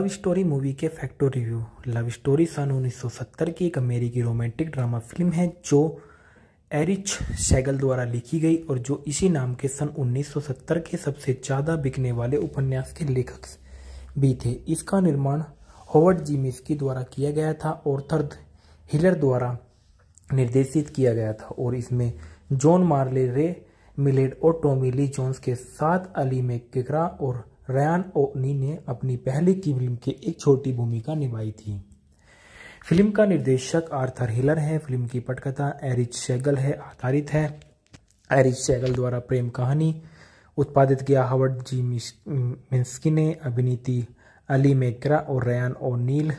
love story movie के फैक्टो review love story सन 1970 की एक अमेरिकी रोमांटिक ड्रामा फिल्म है जो एरिच सैगल द्वारा लिखी गई और जो इसी नाम के सन 1970 के सबसे ज़्यादा बिकने वाले उपन्यास के लेखक भी थे इसका निर्माण हॉवर्ड जी मिस्की द्वारा किया गया था और थर्द हिलर द्वारा निर्देशित किया गया था और इसमें जॉन मार्ले रे मिलेड और टॉमी ली जोन्स के साथ अली मेकरा और रयान ओनी ने अपनी पहली की फिल्म की एक छोटी भूमिका निभाई थी फिल्म का निर्देशक आर्थर हिलर है फिल्म की पटकथा एरिच सेगल है आधारित है एरिच सेगल द्वारा प्रेम कहानी उत्पादित किया हवर्ड जी मिंस्की ने अभिनीती अली मेकरा और रयान ओ नील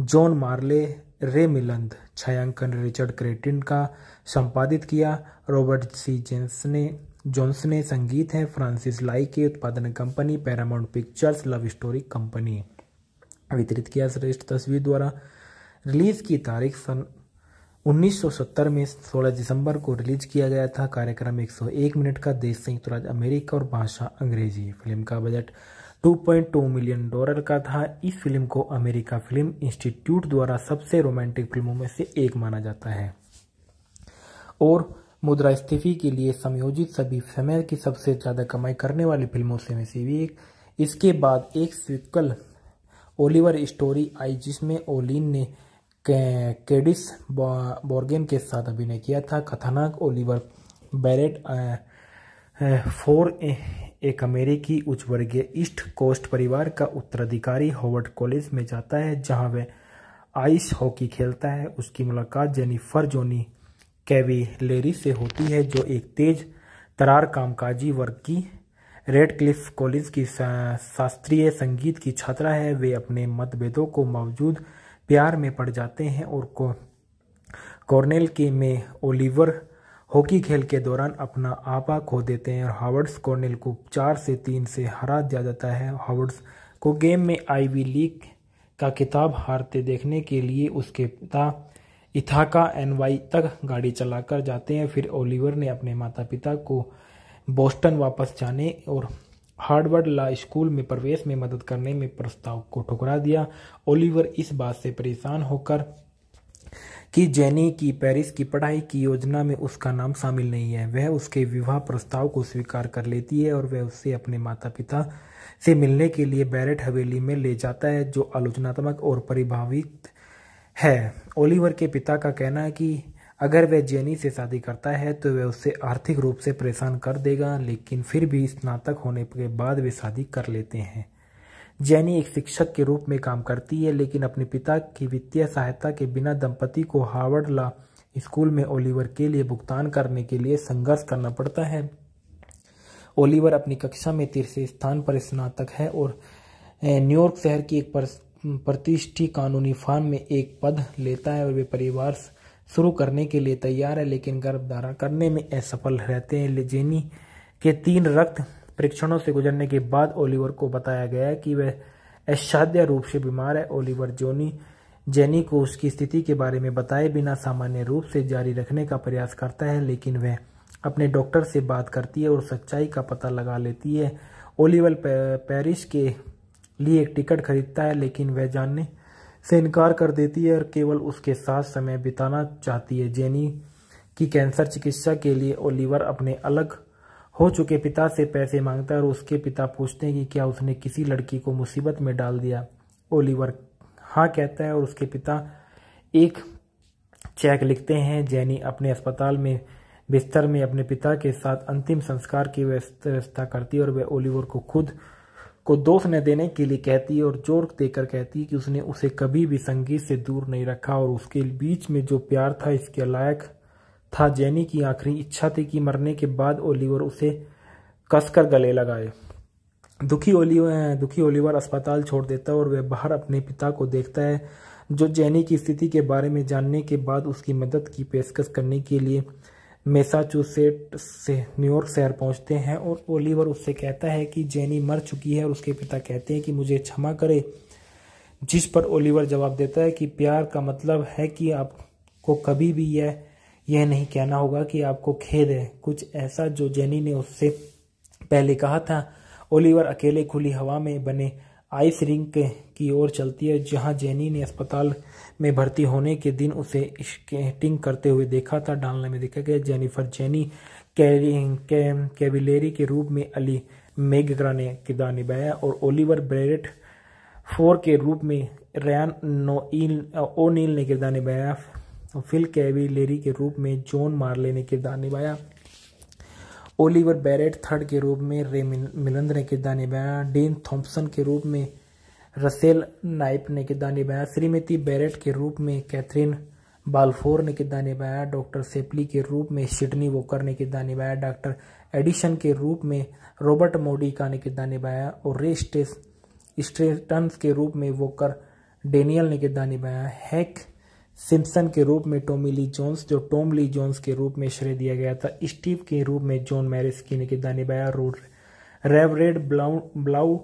जॉन मार्ले रे मिलंद छायांकन रिचर्ड क्रेटिन का संपादित किया रॉबर्ट सी जेंस ने जॉन्स ने संगीत है फ्रांसिस लाई के उत्पादन company Paramount Pictures love story company वितरित किया श्रेष्ठ तस्वीर द्वारा रिलीज की तारीख सन 1970 में 16 दिसंबर को रिलीज किया गया था कार्यक्रम 101 मिनट का देश संयुक्त राज्य अमेरिका और भाषा अंग्रेजी फिल्म का बजट 2.2 मिलियन डॉलर का था इस फिल्म को अमेरिका फिल्म इंस्टीट्यूट द्वारा सबसे रोमांटिक फिल्मों में से एक माना जाता है और स्थिति के लिए समयोजित सभी समय की सबसे ज़्यादा कमाई करने वाली फिल्मों से में से भी एक इसके बाद एक स्विकल ओलिवर स्टोरी आई जिसमें ओलिन ने केडिस बॉर्गेन के साथ अभिनय किया था कथानक ओलिवर बैरेट फोर एक अमेरिकी उच्च वर्गीय ईस्ट कोस्ट परिवार का उत्तराधिकारी हॉवर्ड कॉलेज में जाता है जहां वह आइस हॉकी खेलता है उसकी मुलाकात जेनिफर जोनी कैवेलेरी से होती है जो एक तेज तरार कामकाजी वर्ग की रेड क्लिफ कॉलेज की शास्त्रीय संगीत की छात्रा है वे अपने मतभेदों को मौजूद प्यार में पड़ जाते हैं और को कॉर्नेल के में ओलिवर हॉकी खेल के दौरान अपना आपा खो देते हैं और हावर्ड्स कॉर्नेल को चार से तीन से हरा दिया जाता है हावर्ड्स को गेम में आईवी लीग का किताब हारते देखने के लिए उसके पिता इथाका एनवाई तक गाड़ी चलाकर जाते हैं फिर ओलिवर ने अपने माता पिता को बोस्टन वापस जाने और हार्डवर्ड लॉ स्कूल में प्रवेश में मदद करने में प्रस्ताव को ठुकरा दिया ओलिवर इस बात से परेशान होकर कि जेनी की पेरिस की पढ़ाई की योजना में उसका नाम शामिल नहीं है वह उसके विवाह प्रस्ताव को स्वीकार कर लेती है और वह उससे अपने माता पिता से मिलने के लिए बैरेट हवेली में ले जाता है जो आलोचनात्मक और परिभावित है ओलिवर के पिता का कहना है कि अगर वह जेनी से शादी करता है तो वह उससे आर्थिक रूप से परेशान कर देगा लेकिन फिर भी स्नातक होने के बाद वे शादी कर लेते हैं जैनी एक शिक्षक के रूप में काम करती है लेकिन अपने पिता की वित्तीय सहायता के बिना दंपति को हार्वर्ड ला स्कूल में ओलिवर के लिए भुगतान करने के लिए संघर्ष करना पड़ता है ओलिवर अपनी कक्षा में तीसरे स्थान पर स्नातक है और न्यूयॉर्क शहर की एक प्रतिष्ठी कानूनी फार्म में एक पद लेता है और वे परिवार शुरू करने के लिए तैयार है लेकिन गर्भ धारण करने में असफल रहते हैं जेनी के तीन रक्त परीक्षणों से गुजरने के बाद ओलिवर को बताया गया कि वह असाध्य रूप से बीमार है ओलिवर जोनी जेनी को उसकी स्थिति के बारे में बताए बिना सामान्य रूप से जारी रखने का प्रयास करता है लेकिन वह अपने डॉक्टर से बात करती है और सच्चाई का पता लगा लेती है ओलिवल पेरिस के लिए एक टिकट खरीदता है लेकिन वह जानने से इनकार कर देती है और केवल उसके साथ समय बिताना चाहती है जेनी की कैंसर चिकित्सा के लिए ओलिवर अपने अलग हो चुके पिता से पैसे मांगता है और उसके पिता पूछते हैं कि क्या उसने किसी लड़की को मुसीबत में डाल दिया ओलिवर हाँ कहता है और उसके पिता एक चेक लिखते हैं जैनी अपने अस्पताल में बिस्तर में अपने पिता के साथ अंतिम संस्कार की व्यवस्था करती है और वह ओलिवर को खुद को दोष न देने के लिए कहती है और जोर देकर कहती है कि उसने उसे कभी भी संगीत से दूर नहीं रखा और उसके बीच में जो प्यार था इसके लायक था जैनी की आखिरी इच्छा थी कि मरने के बाद ओलिवर उसे कसकर गले लगाए दुखी ओलिवर दुखी ओलिवर अस्पताल छोड़ देता है और वह बाहर अपने पिता को देखता है जो जैनी की स्थिति के बारे में जानने के बाद उसकी मदद की पेशकश करने के लिए मेसाचुसेट से न्यूयॉर्क शहर पहुंचते हैं और ओलिवर उससे कहता है कि जेनी मर चुकी है और उसके पिता कहते हैं कि मुझे क्षमा करे जिस पर ओलिवर जवाब देता है कि प्यार का मतलब है कि आपको कभी भी यह यह नहीं कहना होगा कि आपको खेद है कुछ ऐसा जो जेनी ने उससे पहले कहा था ओलिवर अकेले खुली हवा में बने आइस रिंक की ओर चलती है जहां जेनी ने अस्पताल में भर्ती होने के दिन उसे स्केटिंग करते हुए देखा था डालना में देखा गया जेनिफर जेनी कैविलेरी के रूप में अली मेगरा ने किरदार निभाया और ओलिवर ब्रेरेट फोर के रूप में रैन नोईल ओनील ने किरदार निभाया फिल कैविलेरी के रूप में जॉन मार्ले ने किरदार निभाया ओलिवर बैरेट थर्ड के रूप में रे मिलंद ने किरदार निभाया डीन थॉम्पसन के रूप में रसेल नाइप ने किदा निभाया श्रीमती बैरेट के रूप में कैथरीन बालफोर ने किदा निभाया डॉक्टर सेपली के रूप में सिडनी वोकर ने किदा निभाया डॉक्टर एडिशन के रूप में रॉबर्ट मोडिका ने किदा निभाया और रे स्टेस स्टेटन्स के रूप में वोकर डेनियल ने किदा निभाया हैक सिम्पसन के रूप में टोमी ली जोन्स जो टोम ली जोन्स के रूप में श्रेय दिया गया था स्टीव के रूप में जॉन मैरिस्की ने किदा निभाया रेवरेड ब्लाउ ब्लाउ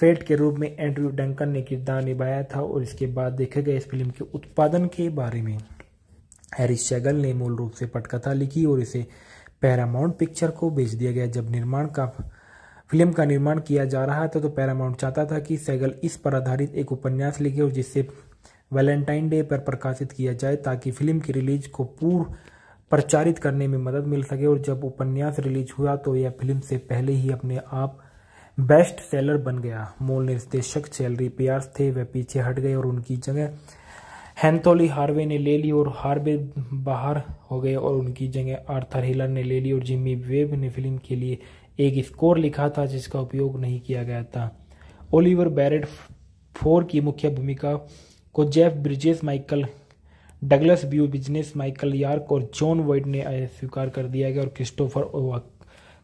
फेट के रूप में एंड्रयू डंकन ने किरदार निभाया था और इसके बाद देखे गए इस फिल्म के उत्पादन के बारे में हैरिस शैगल ने मूल रूप से पटकथा लिखी और इसे पैरामाउंट पिक्चर को बेच दिया गया जब निर्माण का फिल्म का निर्माण किया जा रहा था तो पैरामाउंट चाहता था कि सैगल इस पर आधारित एक उपन्यास लिखे और जिससे वैलेंटाइन डे पर प्रकाशित किया जाए ताकि फिल्म की रिलीज को पूर्व प्रचारित करने में मदद मिल सके और जब उपन्यास रिलीज हुआ तो यह फिल्म से पहले ही अपने आप बेस्ट सेलर बन गया मूल निर्देशक सैलरी पियार्स थे वे पीछे हट गए और उनकी जगह हैंथोली हार्वे ने ले ली और हार्वे बाहर हो गए और उनकी जगह आर्थर हिलर ने ले ली और जिम्मी वेब ने फिल्म के लिए एक स्कोर लिखा था जिसका उपयोग नहीं किया गया था ओलिवर बैरेट फोर की मुख्य भूमिका को Jeff Bridges Michael Douglas Beau business Michael York और जॉन वाइट ने स्वीकार कर दिया गया और क्रिस्टोफर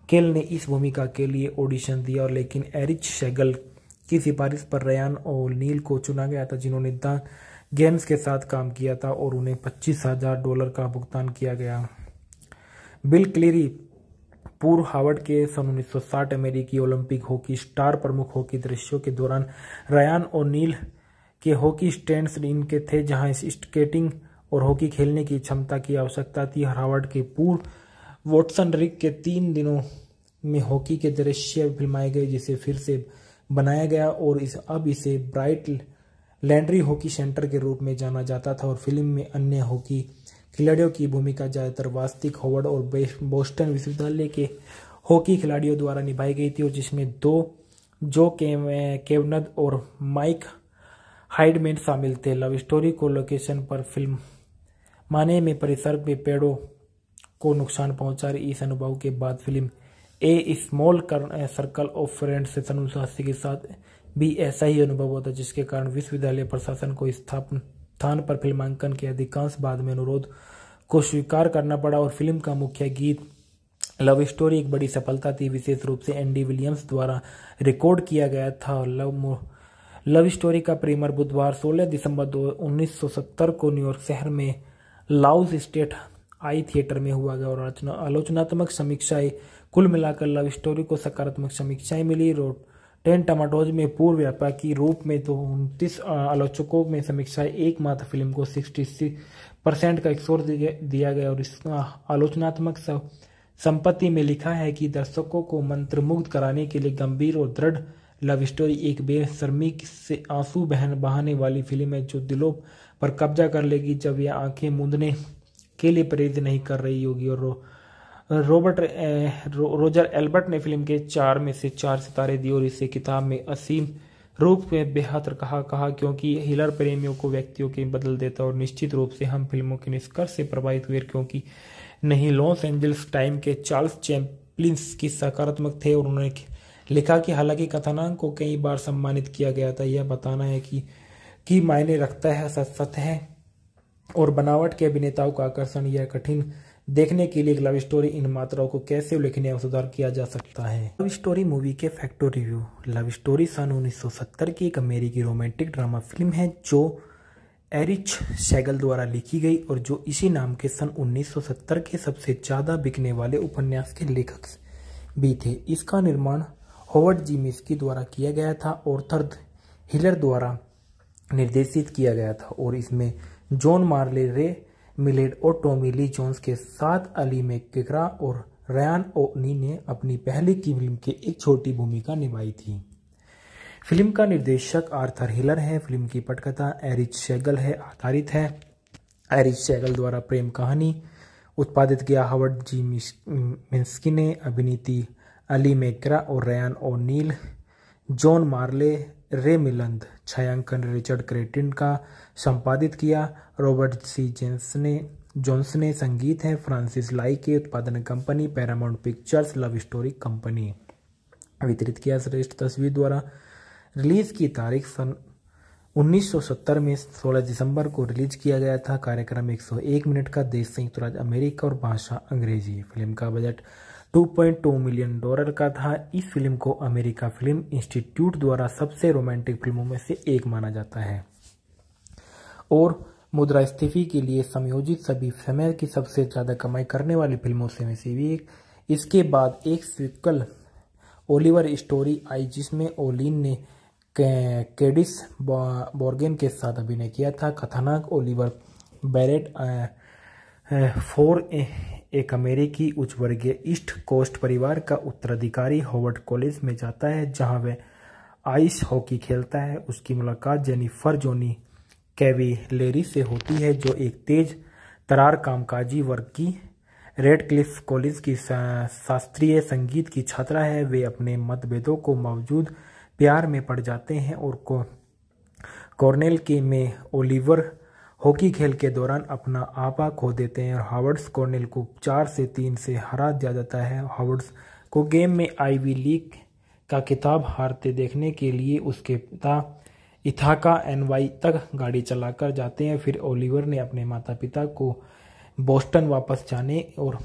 केल ने इस भूमिका के लिए ऑडिशन दिया और लेकिन एरिच शेगल की सिफारिश पर रयान और नील को चुना गया था जिन्होंने द गेम्स के साथ काम किया था और उन्हें पच्चीस हजार डॉलर का भुगतान किया गया बिल क्लेरी पूर्व हार्वर्ड के सन 1960 अमेरिकी ओलंपिक हॉकी स्टार प्रमुख हॉकी दृश्यों के दौरान रयान और नील के हॉकी स्टैंड्स इनके थे जहां स्केटिंग और हॉकी खेलने की क्षमता की आवश्यकता थी हार्वर्ड के पूर्व वॉटसन रिक के तीन दिनों में हॉकी के दृश्य फिल्माए गए जिसे फिर से बनाया गया और इस अब इसे ब्राइट लैंड्री हॉकी सेंटर के रूप में जाना जाता था और फिल्म में अन्य हॉकी खिलाड़ियों की भूमिका ज़्यादातर वास्तविक हॉवर्ड और बोस्टन विश्वविद्यालय के हॉकी खिलाड़ियों द्वारा निभाई गई थी और जिसमें दो जो केवनद और माइक हाइडमेन शामिल थे लव स्टोरी को लोकेशन पर फिल्म माने में परिसर में पेड़ों को नुकसान पहुंचा रही इस अनुभव के बाद film A small circle of Friend से सन उन्नीस के साथ भी ऐसा ही अनुभव होता जिसके कारण विश्वविद्यालय प्रशासन को स्थापन स्थान पर फिल्मांकन के अधिकांश बाद में अनुरोध को स्वीकार करना पड़ा और फिल्म का मुख्य गीत लव स्टोरी एक बड़ी सफलता थी विशेष रूप से एंडी विलियम्स द्वारा रिकॉर्ड किया गया था लव लव स्टोरी का प्रीमर बुधवार 16 दिसंबर दो 1970 को न्यूयॉर्क शहर में लाउस स्टेट आई थिएटर में हुआ गया और आलोचनात्मक समीक्षाएं कुल मिलाकर लव स्टोरी को सकारात्मक समीक्षाएं मिली रोड टेन टमाटोज में पूर्व व्यापार की रूप में तो उनतीस आलोचकों में समीक्षाएं एकमात्र फिल्म को सिक्सटी परसेंट का स्कोर दिया गया और इसका आलोचनात्मक संपत्ति में लिखा है कि दर्शकों को मंत्रमुग्ध कराने के लिए गंभीर और दृढ़ लव स्टोरी एक बेशर्मी से आंसू बहन बहाने वाली फिल्म है जो दिलों पर कब्जा कर लेगी जब यह आंखें मूंदने के लिए प्रेरित नहीं कर रही होगी और रो, रॉबर्ट रो, रोजर एल्बर्ट ने फिल्म के चार में से चार सितारे दिए और इसे किताब में असीम रूप में बेहतर कहा कहा क्योंकि हिलर प्रेमियों को व्यक्तियों के बदल देता और निश्चित रूप से हम फिल्मों के निष्कर्ष से प्रभावित हुए क्योंकि नहीं लॉस एंजल्स टाइम के चार्ल्स चैम्पलिन्स की सकारात्मक थे और उन्होंने लिखा कि हालांकि कथानांक को कई बार सम्मानित किया गया था यह बताना है कि, कि मायने रखता है सत्य सत है और बनावट के अभिनेताओं का आकर्षण यह कठिन देखने के लिए लव स्टोरी इन मात्राओं को कैसे उल्लेखनीय और सुधार किया जा सकता है लव स्टोरी मूवी के फैक्टो रिव्यू लव स्टोरी सन 1970 की एक अमेरिकी रोमांटिक ड्रामा फिल्म है जो एरिच सैगल द्वारा लिखी गई और जो इसी नाम के सन 1970 के सबसे ज़्यादा बिकने वाले उपन्यास के लेखक भी थे इसका निर्माण हॉवर्ड जी मिस्की द्वारा किया गया था और थर्द हिलर द्वारा निर्देशित किया गया था और इसमें जॉन मार्ले रे मिलेड और टोमी ली जोन्स के साथ अली में किकरा और रयान ओनी ने अपनी पहली की फिल्म के एक छोटी भूमिका निभाई थी फिल्म का निर्देशक आर्थर हिलर है फिल्म की पटकथा एरिच शेगल है आधारित है एरिच शेगल द्वारा प्रेम कहानी उत्पादित किया हवर्ड जी मिन्स्की ने अभिनीति अली मेकरा और रयान ओ नील जॉन मार्ले रे मिलंद छायांकन रिचर्ड क्रेटिन का संपादित किया रॉबर्ट सी जेंस ने जॉन्स ने संगीत है फ्रांसिस लाई के उत्पादन company Paramount Pictures love story company वितरित किया श्रेष्ठ तस्वीर द्वारा रिलीज की तारीख सन 1970 में 16 दिसंबर को रिलीज किया गया था कार्यक्रम 101 मिनट का देश संयुक्त राज्य अमेरिका और भाषा अंग्रेजी फिल्म का बजट 2.2 मिलियन डॉलर का था इस फिल्म को अमेरिका फिल्म इंस्टीट्यूट द्वारा सबसे रोमांटिक फिल्मों में से एक माना जाता है और मुद्रास्फीति के लिए समयोजित सभी समय की सबसे ज़्यादा कमाई करने वाली फिल्मों से में से भी एक इसके बाद एक सिक्वल ओलिवर स्टोरी आई जिसमें ओलिन ने केडिस बॉर्गेन के साथ अभिनय किया था कथानक ओलिवर बैरेट फोर एक अमेरिकी उच्च वर्गीय ईस्ट कोस्ट परिवार का उत्तराधिकारी हॉवर्ड कॉलेज में जाता है जहां वह आइस हॉकी खेलता है उसकी मुलाकात जेनिफर जोनी कैवेलेरी से होती है जो एक तेज तरार कामकाजी वर्ग की रेड क्लिफ कॉलेज की शास्त्रीय संगीत की छात्रा है वे अपने मतभेदों को मौजूद प्यार में पड़ जाते हैं और को कॉर्नेल के में ओलिवर हॉकी खेल के दौरान अपना आपा खो देते हैं और हावर्ड्स कॉर्नेल को चार से तीन से हरा दिया जाता है हावर्ड्स को गेम में आईवी लीग का किताब हारते देखने के लिए उसके पिता इथाका एनवाई तक गाड़ी चलाकर जाते हैं फिर ओलिवर ने अपने माता पिता को बोस्टन वापस जाने और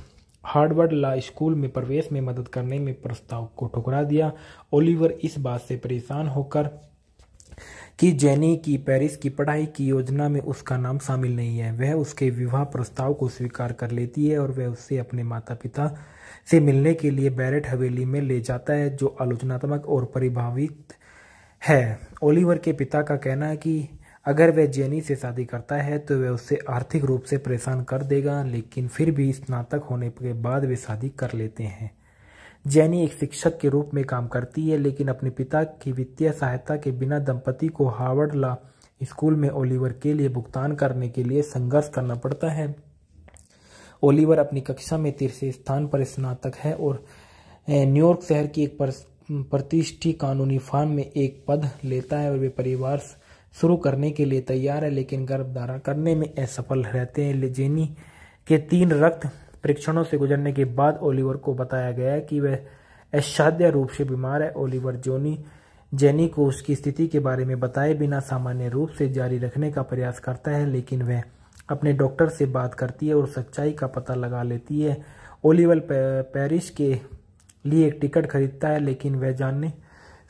हार्डवर्ड लॉ स्कूल में प्रवेश में मदद करने में प्रस्ताव को ठुकरा दिया ओलिवर इस बात से परेशान होकर कि जेनी की पेरिस की पढ़ाई की योजना में उसका नाम शामिल नहीं है वह उसके विवाह प्रस्ताव को स्वीकार कर लेती है और वह उससे अपने माता पिता से मिलने के लिए बैरेट हवेली में ले जाता है जो आलोचनात्मक और परिभावित है ओलिवर के पिता का कहना है कि अगर वह जेनी से शादी करता है तो वह उससे आर्थिक रूप से परेशान कर देगा लेकिन फिर भी स्नातक होने के बाद वे शादी कर लेते हैं जैनी एक शिक्षक के रूप में काम करती है लेकिन अपने पिता की वित्तीय सहायता के बिना दंपति को हार्वर्ड ला स्कूल में ओलिवर के लिए भुगतान करने के लिए संघर्ष करना पड़ता है ओलिवर अपनी कक्षा में तीसरे स्थान पर स्नातक है और न्यूयॉर्क शहर की एक प्रतिष्ठी कानूनी फार्म में एक पद लेता है और वे परिवार शुरू करने के लिए तैयार है लेकिन गर्भ धारण करने में असफल रहते हैं जेनी के तीन रक्त परीक्षणों से गुजरने के बाद ओलिवर को बताया गया कि वह असाध्य रूप से बीमार है ओलिवर जोनी जेनी को उसकी स्थिति के बारे में बताए बिना सामान्य रूप से जारी रखने का प्रयास करता है लेकिन वह अपने डॉक्टर से बात करती है और सच्चाई का पता लगा लेती है ओलिवल पेरिस के लिए एक टिकट खरीदता है लेकिन वह जानने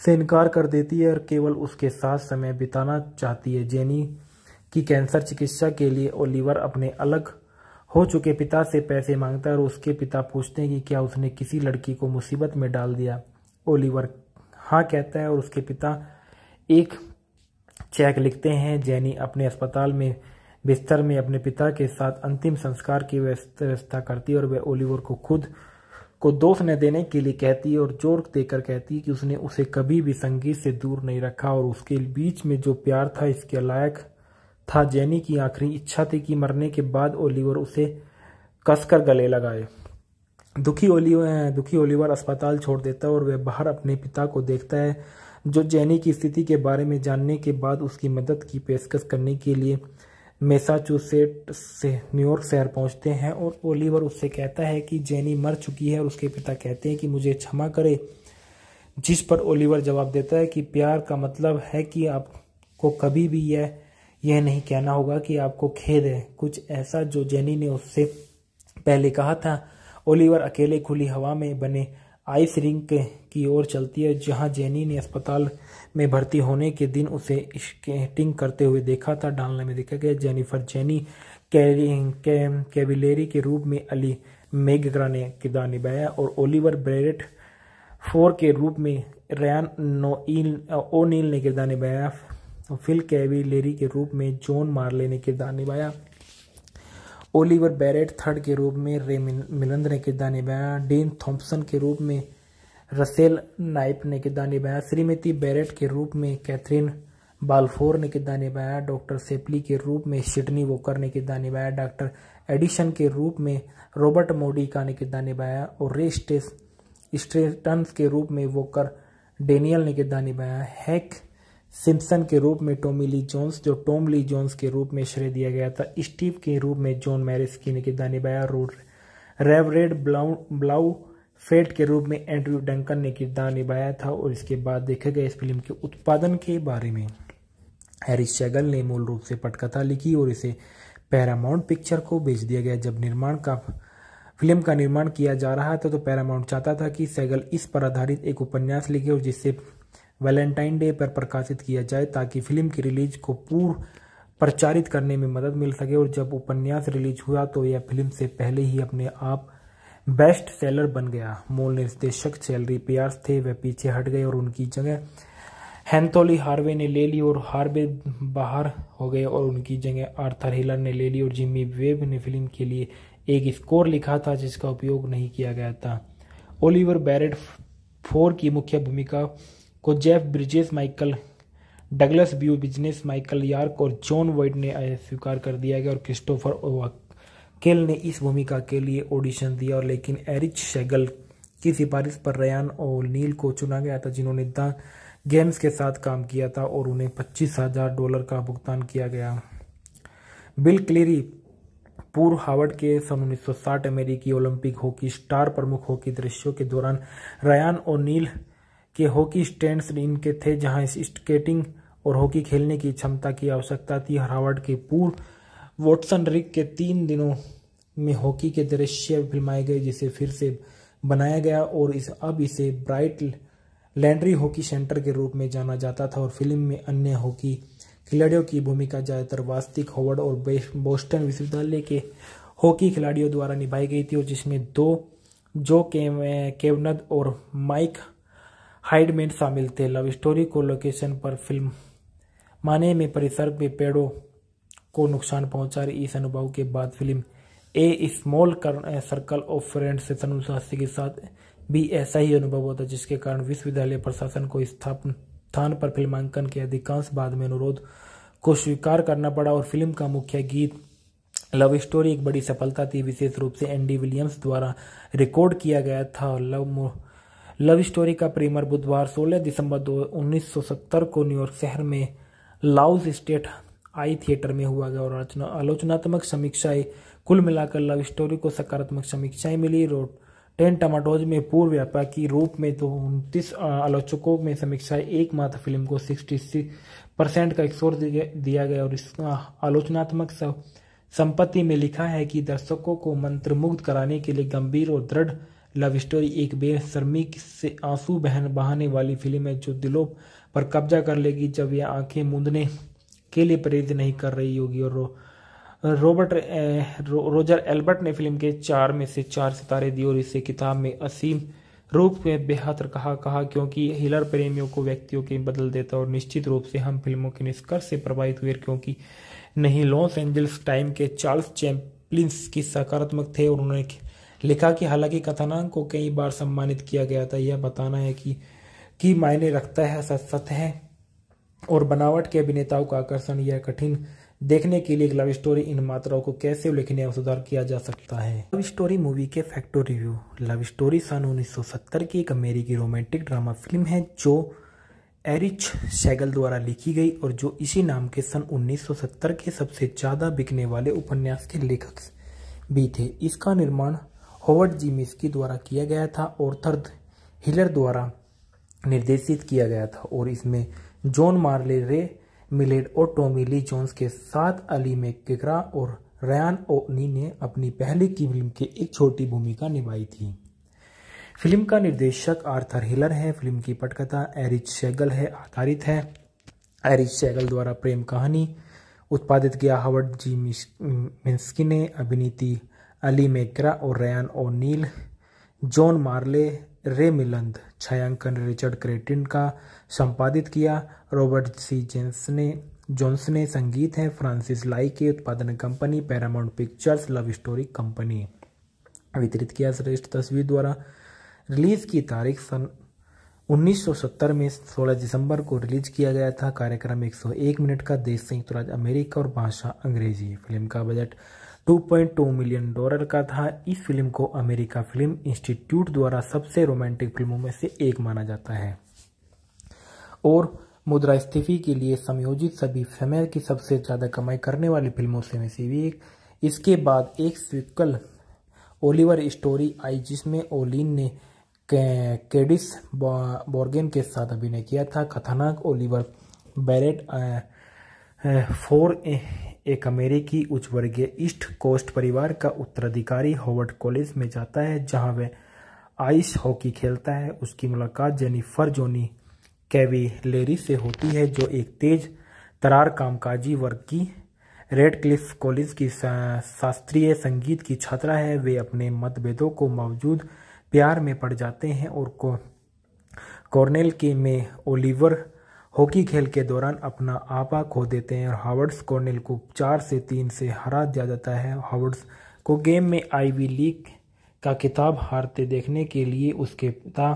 से इनकार कर देती है और केवल उसके साथ समय बिताना चाहती है जेनी की कैंसर चिकित्सा के लिए ओलिवर अपने अलग हो चुके पिता से पैसे मांगता है और उसके पिता पूछते हैं कि क्या उसने किसी लड़की को मुसीबत में डाल दिया ओलिवर हाँ कहता है और उसके पिता एक चेक लिखते हैं जैनी अपने अस्पताल में बिस्तर में अपने पिता के साथ अंतिम संस्कार की व्यवस्था करती है और वह ओलिवर को खुद को दोष न देने के लिए कहती है और जोर देकर कहती है कि उसने उसे कभी भी संगीत से दूर नहीं रखा और उसके बीच में जो प्यार था इसके लायक था जैनी की आखिरी इच्छा थी कि मरने के बाद ओलिवर उसे कसकर गले लगाए दुखी ओलिवर दुखी ओलिवर अस्पताल छोड़ देता है और वह बाहर अपने पिता को देखता है जो जैनी की स्थिति के बारे में जानने के बाद उसकी मदद की पेशकश करने के लिए मेसाचुसेट से न्यूयॉर्क शहर पहुंचते हैं और ओलिवर उससे कहता है कि जेनी मर चुकी है और उसके पिता कहते हैं कि मुझे क्षमा करे जिस पर ओलिवर जवाब देता है कि प्यार का मतलब है कि आपको कभी भी यह यह नहीं कहना होगा कि आपको खेद है कुछ ऐसा जो जेनी ने उससे पहले कहा था ओलिवर अकेले खुली हवा में बने आइस रिंक की ओर चलती है जहां जेनी ने अस्पताल में भर्ती होने के दिन उसे स्केटिंग करते हुए देखा था डालने में देखा गया जेनिफर जेनी कैविलेरी के रूप में अली मेगरा ने किरदार निभाया और ओलिवर ब्रेरेट फोर के रूप में रैन नोईल ओनील ने किरदार निभाया फिल कैविलेरी के रूप में जॉन मार्ले ने किरदार निभाया ओलिवर बैरेट थर्ड के रूप में रे मिलंद ने किरदार निभाया डीन थॉम्पसन के रूप में रसेल नाइप ने किरदार निभाया श्रीमती बैरेट के रूप में कैथरीन बालफोर ने किरदार निभाया डॉक्टर सेपली के रूप में शिडनी वोकर ने किरदार निभाया डॉक्टर एडिशन के रूप में रॉबर्ट मोडी का ने किरदार निभाया और रे स्टेस स्ट्रेटन के रूप में वोकर डेनियल ने किरदार निभाया हैक सिम्पसन के रूप में टोमी ली जोन्स जो टोम ली जोन्स के रूप में श्रेय दिया गया था स्टीव के रूप में जॉन मैरिस की ने किरदार निभाया रोड रेवरेड ब्लाउ ब्लाउ फेट के रूप में एंड्रयू डंकन ने किरदार निभाया था और इसके बाद देखे गए इस फिल्म के उत्पादन के बारे में हैरिस शैगल ने मूल रूप से पटकथा लिखी और इसे पैरामाउंट पिक्चर को बेच दिया गया जब निर्माण का फिल्म का निर्माण किया जा रहा था तो पैरामाउंट चाहता था कि सैगल इस पर आधारित एक उपन्यास लिखे और जिससे वैलेंटाइन डे पर प्रकाशित किया जाए ताकि फिल्म की रिलीज को पूर्व प्रचारित करने में मदद मिल सके और जब उपन्यास रिलीज हुआ तो यह फिल्म से पहले ही अपने आप बेस्ट सेलर बन गया मूल निर्देशक चैलरी पियार्स थे वे पीछे हट गए और उनकी जगह हैंथोली हार्वे ने ले ली और हार्वे बाहर हो गए और उनकी जगह आर्थर हिलर ने ले ली और जिमी वेब ने फिल्म के लिए एक स्कोर लिखा था जिसका उपयोग नहीं किया गया था ओलिवर बैरेट फोर की मुख्य भूमिका को Jeff Bridges Michael Douglas Beau business Michael York और जॉन वाइट ने स्वीकार कर दिया गया और क्रिस्टोफर केल ने इस भूमिका के लिए ऑडिशन दिया और लेकिन एरिच शेगल की सिफारिश पर रयान और नील को चुना गया था जिन्होंने द गेम्स के साथ काम किया था और उन्हें पच्चीस हजार डॉलर का भुगतान किया गया बिल क्लेरी पूर्व हार्वर्ड के सन 1960 अमेरिकी ओलंपिक हॉकी स्टार प्रमुख हॉकी दृश्यों के दौरान रयान और नील के हॉकी स्टैंड्स इनके थे जहां स्केटिंग और हॉकी खेलने की क्षमता की आवश्यकता थी हार्वर्ड के पूर्व वॉटसन रिक के तीन दिनों में हॉकी के दृश्य फिल्माए गए जिसे फिर से बनाया गया और इस अब इसे ब्राइट लैंड्री हॉकी सेंटर के रूप में जाना जाता था और फिल्म में अन्य हॉकी खिलाड़ियों की भूमिका ज़्यादातर वास्तविक हॉवर्ड और बोस्टन विश्वविद्यालय के हॉकी खिलाड़ियों द्वारा निभाई गई थी और जिसमें दो जो केवनद और माइक हाइड में शामिल थे लव स्टोरी को लोकेशन पर फिल्म माने में परिसर में पेड़ों को नुकसान पहुंचा रही इस अनुभव के बाद film A small circle of friends से के साथ भी ऐसा ही अनुभव होता जिसके कारण विश्वविद्यालय प्रशासन को स्थापन स्थान पर फिल्मांकन के अधिकांश बाद में अनुरोध को स्वीकार करना पड़ा और फिल्म का मुख्य गीत लव स्टोरी एक बड़ी सफलता थी विशेष रूप से एंडी विलियम्स द्वारा रिकॉर्ड किया गया था और लव लव स्टोरी का प्रीमियर बुधवार 16 दिसंबर दो को न्यूयॉर्क शहर में लाउस स्टेट आई थिएटर में हुआ गया और आलोचनात्मक समीक्षाएं कुल मिलाकर लव स्टोरी को सकारात्मक समीक्षाएं मिली रोड टेन टमाटोज में पूर्व व्यापक के रूप में तो उनतीस आलोचकों में समीक्षाएं एकमात्र फिल्म को सिक्सटी परसेंट का स्कोर दिया गया और इसका आलोचनात्मक संपत्ति में लिखा है कि दर्शकों को मंत्रमुग्ध कराने के लिए गंभीर और दृढ़ लव स्टोरी एक बेशर्मी से आंसू बहन बहाने वाली फिल्म है जो दिलों पर कब्जा कर लेगी जब यह आंखें मूंदने के लिए प्रेरित नहीं कर रही होगी और रो, रॉबर्ट रो, रोजर एल्बर्ट ने फिल्म के चार में से चार सितारे दिए और इसे किताब में असीम रूप में बेहतर कहा कहा क्योंकि हिलर प्रेमियों को व्यक्तियों के बदल देता और निश्चित रूप से हम फिल्मों के निष्कर्ष से प्रभावित हुए क्योंकि नहीं लॉस एंजल्स टाइम के चार्ल्स चैम्पलिन्स की सकारात्मक थे और उन्होंने लिखा कि हालांकि कथानक को कई बार सम्मानित किया गया था यह बताना है कि की मायने रखता है सच है और बनावट के अभिनेताओं का आकर्षण यह कठिन देखने के लिए लव स्टोरी इन मात्राओं को कैसे लिखने और सुधार किया जा सकता है लव स्टोरी मूवी के फैक्टो रिव्यू लव स्टोरी सन 1970 की एक अमेरिकी रोमांटिक ड्रामा फिल्म है जो एरिच सैगल द्वारा लिखी गई और जो इसी नाम के सन 1970 के सबसे ज़्यादा बिकने वाले उपन्यास के लेखक भी थे इसका निर्माण होवर्ड जी मिस्की द्वारा किया गया था और थर्द हिलर द्वारा निर्देशित किया गया था और इसमें जॉन मार्ले रे मिलेड और टॉमी ली जोन्स के साथ अली में किकरा और रयान ओनी ने अपनी पहली की फिल्म की एक छोटी भूमिका निभाई थी फिल्म का निर्देशक आर्थर हिलर है फिल्म की पटकथा एरिच शेगल है आधारित है एरिच शेगल द्वारा प्रेम कहानी उत्पादित किया हावर्ड जी मिस्की ने अभिनीति अली मेकरा और रयान ओ नील जॉन मार्ले रे मिलंद छायांकन रिचर्ड क्रेटिन का संपादित किया रॉबर्ट सी जेंस ने जोन्स ने संगीत है फ्रांसिस लाई के उत्पादन company Paramount Pictures love story company वितरित किया श्रेष्ठ तस्वीर द्वारा रिलीज की तारीख सन 1970 में 16 दिसंबर को रिलीज किया गया था कार्यक्रम 101 मिनट का देश संयुक्त राज्य अमेरिका और भाषा अंग्रेजी फिल्म का बजट 2.2 मिलियन डॉलर का था इस फिल्म को अमेरिका फिल्म इंस्टीट्यूट द्वारा सबसे रोमांटिक फिल्मों में से एक माना जाता है और मुद्रास्फीति के लिए समयोजित सभी समय की सबसे ज़्यादा कमाई करने वाली फिल्मों से में से भी एक इसके बाद एक सिक्वल ओलिवर स्टोरी आई जिसमें ओलिन ने केडिस बॉर्गेन के साथ अभिनय किया था कथानक ओलिवर बैरेट फोर एक अमेरिकी उच्च वर्गीय ईस्ट कोस्ट परिवार का उत्तराधिकारी हॉवर्ड कॉलेज में जाता है जहां वह आइस हॉकी खेलता है उसकी मुलाकात जेनिफर जोनी कैवी लेरी से होती है जो एक तेज तरार कामकाजी वर्ग की रेड क्लिफ कॉलेज की शास्त्रीय संगीत की छात्रा है वे अपने मतभेदों को मौजूद प्यार में पड़ जाते हैं और को कॉर्नेल के में ओलिवर हॉकी खेल के दौरान अपना आपा खो देते हैं और हावर्ड्स कॉर्नेल को चार से तीन से हरा दिया जाता है हावर्ड्स को गेम में आईवी लीग का किताब हारते देखने के लिए उसके पिता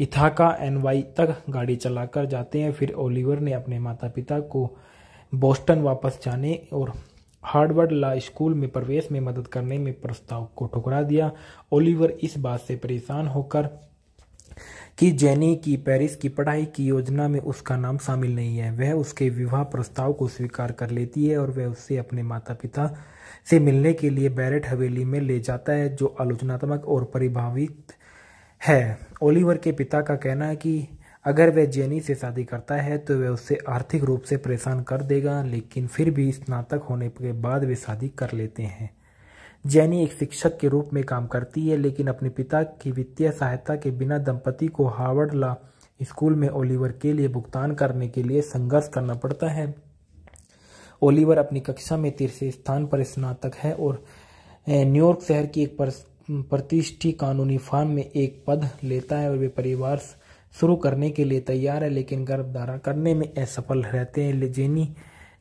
इथाका एनवाई तक गाड़ी चलाकर जाते हैं फिर ओलिवर ने अपने माता पिता को बोस्टन वापस जाने और हार्डवर्ड ला स्कूल में प्रवेश में मदद करने में प्रस्ताव को ठुकरा दिया ओलिवर इस बात से परेशान होकर कि जेनी की पेरिस की पढ़ाई की योजना में उसका नाम शामिल नहीं है वह उसके विवाह प्रस्ताव को स्वीकार कर लेती है और वह उससे अपने माता पिता से मिलने के लिए बैरेट हवेली में ले जाता है जो आलोचनात्मक और परिभावित है ओलिवर के पिता का कहना है कि अगर वह जेनी से शादी करता है तो वह उससे आर्थिक रूप से परेशान कर देगा लेकिन फिर भी स्नातक होने के बाद वे शादी कर लेते हैं जैनी एक शिक्षक के रूप में काम करती है लेकिन अपने पिता की वित्तीय सहायता के बिना दंपति को हार्वर्ड ला स्कूल में ओलिवर के लिए भुगतान करने के लिए संघर्ष करना पड़ता है ओलिवर अपनी कक्षा में तीसरे स्थान पर स्नातक है और न्यूयॉर्क शहर की एक प्रतिष्ठी कानूनी फार्म में एक पद लेता है और वे परिवार शुरू करने के लिए तैयार है लेकिन गर्भ करने में असफल रहते हैं जेनी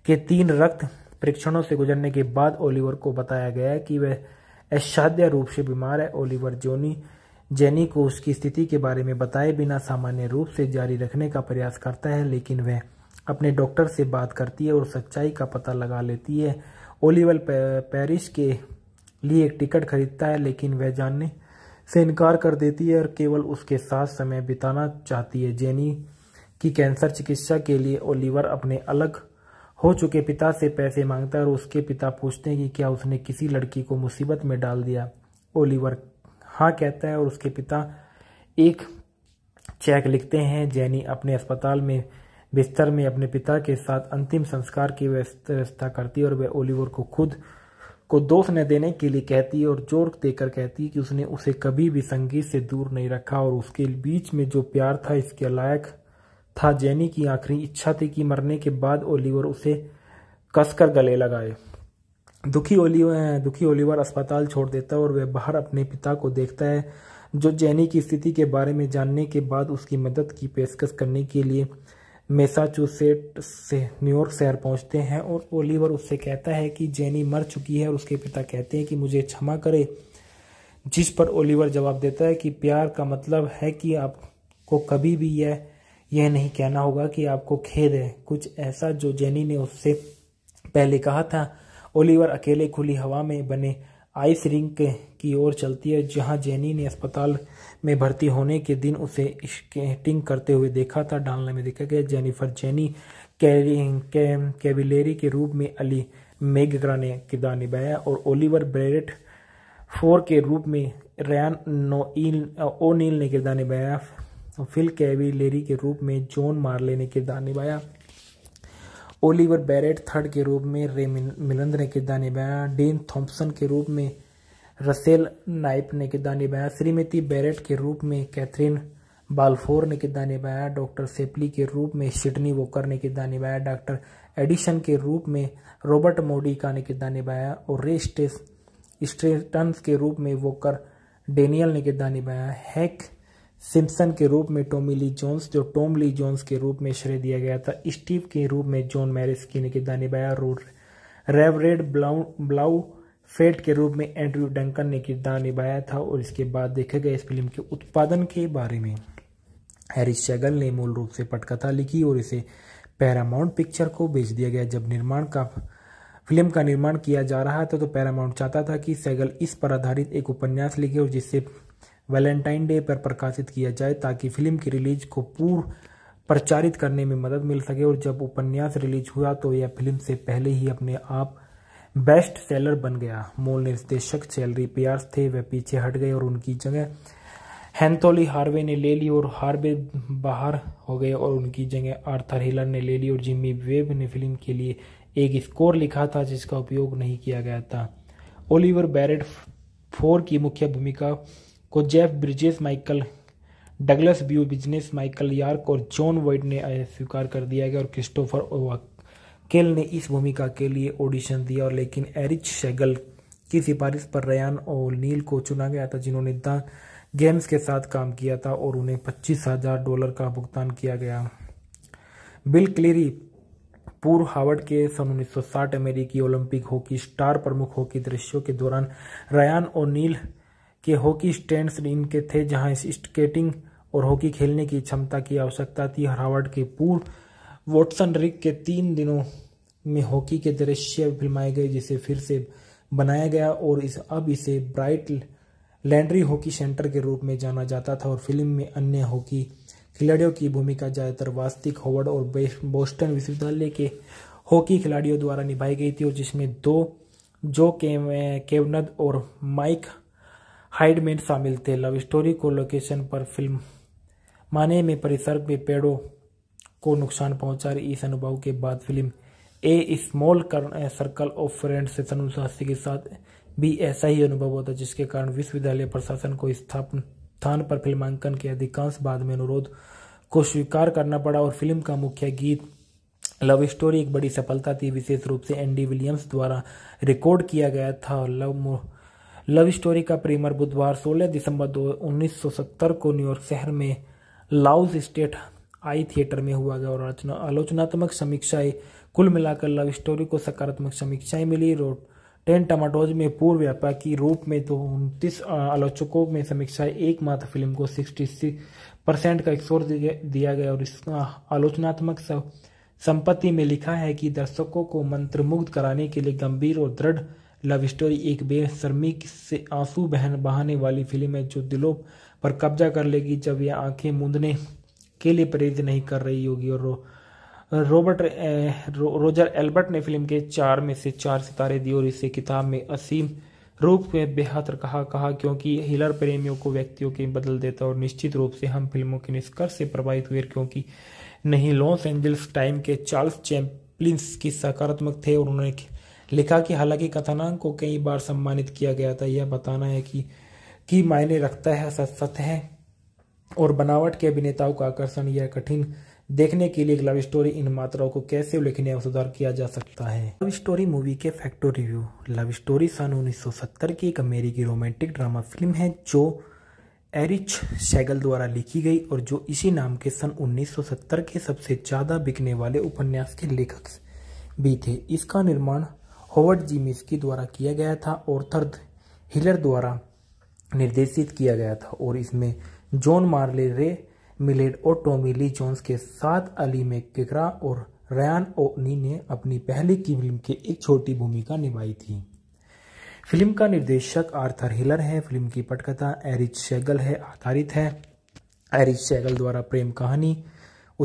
के तीन रक्त परीक्षणों से गुजरने के बाद ओलिवर को बताया गया कि वह असाध्य रूप से बीमार है ओलिवर जोनी जेनी को उसकी स्थिति के बारे में बताए बिना सामान्य रूप से जारी रखने का प्रयास करता है लेकिन वह अपने डॉक्टर से बात करती है और सच्चाई का पता लगा लेती है ओलिवर पेरिस के लिए एक टिकट खरीदता है लेकिन वह जानने से इनकार कर देती है और केवल उसके साथ समय बिताना चाहती है जेनी की कैंसर चिकित्सा के लिए ओलिवर अपने अलग हो चुके पिता से पैसे मांगता है और उसके पिता पूछते हैं कि क्या उसने किसी लड़की को मुसीबत में डाल दिया ओलिवर हाँ कहता है और उसके पिता एक चेक लिखते हैं जैनी अपने अस्पताल में बिस्तर में अपने पिता के साथ अंतिम संस्कार की व्यवस्था करती है और वह ओलिवर को खुद को दोष न देने के लिए कहती है और जोर देकर कहती है कि उसने उसे कभी भी संगीत से दूर नहीं रखा और उसके बीच में जो प्यार था इसके लायक था जेनी की आखिरी इच्छा थी कि मरने के बाद ओलिवर उसे कसकर गले लगाए दुखी ओलिवर दुखी ओलिवर अस्पताल छोड़ देता है और वह बाहर अपने पिता को देखता है जो जेनी की स्थिति के बारे में जानने के बाद उसकी मदद की पेशकश करने के लिए मैसाचुसेट से न्यूयॉर्क शहर पहुंचते हैं और ओलिवर उससे कहता है कि जेनी मर चुकी है और उसके पिता कहते हैं कि मुझे क्षमा करे जिस पर ओलिवर जवाब देता है कि प्यार का मतलब है कि आपको कभी भी यह यह नहीं कहना होगा कि आपको खेद है कुछ ऐसा जो जेनी ने उससे पहले कहा था ओलिवर अकेले खुली हवा में बने आइस रिंक की ओर चलती है जहां जेनी ने अस्पताल में भर्ती होने के दिन उसे स्केटिंग करते हुए देखा था डालने में देखा गया जेनिफर जेनी कैविलेरी के रूप में अली मेगरा ने किरदार निभाया और ओलिवर ब्रेरेट फोर के रूप में रैन नो ओनील ने किरदार निभाया तो फिल लेरी के रूप में जॉन मार्ले ने किरदार निभाया ओलिवर बैरेट थर्ड के रूप में रे मिलंद ने किरदार निभाया डेन थॉम्पसन के रूप में रसेल नाइप ने किरदार निभाया श्रीमती बैरेट के रूप में कैथरीन बालफोर ने किरदार निभाया डॉक्टर सेपली के रूप में सिडनी वोकर ने किरदार निभाया डॉक्टर एडिशन के रूप में रॉबर्ट मोडिका ने किरदार निभाया और रे स्टेस स्टेटन के रूप में वोकर डेनियल ने किरदार निभाया हैक सिम्पसन के रूप में टॉमी ली जोन्स जो टॉम ली जोन्स के रूप में श्रेय दिया गया था स्टीव के रूप में जॉन मैरिस की ने किरदार निभाया रोड रेवरेड ब्लाउ फेट के रूप में एंड्रयू डंकन ने किरदार निभाया था और इसके बाद देखा गया इस फिल्म के उत्पादन के बारे में हैरिस शैगल ने मूल रूप से पटकथा लिखी और इसे पैरामाउंट पिक्चर को बेच दिया गया जब निर्माण का फिल्म का निर्माण किया जा रहा था तो पैरामाउंट चाहता था कि सैगल इस पर आधारित एक उपन्यास लिखे और जिससे वैलेंटाइन डे पर प्रकाशित किया जाए ताकि फिल्म की रिलीज को पूर्व प्रचारित करने में मदद मिल सके और जब उपन्यास रिलीज हुआ तो यह फिल्म से पहले ही अपने आप बेस्ट सेलर बन गया मूल निर्देशक सैलरी पियार्स थे वे पीछे हट गए और उनकी जगह हैंथोली हार्वे ने ले ली और हार्वे बाहर हो गए और उनकी जगह आर्थर हिलर ने ले ली और जिम्मी वेब ने फिल्म के लिए एक स्कोर लिखा था जिसका उपयोग नहीं किया गया था ओलिवर बैरेट फोर की मुख्य भूमिका को Jeff Bridges Michael Douglas Beau business Michael York और जॉन वर्ड ने स्वीकार कर दिया गया और क्रिस्टोफर केल ने इस भूमिका के लिए ऑडिशन दिया और लेकिन एरिच शेगल की सिफारिश पर रयान और नील को चुना गया था जिन्होंने द गेम्स के साथ काम किया था और उन्हें पच्चीस हजार डॉलर का भुगतान किया गया बिल क्लेरी पूर्व हार्वर्ड के सन 1960 अमेरिकी ओलंपिक हॉकी स्टार प्रमुख हॉकी दृश्यों के दौरान रयान और नील के हॉकी स्टैंड्स इनके थे जहां इस स्केटिंग और हॉकी खेलने की क्षमता की आवश्यकता थी हार्वर्ड के पूर्व वॉटसन रिक के तीन दिनों में हॉकी के दृश्य फिल्माए गए जिसे फिर से बनाया गया और इस अब इसे ब्राइट लैंड्री हॉकी सेंटर के रूप में जाना जाता था और फिल्म में अन्य हॉकी खिलाड़ियों की भूमिका ज़्यादातर वास्तविक हॉवर्ड और बोस्टन विश्वविद्यालय के हॉकी खिलाड़ियों द्वारा निभाई गई थी और जिसमें दो जो केवनद और माइक हाइड में शामिल थे लव स्टोरी को लोकेशन पर फिल्म माने में परिसर में पेड़ों को नुकसान पहुंचा रही इस अनुभव के बाद film A small circle of friends से सन के साथ भी ऐसा ही अनुभव होता जिसके कारण विश्वविद्यालय प्रशासन को स्थापन स्थान पर फिल्मांकन के अधिकांश बाद में अनुरोध को स्वीकार करना पड़ा और फिल्म का मुख्य गीत लव स्टोरी एक बड़ी सफलता थी विशेष रूप से एंडी विलियम्स द्वारा रिकॉर्ड किया गया था और लव लव स्टोरी का प्रीमियर बुधवार 16 दिसंबर दो को न्यूयॉर्क शहर में लाउस स्टेट आई थिएटर में हुआ गया और आलोचनात्मक समीक्षाएं कुल मिलाकर लव स्टोरी को सकारात्मक समीक्षाएं मिली रोड टेन टमाटोज में पूर्व व्यापक के रूप में दो उनतीस आलोचकों में समीक्षाएं एकमात्र फिल्म को सिक्सटी परसेंट का स्कोर दिया गया और इस आलोचनात्मक संपत्ति में लिखा है कि दर्शकों को मंत्रमुग्ध कराने के लिए गंभीर और दृढ़ लव स्टोरी एक बेशर्मी से आंसू बहन बहाने वाली फिल्म है जो दिलों पर कब्जा कर लेगी जब यह आंखें मूंदने के लिए प्रेरित नहीं कर रही होगी और रो, रॉबर्ट रो, रोजर एल्बर्ट ने फिल्म के चार में से चार सितारे दिए और इसे किताब में असीम रूप में बेहतर कहा कहा क्योंकि हिलर प्रेमियों को व्यक्तियों के बदल देता और निश्चित रूप से हम फिल्मों के निष्कर्ष से प्रभावित हुए क्योंकि नहीं लॉस एंजल्स टाइम के चार्ल्स चैम्पलिन्स की सकारात्मक थे और उन्होंने लिखा कि हालांकि कथानांक को कई बार सम्मानित किया गया था यह बताना है कि की मायने रखता है सतह और बनावट के अभिनेताओं का आकर्षण यह कठिन देखने के लिए लव स्टोरी इन मात्राओं को कैसे उल्लेखनीय और सुधार किया जा सकता है लव स्टोरी मूवी के फैक्टो रिव्यू लव स्टोरी सन 1970 की एक अमेरिकी रोमांटिक ड्रामा फिल्म है जो एरिच सैगल द्वारा लिखी गई और जो इसी नाम के सन 1970 के सबसे ज़्यादा बिकने वाले उपन्यास के लेखक भी थे इसका निर्माण होवर्ड जी मिस्की द्वारा किया गया था और थर्द हिलर द्वारा निर्देशित किया गया था और इसमें जॉन मार्ले रे मिलेड और टॉमी ली जोन्स के साथ अली में किकरा और रयान ओनी ने अपनी पहली की फिल्म के एक छोटी भूमिका निभाई थी फिल्म का निर्देशक आर्थर हिलर है फिल्म की पटकथा एरिच शेगल है आधारित है एरिच शेगल द्वारा प्रेम कहानी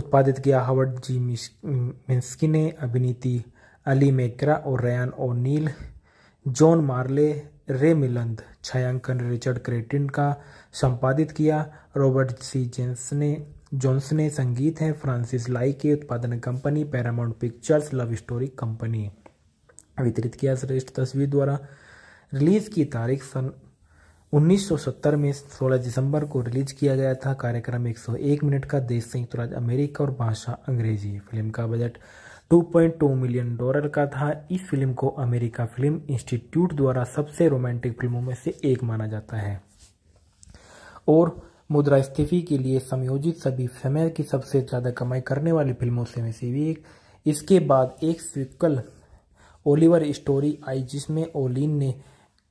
उत्पादित किया हावर्ड जी मिस्की ने अभिनीति अली मेकरा और रयान ओनील जॉन मार्ले रे मिलंद छायांकन रिचर्ड क्रेटिन का संपादित किया रॉबर्ट सी जेंस ने जॉन्स ने संगीत है फ्रांसिस लाई के उत्पादन company Paramount Pictures love story company वितरित किया श्रेष्ठ तस्वीर द्वारा रिलीज की तारीख सन 1970 में 16 दिसंबर को रिलीज किया गया था कार्यक्रम 101 मिनट का देश संयुक्त राज्य अमेरिका और भाषा अंग्रेजी फिल्म का बजट 2.2 मिलियन डॉलर का था इस फिल्म को अमेरिका फिल्म इंस्टीट्यूट द्वारा सबसे रोमांटिक फिल्मों में से एक माना जाता है और मुद्रास्फीति के लिए समयोजित सभी समय की सबसे ज़्यादा कमाई करने वाली फिल्मों से में से भी एक इसके बाद एक सिक्वल ओलिवर स्टोरी आई जिसमें ओलिन ने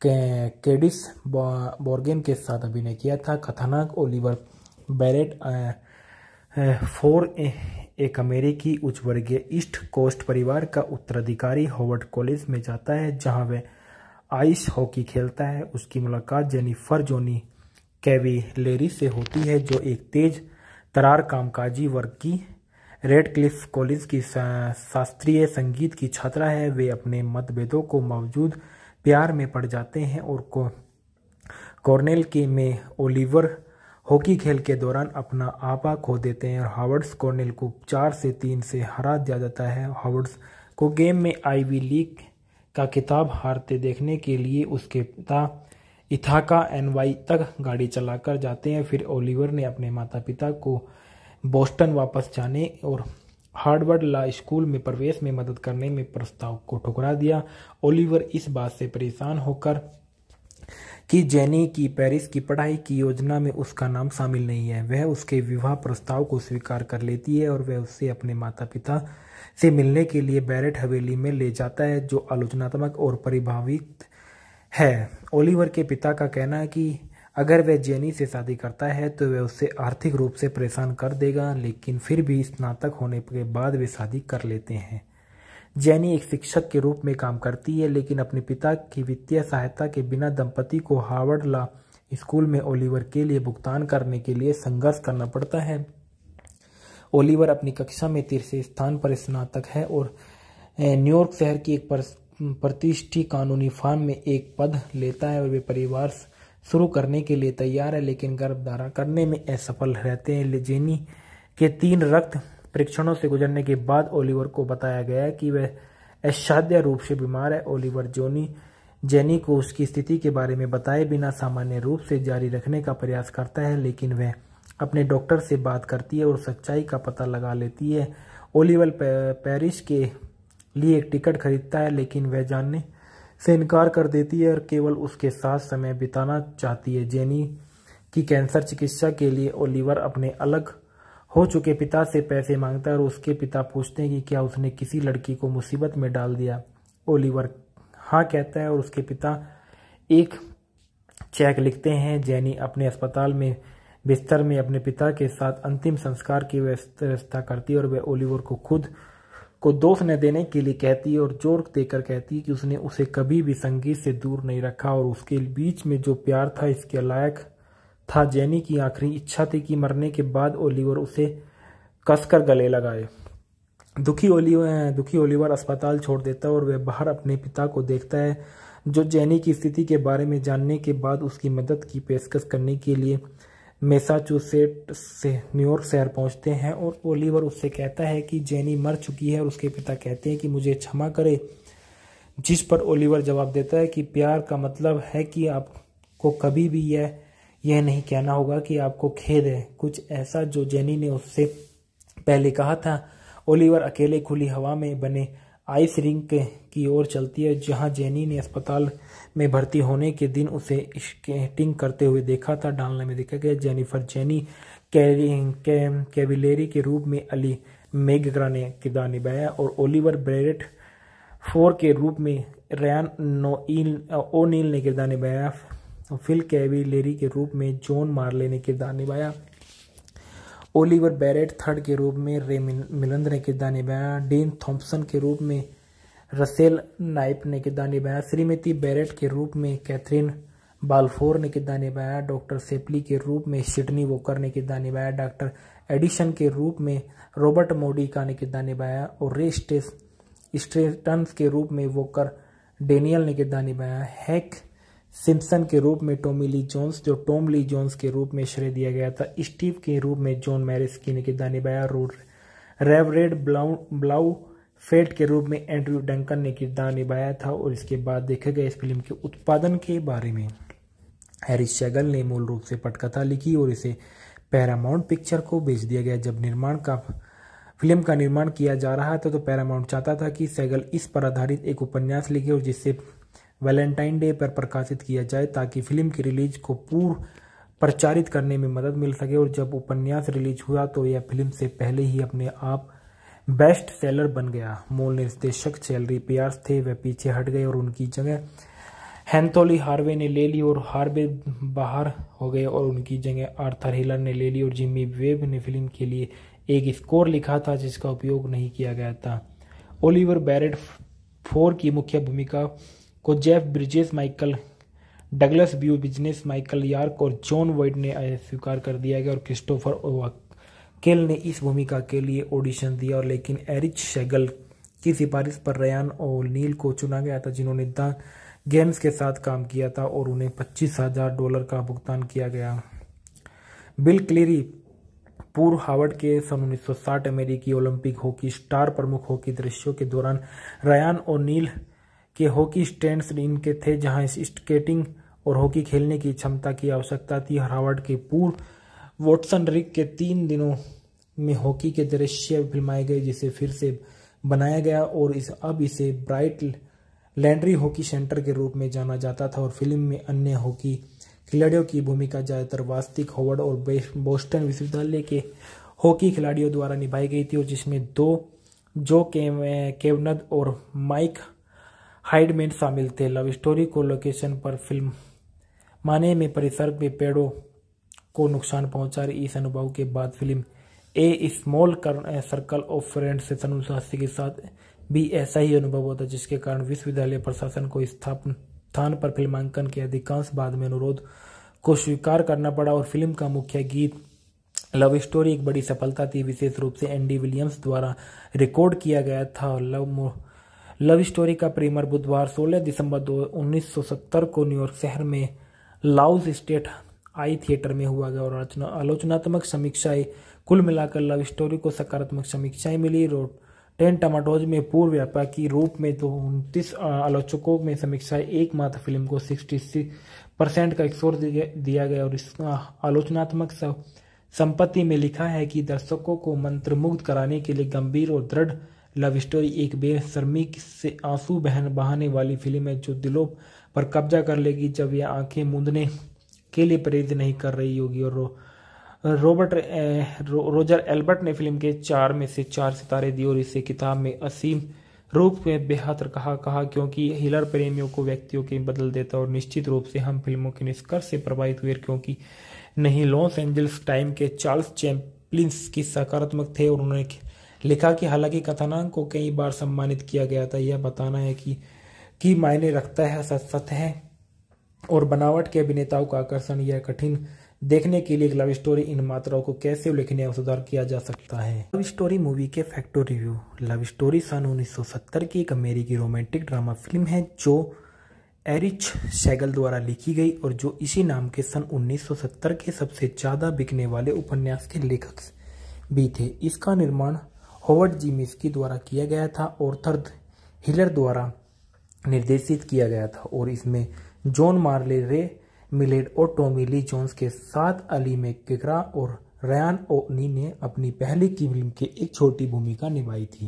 कैडिस बॉर्गेन के साथ अभिनय किया था खतरनाक ओलिवर बैरेट फोर एक अमेरिकी उच्च वर्गीय ईस्ट कोस्ट परिवार का उत्तराधिकारी हॉवर्ड कॉलेज में जाता है जहां वह आइस हॉकी खेलता है उसकी मुलाकात जेनिफर जोनी कैवी लेरी से होती है जो एक तेज तरार कामकाजी वर्ग की रेड क्लिफ कॉलेज की शास्त्रीय संगीत की छात्रा है वे अपने मतभेदों को मौजूद प्यार में पड़ जाते हैं और कॉर्नेल के में ओलिवर हॉकी खेल के दौरान अपना आपा खो देते हैं और हावर्ड्स कॉर्नेल को चार से तीन से हरा दिया जाता है हावर्ड्स को गेम में आईवी लीग का किताब हारते देखने के लिए उसके पिता इथाका एनवाई तक गाड़ी चलाकर जाते हैं फिर ओलिवर ने अपने माता पिता को बोस्टन वापस जाने और हार्डवर्ड ला स्कूल में प्रवेश में मदद करने में प्रस्ताव को ठुकरा दिया ओलिवर इस बात से परेशान होकर कि जेनी की पेरिस की पढ़ाई की योजना में उसका नाम शामिल नहीं है वह उसके विवाह प्रस्ताव को स्वीकार कर लेती है और वह उसे अपने माता पिता से मिलने के लिए बैरेट हवेली में ले जाता है जो आलोचनात्मक और परिभावित है ओलिवर के पिता का कहना है कि अगर वह जेनी से शादी करता है तो वह उसे आर्थिक रूप से परेशान कर देगा लेकिन फिर भी स्नातक होने के बाद वे शादी कर लेते हैं जैनी एक शिक्षक के रूप में काम करती है लेकिन अपने पिता की वित्तीय सहायता के बिना दंपति को हार्वर्ड ला स्कूल में ओलिवर के लिए भुगतान करने के लिए संघर्ष करना पड़ता है ओलिवर अपनी कक्षा में तीसरे स्थान पर स्नातक है और न्यूयॉर्क शहर की एक प्रतिष्ठी कानूनी फार्म में एक पद लेता है और वे परिवार शुरू करने के लिए तैयार है लेकिन गर्भ करने में असफल रहते हैं जेनी के तीन रक्त परीक्षणों से गुजरने के बाद ओलिवर को बताया गया है कि वह असाध्य रूप से बीमार है ओलिवर जोनी जेनी को उसकी स्थिति के बारे में बताए बिना सामान्य रूप से जारी रखने का प्रयास करता है लेकिन वह अपने डॉक्टर से बात करती है और सच्चाई का पता लगा लेती है ओलिवर पेरिस के लिए एक टिकट खरीदता है लेकिन वह जानने से इनकार कर देती है और केवल उसके साथ समय बिताना चाहती है जेनी की कैंसर चिकित्सा के लिए ओलिवर अपने अलग हो चुके पिता से पैसे मांगता है और उसके पिता पूछते हैं कि क्या उसने किसी लड़की को मुसीबत में डाल दिया ओलिवर हाँ कहता है और उसके पिता एक चेक लिखते हैं जैनी अपने अस्पताल में बिस्तर में अपने पिता के साथ अंतिम संस्कार की व्यवस्था करती है और वह ओलिवर को खुद को दोष न देने के लिए कहती है और जोर देकर कहती है कि उसने उसे कभी भी संगीत से दूर नहीं रखा और उसके बीच में जो प्यार था इसके लायक था जेनी की आखिरी इच्छा थी कि मरने के बाद ओलिवर उसे कसकर गले लगाए दुखी ओलिवर दुखी ओलिवर अस्पताल छोड़ देता है और वह बाहर अपने पिता को देखता है जो जेनी की स्थिति के बारे में जानने के बाद उसकी मदद की पेशकश करने के लिए मेसाचुसेट से न्यूयॉर्क शहर पहुंचते हैं और ओलिवर उससे कहता है कि जेनी मर चुकी है और उसके पिता कहते हैं कि मुझे क्षमा करे जिस पर ओलिवर जवाब देता है कि प्यार का मतलब है कि आपको कभी भी यह यह नहीं कहना होगा कि आपको खेद है कुछ ऐसा जो जेनी ने उससे पहले कहा था ओलिवर अकेले खुली हवा में बने आइस रिंक की ओर चलती है जहां जेनी ने अस्पताल में भर्ती होने के दिन उसे स्केटिंग करते हुए देखा था डालने में देखा गया जेनिफर जेनी कैविलेरी के, के रूप में अली मेगरा ने किरदार निभाया और ओलिवर ब्रेरेट फोर के रूप में रैन नो ओनील ने किरदार निभाया तो फिल लेरी के रूप में जॉन मार्ले ने किरदार निभाया ओलिवर बैरेट थर्ड के रूप में रे मिलंद ने किरदार निभाया डीन थॉम्पसन के रूप में रसेल नाइप ने किरदार निभाया श्रीमती बैरेट के रूप में कैथरीन बालफोर ने किरदार निभाया डॉक्टर सेपली के रूप में सिडनी वोकर ने किरदार निभाया डॉक्टर एडिशन के रूप में रॉबर्ट मोडिका ने किरदार निभाया और रे स्टेस के रूप में वोकर डेनियल ने किरदार निभाया हैक सिम्पसन के रूप में टोमी ली जोन्स जो टोम ली जोन्स के रूप में श्रेय दिया गया था स्टीव के रूप में जॉन मैरिस की ने किरदार निभाया रोड रेवरेड ब्लाउ ब्लाउ फेट के रूप में एंड्रयू डंकन ने किरदार निभाया था और इसके बाद देखे गए इस फिल्म के उत्पादन के बारे में हैरिस शैगल ने मूल रूप से पटकथा लिखी और इसे पैरामाउंट पिक्चर को बेच दिया गया जब निर्माण का फिल्म का निर्माण किया जा रहा था तो पैरामाउंट चाहता था कि सैगल इस पर आधारित एक उपन्यास लिखे और जिससे वैलेंटाइन डे पर प्रकाशित किया जाए ताकि फिल्म की रिलीज को पूर्व प्रचारित करने में मदद मिल सके और जब उपन्यास रिलीज हुआ तो यह फिल्म से पहले ही अपने आप बेस्ट सेलर बन गया मूल निर्देशक चैलरी पियार्स थे वे पीछे हट गए और उनकी जगह हैंथोली हार्वे ने ले ली और हार्वे बाहर हो गए और उनकी जगह आर्थर हिलर ने ले ली और जिमी वेब ने फिल्म के लिए एक स्कोर लिखा था जिसका उपयोग नहीं किया गया था ओलिवर बैरेट फोर की मुख्य भूमिका को Jeff Bridges Michael Douglas Beau business Michael York और जॉन वाइट ने स्वीकार कर दिया गया और क्रिस्टोफर केल ने इस भूमिका के लिए ऑडिशन दिया और लेकिन एरिच शेगल की सिफारिश पर रयान और नील को चुना गया था जिन्होंने द गेम्स के साथ काम किया था और उन्हें पच्चीस हजार डॉलर का भुगतान किया गया बिल क्लेरी पूर्व हार्वर्ड के सन 1960 अमेरिकी ओलंपिक हॉकी स्टार प्रमुख हॉकी दृश्यों के दौरान रयान और नील के हॉकी स्टैंड इनके थे जहां स्केटिंग और हॉकी खेलने की क्षमता की आवश्यकता थी हार्वर्ड के पूर्व वॉटसन रिक के तीन दिनों में हॉकी के दृश्य फिल्माए गए जिसे फिर से बनाया गया और इस अब इसे ब्राइट लैंड्री हॉकी सेंटर के रूप में जाना जाता था और फिल्म में अन्य हॉकी खिलाड़ियों की भूमिका ज़्यादातर वास्तविक हॉवर्ड और बोस्टन विश्वविद्यालय के हॉकी खिलाड़ियों द्वारा निभाई गई थी और जिसमें दो जो केवनद और माइक हाइड में शामिल थे लव स्टोरी को लोकेशन पर फिल्म माने में परिसर में पेड़ों को नुकसान पहुंचा रही इस अनुभव के बाद film A small circle of friends से सन उन्नीस के साथ भी ऐसा ही अनुभव होता जिसके कारण विश्वविद्यालय प्रशासन को स्थापन स्थान पर फिल्मांकन के अधिकांश बाद में अनुरोध को स्वीकार करना पड़ा और फिल्म का मुख्य गीत लव स्टोरी एक बड़ी सफलता थी विशेष रूप से एंडी विलियम्स द्वारा रिकॉर्ड किया गया था और लव लव स्टोरी का प्रीमियर बुधवार 16 दिसंबर दो को न्यूयॉर्क शहर में लाउज स्टेट आई थिएटर में हुआ गया और आलोचनात्मक समीक्षाएं कुल मिलाकर लव स्टोरी को सकारात्मक समीक्षाएं मिली रोड टेन टमाटोज में पूर्व व्यापार के रूप में तो उनतीस आलोचकों में समीक्षाएं एकमात्र फिल्म को सिक्सटी परसेंट का स्कोर दिया गया और इसका आलोचनात्मक संपत्ति में लिखा है कि दर्शकों को मंत्रमुग्ध कराने के लिए गंभीर और दृढ़ लव स्टोरी एक बेशर्मी से आंसू बहन बहाने वाली फिल्म है जो दिलों पर कब्जा कर लेगी जब यह आंखें मूंदने के लिए प्रेरित नहीं कर रही होगी और रो, रॉबर्ट रो, रोजर एल्बर्ट ने फिल्म के चार में से चार सितारे दिए और इसे किताब में असीम रूप में बेहतर कहा कहा क्योंकि हिलर प्रेमियों को व्यक्तियों के बदल देता और निश्चित रूप से हम फिल्मों के निष्कर्ष से प्रभावित हुए क्योंकि नहीं लॉस एंजल्स टाइम के चार्ल्स चैम्पलिन्स की सकारात्मक थे और उन्होंने लिखा कि हालांकि कथानांक को कई बार सम्मानित किया गया था यह बताना है कि की मायने रखता है सच सत है और बनावट के अभिनेताओं का आकर्षण यह कठिन देखने के लिए एक लव स्टोरी इन मात्राओं को कैसे उल्लेखनीय और सुधार किया जा सकता है लव स्टोरी मूवी के फैक्टो रिव्यू लव स्टोरी सन 1970 की एक अमेरिकी रोमांटिक ड्रामा फिल्म है जो एरिच सैगल द्वारा लिखी गई और जो इसी नाम के सन 1970 के सबसे ज़्यादा बिकने वाले उपन्यास के लेखक भी थे इसका निर्माण होवर्ड जी मिस्की द्वारा किया गया था और थर्द हिलर द्वारा निर्देशित किया गया था और इसमें जॉन मार्ले रे मिलेड और टॉमी ली जोन्स के साथ अली में और रयान ओनी ने अपनी पहली की फिल्म की एक छोटी भूमिका निभाई थी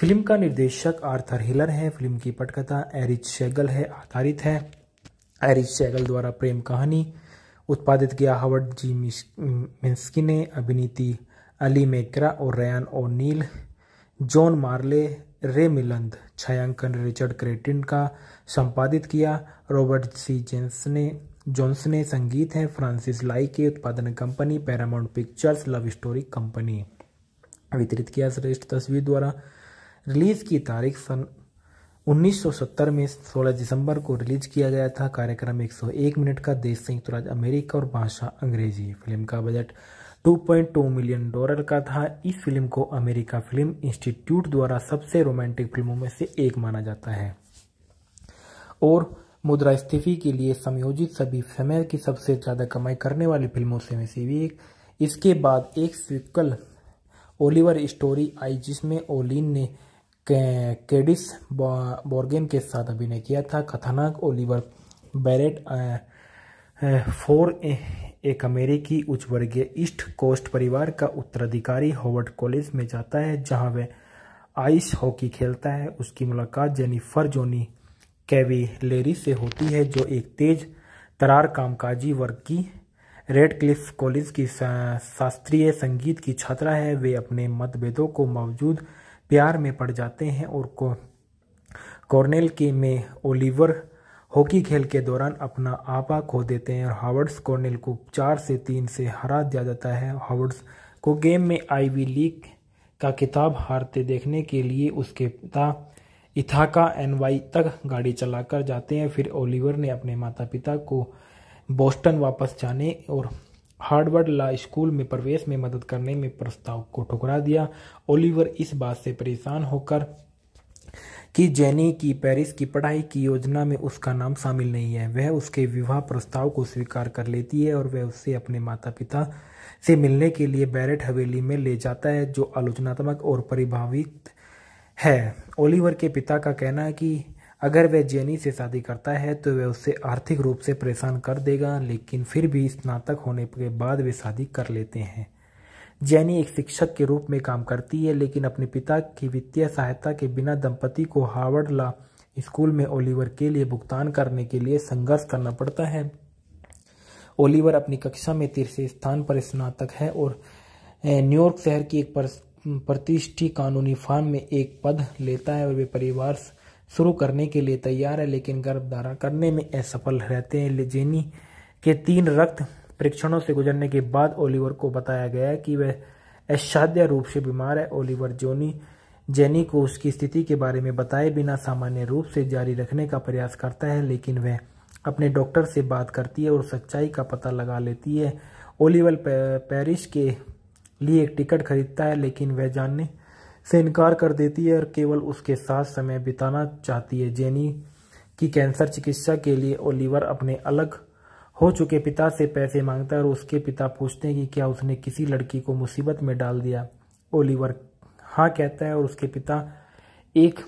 फिल्म का निर्देशक आर्थर हिलर है फिल्म की पटकथा एरिच शेगल है आधारित है एरिच शेगल द्वारा प्रेम कहानी उत्पादित किया हावर्ड जी मिस्की ने अभिनीति अली मेकरा और रयान और नील जॉन मार्ले रे मिलंद छायांकन रिचर्ड क्रेटिन का संपादित किया रॉबर्ट सी जेंस ने जॉन्स ने संगीत है फ्रांसिस लाई के उत्पादन company Paramount Pictures love story company वितरित किया श्रेष्ठ तस्वीर द्वारा रिलीज की तारीख सन 1970 में 16 दिसंबर को रिलीज किया गया था कार्यक्रम 101 मिनट का देश संयुक्त राज्य अमेरिका और भाषा अंग्रेजी फिल्म का बजट 2.2 मिलियन डॉलर का था इस फिल्म को अमेरिका फिल्म इंस्टीट्यूट द्वारा सबसे रोमांटिक फिल्मों में से एक माना जाता है और मुद्रास्फीति के लिए समयोजित सभी समय की सबसे ज़्यादा कमाई करने वाली फिल्मों से में से भी एक इसके बाद एक सिक्वल ओलिवर स्टोरी आई जिसमें ओलिन ने कैडिस बॉर्गेन के साथ अभिनय किया था कथानक ओलिवर बैरेट फोर एक अमेरिकी उच्च वर्गीय ईस्ट कोस्ट परिवार का उत्तराधिकारी हॉवर्ड कॉलेज में जाता है जहां वह आइस हॉकी खेलता है उसकी मुलाकात जेनिफर जोनी कैवी लेरी से होती है जो एक तेज तरार कामकाजी वर्ग की रेड क्लिफ कॉलेज की शास्त्रीय संगीत की छात्रा है वे अपने मतभेदों को मौजूद प्यार में पड़ जाते हैं और को कॉर्नेल के में ओलिवर हॉकी खेल के दौरान अपना आपा खो देते हैं और हावर्ड्स कॉर्नेल को चार से तीन से हरा दिया जाता है हावर्ड्स को गेम में आईवी लीग का किताब हारते देखने के लिए उसके पिता इथाका एनवाई तक गाड़ी चलाकर जाते हैं फिर ओलिवर ने अपने माता पिता को बोस्टन वापस जाने और हार्डवर्ड ला स्कूल में प्रवेश में मदद करने में प्रस्ताव को ठुकरा दिया ओलिवर इस बात से परेशान होकर कि जेनी की पेरिस की पढ़ाई की योजना में उसका नाम शामिल नहीं है वह उसके विवाह प्रस्ताव को स्वीकार कर लेती है और वह उसे अपने माता पिता से मिलने के लिए बैरेट हवेली में ले जाता है जो आलोचनात्मक और परिभावित है ओलिवर के पिता का कहना है कि अगर वह जेनी से शादी करता है तो वह उसे आर्थिक रूप से परेशान कर देगा लेकिन फिर भी स्नातक होने के बाद वे शादी कर लेते हैं जैनी एक शिक्षक के रूप में काम करती है लेकिन अपने पिता की वित्तीय सहायता के बिना दंपति को हार्वर्ड ला स्कूल में ओलिवर के लिए भुगतान करने के लिए संघर्ष करना पड़ता है ओलिवर अपनी कक्षा में तीसरे स्थान पर स्नातक है और न्यूयॉर्क शहर की एक प्रतिष्ठी कानूनी फार्म में एक पद लेता है और वे परिवार शुरू करने के लिए तैयार है लेकिन गर्भ धारण करने में असफल रहते हैं जेनी के तीन रक्त परीक्षणों से गुजरने के बाद ओलिवर को बताया गया कि वह असाध्य रूप से बीमार है ओलिवर जोनी जेनी को उसकी स्थिति के बारे में बताए बिना सामान्य रूप से जारी रखने का प्रयास करता है लेकिन वह अपने डॉक्टर से बात करती है और सच्चाई का पता लगा लेती है ओलिवर पेरिस के लिए एक टिकट खरीदता है लेकिन वह जानने से इनकार कर देती है और केवल उसके साथ समय बिताना चाहती है जेनी की कैंसर चिकित्सा के लिए ओलिवर अपने अलग हो चुके पिता से पैसे मांगता है और उसके पिता पूछते हैं कि क्या उसने किसी लड़की को मुसीबत में डाल दिया ओलिवर हाँ कहता है और उसके पिता एक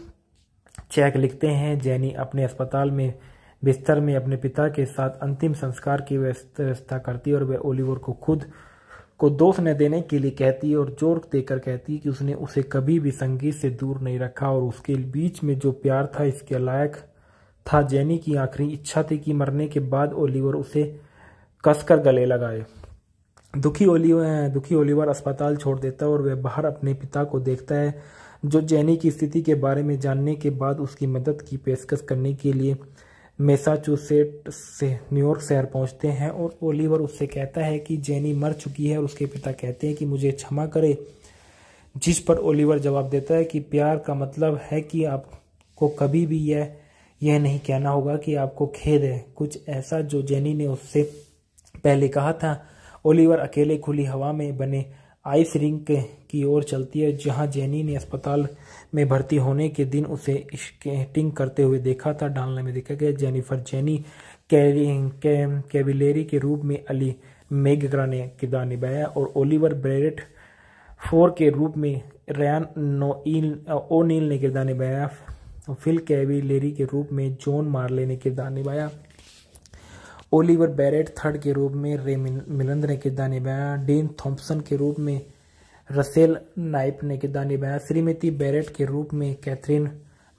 चेक लिखते हैं जैनी अपने अस्पताल में बिस्तर में अपने पिता के साथ अंतिम संस्कार की व्यवस्था करती है और वह ओलिवर को खुद को दोष न देने के लिए कहती और जोर देकर कहती कि उसने उसे कभी भी संगीत से दूर नहीं रखा और उसके बीच में जो प्यार था इसके लायक था जैनी की आखिरी इच्छा थी कि मरने के बाद ओलिवर उसे कसकर गले लगाए दुखी ओलिवर दुखी ओलिवर अस्पताल छोड़ देता है और वह बाहर अपने पिता को देखता है जो जैनी की स्थिति के बारे में जानने के बाद उसकी मदद की पेशकश करने के लिए मैसाचुसेट से न्यूयॉर्क शहर पहुंचते हैं और ओलिवर उससे कहता है कि जैनी मर चुकी है और उसके पिता कहते हैं कि मुझे क्षमा करे जिस पर ओलिवर जवाब देता है कि प्यार का मतलब है कि आपको कभी भी यह यह नहीं कहना होगा कि आपको खेद है कुछ ऐसा जो जेनी ने उससे पहले कहा था ओलिवर अकेले खुली हवा में बने आइस रिंक की ओर चलती है जहां जेनी ने अस्पताल में भर्ती होने के दिन उसे स्केटिंग करते हुए देखा था डालने में देखा गया जेनिफर जेनी कैविलेरी के रूप में अली मेगरा ने किरदार निभाया और ओलिवर ब्रेरेट फोर के रूप में रैन नो ओनील ने किरदार निभाया और फिल लेरी के रूप में जॉन मार्ले ने किरदार निभाया ओलिवर बैरेट थर्ड के रूप में रे मिलंद ने किरदार निभाया डीन थॉम्पसन के रूप में रसेल नाइप ने किरदार निभाया श्रीमती बैरेट के रूप में कैथरीन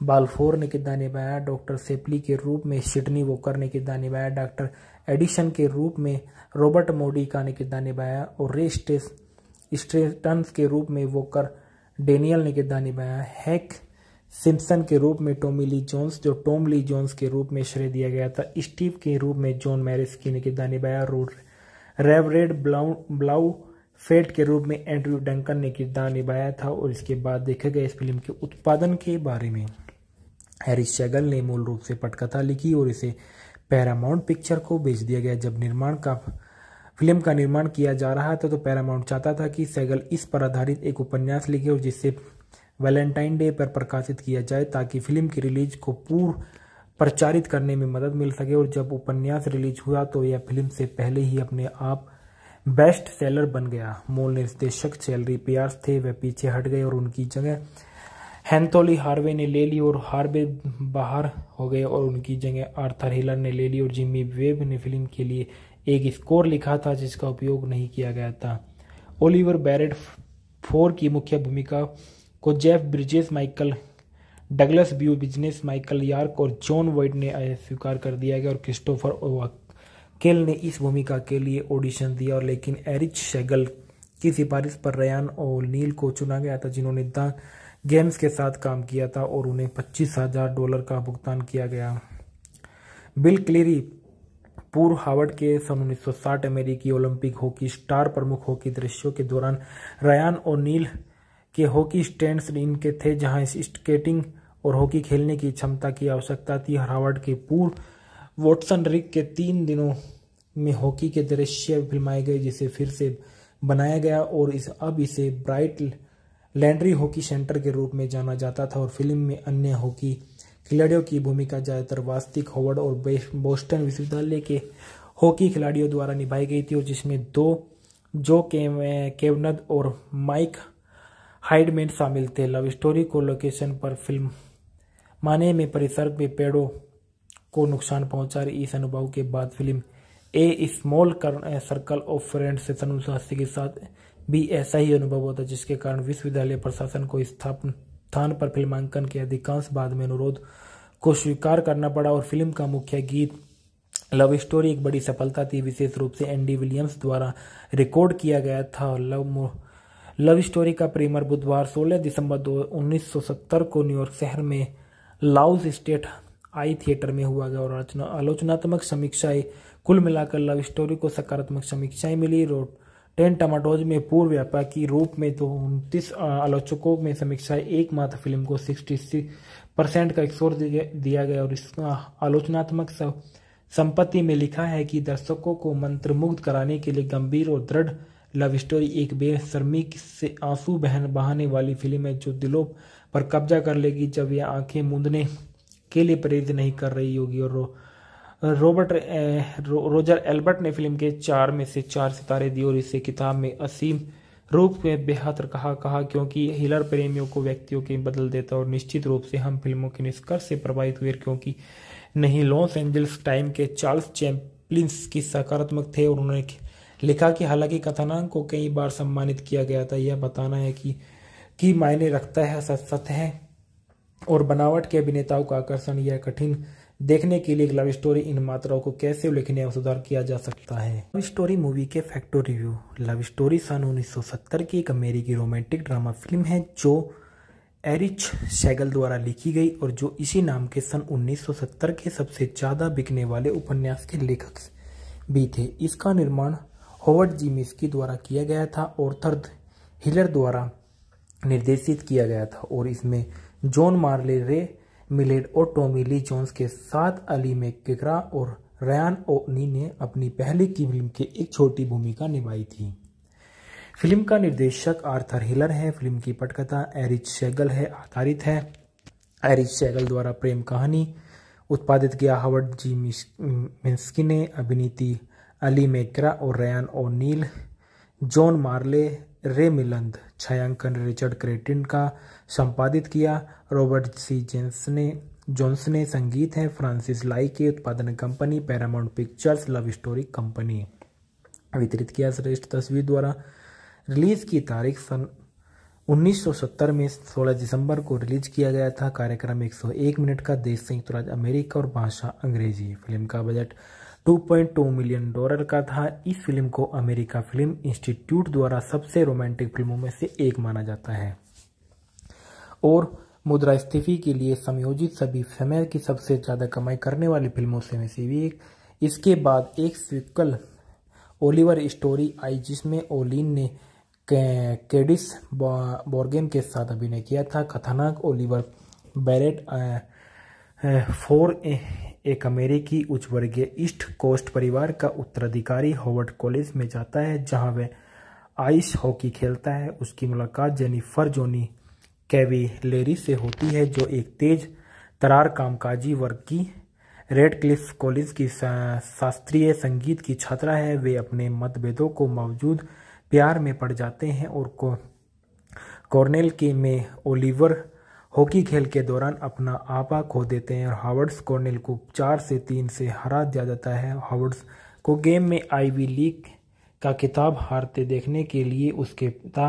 बालफोर ने किरदार निभाया डॉक्टर सेपली के रूप में शिडनी वोकर ने किरदार निभाया डॉक्टर एडिशन के रूप में रॉबर्ट मोडिका ने किरदार निभाया और रे स्टेस के रूप में वोकर डेनियल ने किरदार निभाया हैक सिम्पसन के रूप में टोमी ली जोन्स जो टोम ली जोन्स के रूप में श्रेय दिया गया था स्टीव के रूप में जॉन मैरिस की ने बया निभाया रेवरेड ब्लाउ ब्लाउ फेट के रूप में एंड्रयू डंकन ने किरदार निभाया था और इसके बाद देखे गए इस फिल्म के उत्पादन के बारे में हैरिस शैगल ने मूल रूप से पटकथा लिखी और इसे पैरामाउंट पिक्चर को बेच दिया गया जब निर्माण का फिल्म का निर्माण किया जा रहा था तो पैरामाउंट चाहता था कि सैगल इस पर आधारित एक उपन्यास लिखे और जिससे वैलेंटाइन डे पर प्रकाशित किया जाए ताकि फिल्म की रिलीज को पूर्व प्रचारित करने में मदद मिल सके और जब उपन्यास रिलीज हुआ तो यह फिल्म से पहले ही अपने आप बेस्ट सेलर बन गया मूल निर्देशक चैलरी पियार्स थे वे पीछे हट गए और उनकी जगह हैंथोली हार्वे ने ले ली और हार्वे बाहर हो गए और उनकी जगह आर्थर हिलर ने ले ली और जिमी वेब ने फिल्म के लिए एक स्कोर लिखा था जिसका उपयोग नहीं किया गया था ओलिवर बैरेट फोर की मुख्य भूमिका को Jeff Bridges Michael Douglas Beau business Michael York और जॉन वाइट ने स्वीकार कर दिया गया और क्रिस्टोफर केल ने इस भूमिका के लिए ऑडिशन दिया और लेकिन एरिच शेगल की सिफारिश पर रयान और नील को चुना गया था जिन्होंने द गेम्स के साथ काम किया था और उन्हें पच्चीस हजार डॉलर का भुगतान किया गया बिल क्लेरी पूर्व हार्वर्ड के सन 1960 अमेरिकी ओलंपिक हॉकी स्टार प्रमुख हॉकी दृश्यों के दौरान रयान और नील के हॉकी स्टैंड्स इनके थे जहां स्केटिंग और हॉकी खेलने की क्षमता की आवश्यकता थी और हार्वर्ड के पूर्व वॉटसन रिक के तीन दिनों में हॉकी के दृश्य फिल्माए गए जिसे फिर से बनाया गया और इस अब इसे ब्राइट लैंड्री हॉकी सेंटर के रूप में जाना जाता था और फिल्म में अन्य हॉकी खिलाड़ियों की भूमिका ज़्यादातर वास्तविक हॉवर्ड और बोस्टन विश्वविद्यालय के हॉकी खिलाड़ियों द्वारा निभाई गई थी और जिसमें दो जो केवनद और माइक हाइड शामिल थे लव स्टोरी को लोकेशन पर फिल्म माने में परिसर में पेड़ों को नुकसान पहुंचा रही इस अनुभव के बाद film A small circle of friends से सन उन्नीस के साथ भी ऐसा ही अनुभव होता जिसके कारण विश्वविद्यालय प्रशासन को स्थापन स्थान पर फिल्मांकन के अधिकांश बाद में अनुरोध को स्वीकार करना पड़ा और फिल्म का मुख्य गीत लव स्टोरी एक बड़ी सफलता थी विशेष रूप से एंडी विलियम्स द्वारा रिकॉर्ड किया गया था और लव लव स्टोरी का प्रीमियर बुधवार 16 दिसंबर दो को न्यूयॉर्क शहर में लाउस स्टेट आई थिएटर में हुआ गया और आलोचनात्मक समीक्षाएं कुल मिलाकर लव स्टोरी को सकारात्मक समीक्षाएं मिली रोड टेन टमाटोज में पूर्व व्यापार की रूप में तो उनतीस आलोचकों में समीक्षाएं एकमात्र फिल्म को सिक्सटी परसेंट का स्कोर दिया गया और इसका आलोचनात्मक संपत्ति में लिखा है कि दर्शकों को मंत्रमुग्ध कराने के लिए गंभीर और दृढ़ लव स्टोरी एक बेशर्मी से आंसू बहन बहाने वाली फिल्म है जो दिलों पर कब्जा कर लेगी जब यह आंखें मूंदने के लिए प्रेरित नहीं कर रही होगी और रो, रॉबर्ट रो, रोजर एल्बर्ट ने फिल्म के चार में से चार सितारे दिए और इसे किताब में असीम रूप में बेहतर कहा कहा क्योंकि हिलर प्रेमियों को व्यक्तियों के बदल देता और निश्चित रूप से हम फिल्मों के निष्कर्ष से प्रभावित हुए क्योंकि नहीं लॉस एंजल्स टाइम के चार्ल्स चैम्पलिन्स की सकारात्मक थे और उन्होंने लिखा कि हालांकि कथानक को कई बार सम्मानित किया गया था यह बताना है कि की मायने रखता है सत सतह और बनावट के अभिनेताओं का आकर्षण यह कठिन देखने के लिए लव स्टोरी इन मात्राओं को कैसे उल्लेखनीय और सुधार किया जा सकता है लव स्टोरी मूवी के फैक्टो रिव्यू लव स्टोरी सन 1970 की एक अमेरिकी रोमांटिक ड्रामा फिल्म है जो एरिच सैगल द्वारा लिखी गई और जो इसी नाम के सन 1970 के सबसे ज़्यादा बिकने वाले उपन्यास के लेखक भी थे इसका निर्माण होवर्ड जी मिस्की द्वारा किया गया था और थर्द हिलर द्वारा निर्देशित किया गया था और इसमें जॉन मार्ले रे मिलेड और टॉमी ली जोन्स के साथ अली में और रयान ओनी ने अपनी पहली की फिल्म की एक छोटी भूमिका निभाई थी फिल्म का निर्देशक आर्थर हिलर है फिल्म की पटकथा एरिच शेगल है आधारित है एरिच शेगल द्वारा प्रेम कहानी उत्पादित किया हवर्ड जी मिस्की ने अभिनीति अली मेकरा और रयान नील जॉन मार्ले रे मिलंद छायांकन रिचर्ड क्रेटिन का संपादित किया रॉबर्ट सी जेंस ने जॉन्स ने संगीत है फ्रांसिस लाई की उत्पादन company Paramount Pictures love story company वितरित किया श्रेष्ठ तस्वीर द्वारा रिलीज की तारीख सन 1970 में 16 दिसंबर को रिलीज किया गया था कार्यक्रम 101 मिनट का देश संयुक्त राज्य अमेरिका और भाषा अंग्रेजी फिल्म का बजट 2.2 मिलियन डॉलर का था इस फिल्म को अमेरिका फिल्म इंस्टीट्यूट द्वारा सबसे रोमांटिक फिल्मों में से एक माना जाता है और मुद्रास्फीति के लिए समयोजित सभी समय की सबसे ज़्यादा कमाई करने वाली फिल्मों से में से भी एक इसके बाद एक स्विकल ओलिवर स्टोरी आई जिसमें ओलिन ने केडिस बॉर्गेन के साथ अभिनय किया था कथानक ओलिवर बैरेट फोर एक अमेरिकी उच्च वर्गीय ईस्ट कोस्ट परिवार का उत्तराधिकारी हॉवर्ड कॉलेज में जाता है जहां वह आइस हॉकी खेलता है उसकी मुलाकात जेनिफर जोनी कैवी लेरी से होती है जो एक तेज तरार कामकाजी वर्ग की रेड क्लिफ कॉलेज की शास्त्रीय संगीत की छात्रा है वे अपने मतभेदों को मौजूद प्यार में पड़ जाते हैं और को कॉर्नेल के में ओलिवर हॉकी खेल के दौरान अपना आपा खो देते हैं और हावर्ड्स कॉर्नेल को चार से तीन से हरा दिया जाता है हावर्ड्स को गेम में आईवी लीग का किताब हारते देखने के लिए उसके पिता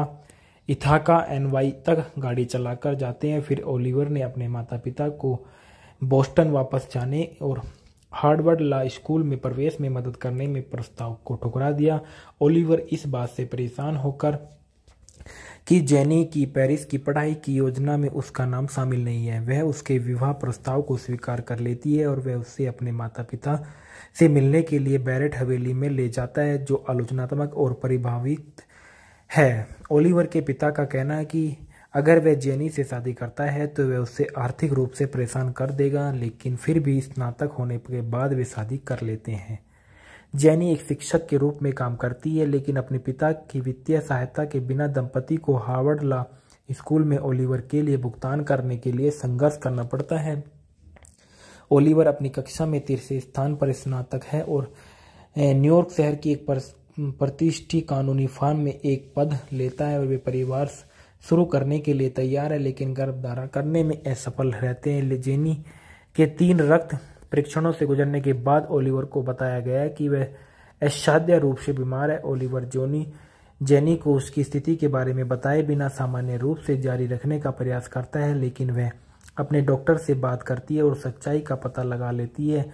इथाका एनवाई तक गाड़ी चलाकर जाते हैं फिर ओलिवर ने अपने माता पिता को बोस्टन वापस जाने और हार्डवर्ड ला स्कूल में प्रवेश में मदद करने में प्रस्ताव को ठुकरा दिया ओलिवर इस बात से परेशान होकर कि जेनी की पेरिस की पढ़ाई की योजना में उसका नाम शामिल नहीं है वह उसके विवाह प्रस्ताव को स्वीकार कर लेती है और वह उससे अपने माता पिता से मिलने के लिए बैरेट हवेली में ले जाता है जो आलोचनात्मक और परिभावित है ओलिवर के पिता का कहना है कि अगर वह जेनी से शादी करता है तो वह उससे आर्थिक रूप से परेशान कर देगा लेकिन फिर भी स्नातक होने के बाद वे शादी कर लेते हैं जैनी एक शिक्षक के रूप में काम करती है लेकिन अपने पिता की वित्तीय सहायता के बिना दंपति को हार्वर्ड ला स्कूल में ओलिवर के लिए भुगतान करने के लिए संघर्ष करना पड़ता है ओलिवर अपनी कक्षा में तीसरे स्थान पर स्नातक है और न्यूयॉर्क शहर की एक प्रतिष्ठी कानूनी फार्म में एक पद लेता है और वे परिवार शुरू करने के लिए तैयार है लेकिन गर्भ धारण करने में असफल रहते हैं जेनी के तीन रक्त परीक्षणों से गुजरने के बाद ओलिवर को बताया गया कि वह असाध्य रूप से बीमार है ओलिवर जोनी जेनी को उसकी स्थिति के बारे में बताए बिना सामान्य रूप से जारी रखने का प्रयास करता है लेकिन वह अपने डॉक्टर से बात करती है और सच्चाई का पता लगा लेती है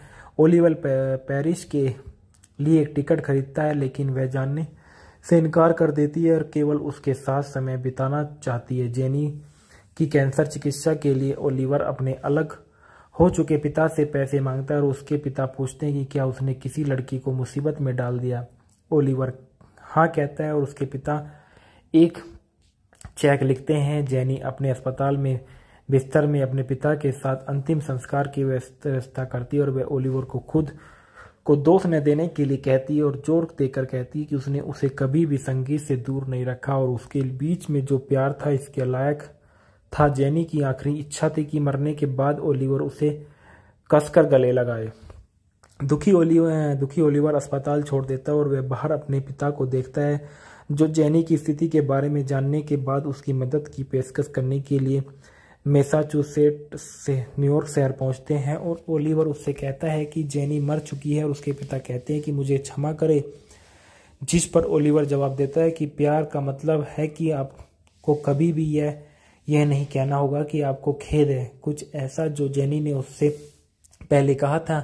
ओलिवर पेरिस के लिए एक टिकट खरीदता है लेकिन वह जानने से इनकार कर देती है और केवल उसके साथ समय बिताना चाहती है जेनी की कैंसर चिकित्सा के लिए ओलिवर अपने अलग हो चुके पिता से पैसे मांगता है और उसके पिता पूछते हैं कि क्या उसने किसी लड़की को मुसीबत में डाल दिया ओलिवर हाँ कहता है और उसके पिता एक चेक लिखते हैं जैनी अपने अस्पताल में बिस्तर में अपने पिता के साथ अंतिम संस्कार की व्यवस्था करती है और वह ओलिवर को खुद को दोष न देने के लिए कहती है और जोर देकर कहती है कि उसने उसे कभी भी संगीत से दूर नहीं रखा और उसके बीच में जो प्यार था इसके लायक था जैनी की आखिरी इच्छा थी कि मरने के बाद ओलिवर उसे कसकर गले लगाए दुखी ओलिवर दुखी ओलिवर अस्पताल छोड़ देता है और वह बाहर अपने पिता को देखता है जो जैनी की स्थिति के बारे में जानने के बाद उसकी मदद की पेशकश करने के लिए मैसाचुसेट से न्यूयॉर्क शहर पहुंचते हैं और ओलिवर उससे कहता है कि जेनी मर चुकी है और उसके पिता कहते हैं कि मुझे क्षमा करे जिस पर ओलिवर जवाब देता है कि प्यार का मतलब है कि आपको कभी भी यह यह नहीं कहना होगा कि आपको खेद है कुछ ऐसा जो जेनी ने उससे पहले कहा था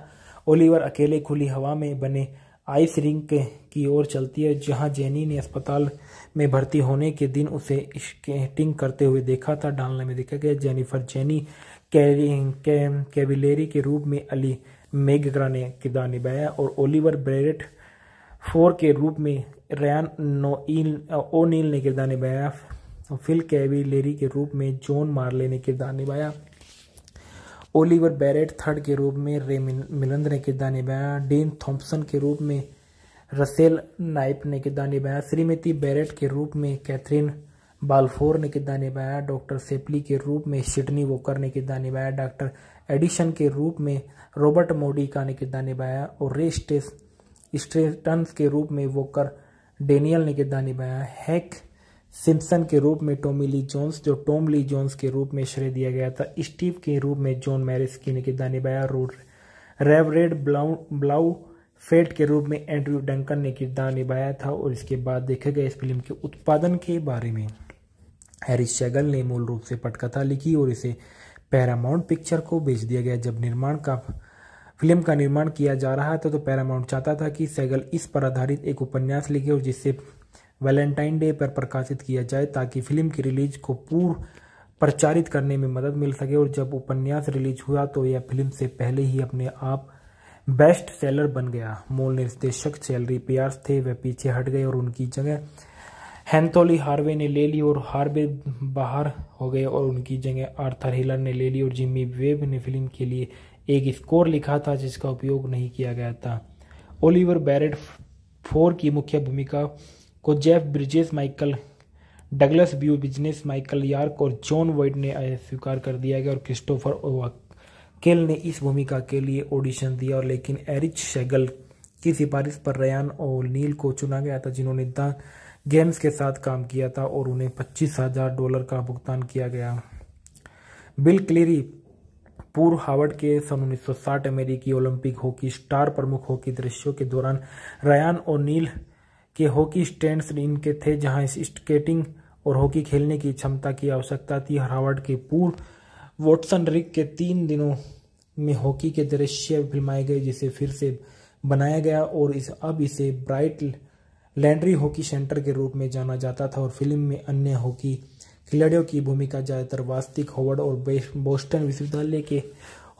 ओलिवर अकेले खुली हवा में बने आइस रिंक की ओर चलती है जहां जेनी ने अस्पताल में भर्ती होने के दिन उसे स्केटिंग करते हुए देखा था डालने में देखा गया जेनिफर जेनी कैबिलेरी के रूप में अली मेगरा ने किरदार निभाया और ओलिवर ब्रेरेट फोर के रूप में रैन नो ओनील ने किरदार निभाया फिल लेरी के रूप में जॉन मार्ले ने किरदार निभाया ओलिवर बैरेट थर्ड के रूप में रे मिलंद ने किरदार निभाया डीन थॉम्पसन के रूप में रसेल नाइप ने किरदार निभाया श्रीमती बैरेट के रूप में कैथरीन बालफोर ने किरदार निभाया डॉक्टर सेपली के रूप में सिडनी वोकर ने किरदार निभाया डॉक्टर एडिशन के रूप में रॉबर्ट मोडिका ने किरदार निभाया और रे स्टेस स्टेटन के रूप में वोकर डेनियल ने किरदार निभाया हैक सिम्पसन के रूप में टोमी ली जोन्स जो टोम ली जोन्स के रूप में श्रेय दिया गया था स्टीव के रूप में जॉन मैरिस की ने निभाया रेवरेड ब्लाउ ब्लाउ फेट के रूप में एंड्रयू डंकन ने किरदार निभाया था और इसके बाद देखे गए इस फिल्म के उत्पादन के बारे में हैरिस शैगल ने मूल रूप से पटकथा लिखी और इसे पैरामाउंट पिक्चर को बेच दिया गया जब निर्माण का फिल्म का निर्माण किया जा रहा था तो पैरामाउंट चाहता था कि सैगल इस पर आधारित एक उपन्यास लिखे और जिससे वैलेंटाइन डे पर प्रकाशित किया जाए ताकि फिल्म की रिलीज को पूर्व प्रचारित करने में मदद मिल सके और जब उपन्यास रिलीज हुआ तो यह फिल्म से पहले ही अपने आप बेस्ट सेलर बन गया मूल निर्देशक सैलरी पियार्स थे वे पीछे हट गए और उनकी जगह हैंथोली हार्वे ने ले ली और हार्वे बाहर हो गए और उनकी जगह आर्थर हिलर ने ले ली और जिमी वेब ने फिल्म के लिए एक स्कोर लिखा था जिसका उपयोग नहीं किया गया था ओलिवर बैरेट फोर की मुख्य भूमिका को Jeff Bridges Michael Douglas Beau business Michael York और जॉन वाइट ने स्वीकार कर दिया गया और क्रिस्टोफर केल ने इस भूमिका के लिए ऑडिशन दिया और लेकिन एरिच शेगल की सिफारिश पर रयान और नील को चुना गया था जिन्होंने द गेम्स के साथ काम किया था और उन्हें पच्चीस हजार डॉलर का भुगतान किया गया बिल क्लेरी पूर्व हार्वर्ड के सन 1960 अमेरिकी ओलंपिक हॉकी स्टार प्रमुख हॉकी दृश्यों के दौरान रयान और नील के हॉकी स्टैंड्स इनके थे जहां स्केटिंग और हॉकी खेलने की क्षमता की आवश्यकता थी हार्वर्ड के पूर्व वॉटसन रिक के तीन दिनों में हॉकी के दृश्य फिल्माए गए जिसे फिर से बनाया गया और इस अब इसे ब्राइट लैंड्री हॉकी सेंटर के रूप में जाना जाता था और फिल्म में अन्य हॉकी खिलाड़ियों की भूमिका ज़्यादातर वास्तविक हॉवर्ड और बोस्टन विश्वविद्यालय के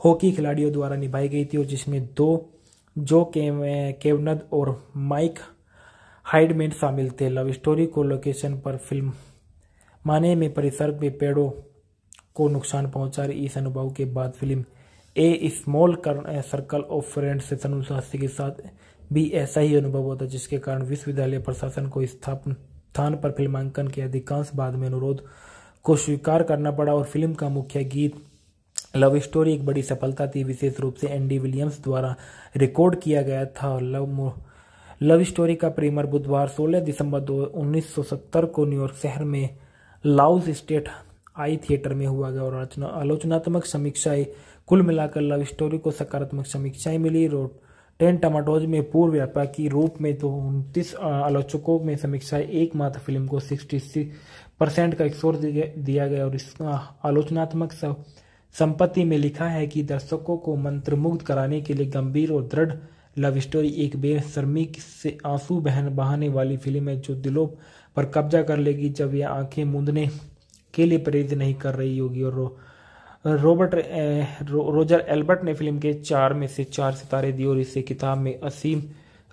हॉकी खिलाड़ियों द्वारा निभाई गई थी और जिसमें दो जो केवनद और माइक हाइड में शामिल थे लव स्टोरी को लोकेशन पर फिल्म माने में परिसर में पेड़ों को नुकसान पहुंचा रही इस अनुभव के बाद film A small circle of friends से सन उन्नीस के साथ भी ऐसा ही अनुभव होता जिसके कारण विश्वविद्यालय प्रशासन को स्थान पर फिल्मांकन के अधिकांश बाद में अनुरोध को स्वीकार करना पड़ा और फिल्म का मुख्य गीत लव स्टोरी एक बड़ी सफलता थी विशेष रूप से एंडी विलियम्स द्वारा रिकॉर्ड किया गया था लव लव स्टोरी का प्रीमियर बुधवार 16 दिसंबर दो को न्यूयॉर्क शहर में लाउस स्टेट आई थिएटर में हुआ और आलोचनात्मक समीक्षाएं कुल मिलाकर लव स्टोरी को सकारात्मक समीक्षाएं मिली रोड टेन टमाटोज में पूर्व व्यापार की रूप में तो उनतीस आलोचकों में समीक्षाएं एकमात्र फिल्म को सिक्सटी परसेंट का स्कोर दिया गया और इस आलोचनात्मक संपत्ति में लिखा है कि दर्शकों को मंत्रमुग्ध कराने के लिए गंभीर और दृढ़ लव स्टोरी एक बेशर्मी से आंसू बहन बहाने वाली फिल्म है जो दिलों पर कब्जा कर लेगी जब यह आंखें मूंदने के लिए प्रेरित नहीं कर रही होगी और रो, रोबर्ट रो, रोजर एल्बर्ट ने फिल्म के चार में से चार सितारे दिए और इसे किताब में असीम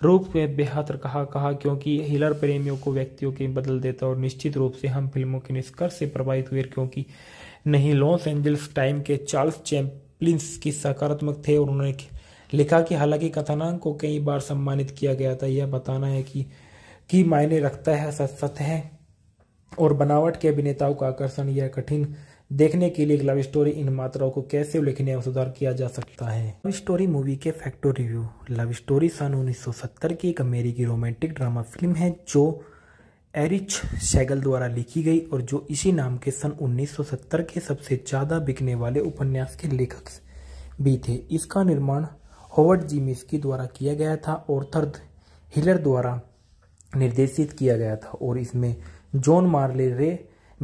रूप में बेहद कहा कहा क्योंकि हिलर प्रेमियों को व्यक्तियों के बदल देता और निश्चित रूप से हम फिल्मों के निष्कर्ष से प्रभावित हुए क्योंकि नहीं लॉस एंजल्स टाइम के चार्ल्स चैम्पलिन्स की सकारात्मक थे और उन्होंने लिखा कि हालांकि कथानक को कई बार सम्मानित किया गया था यह बताना है कि की मायने रखता है सत है और बनावट के अभिनेताओं का आकर्षण यह कठिन देखने के लिए लव स्टोरी इन मात्राओं को कैसे उल्लेखनीय सुधार किया जा सकता है लव स्टोरी मूवी के फैक्टो रिव्यू लव स्टोरी सन 1970 की एक अमेरिकी रोमांटिक ड्रामा फिल्म है जो एरिच सैगल द्वारा लिखी गई और जो इसी नाम के सन 1970 के सबसे ज़्यादा बिकने वाले उपन्यास के लेखक भी थे इसका निर्माण होवर्ड जी मिस्की द्वारा किया गया था और थर्थ हिलर द्वारा निर्देशित किया गया था और इसमें जॉन मार्ले रे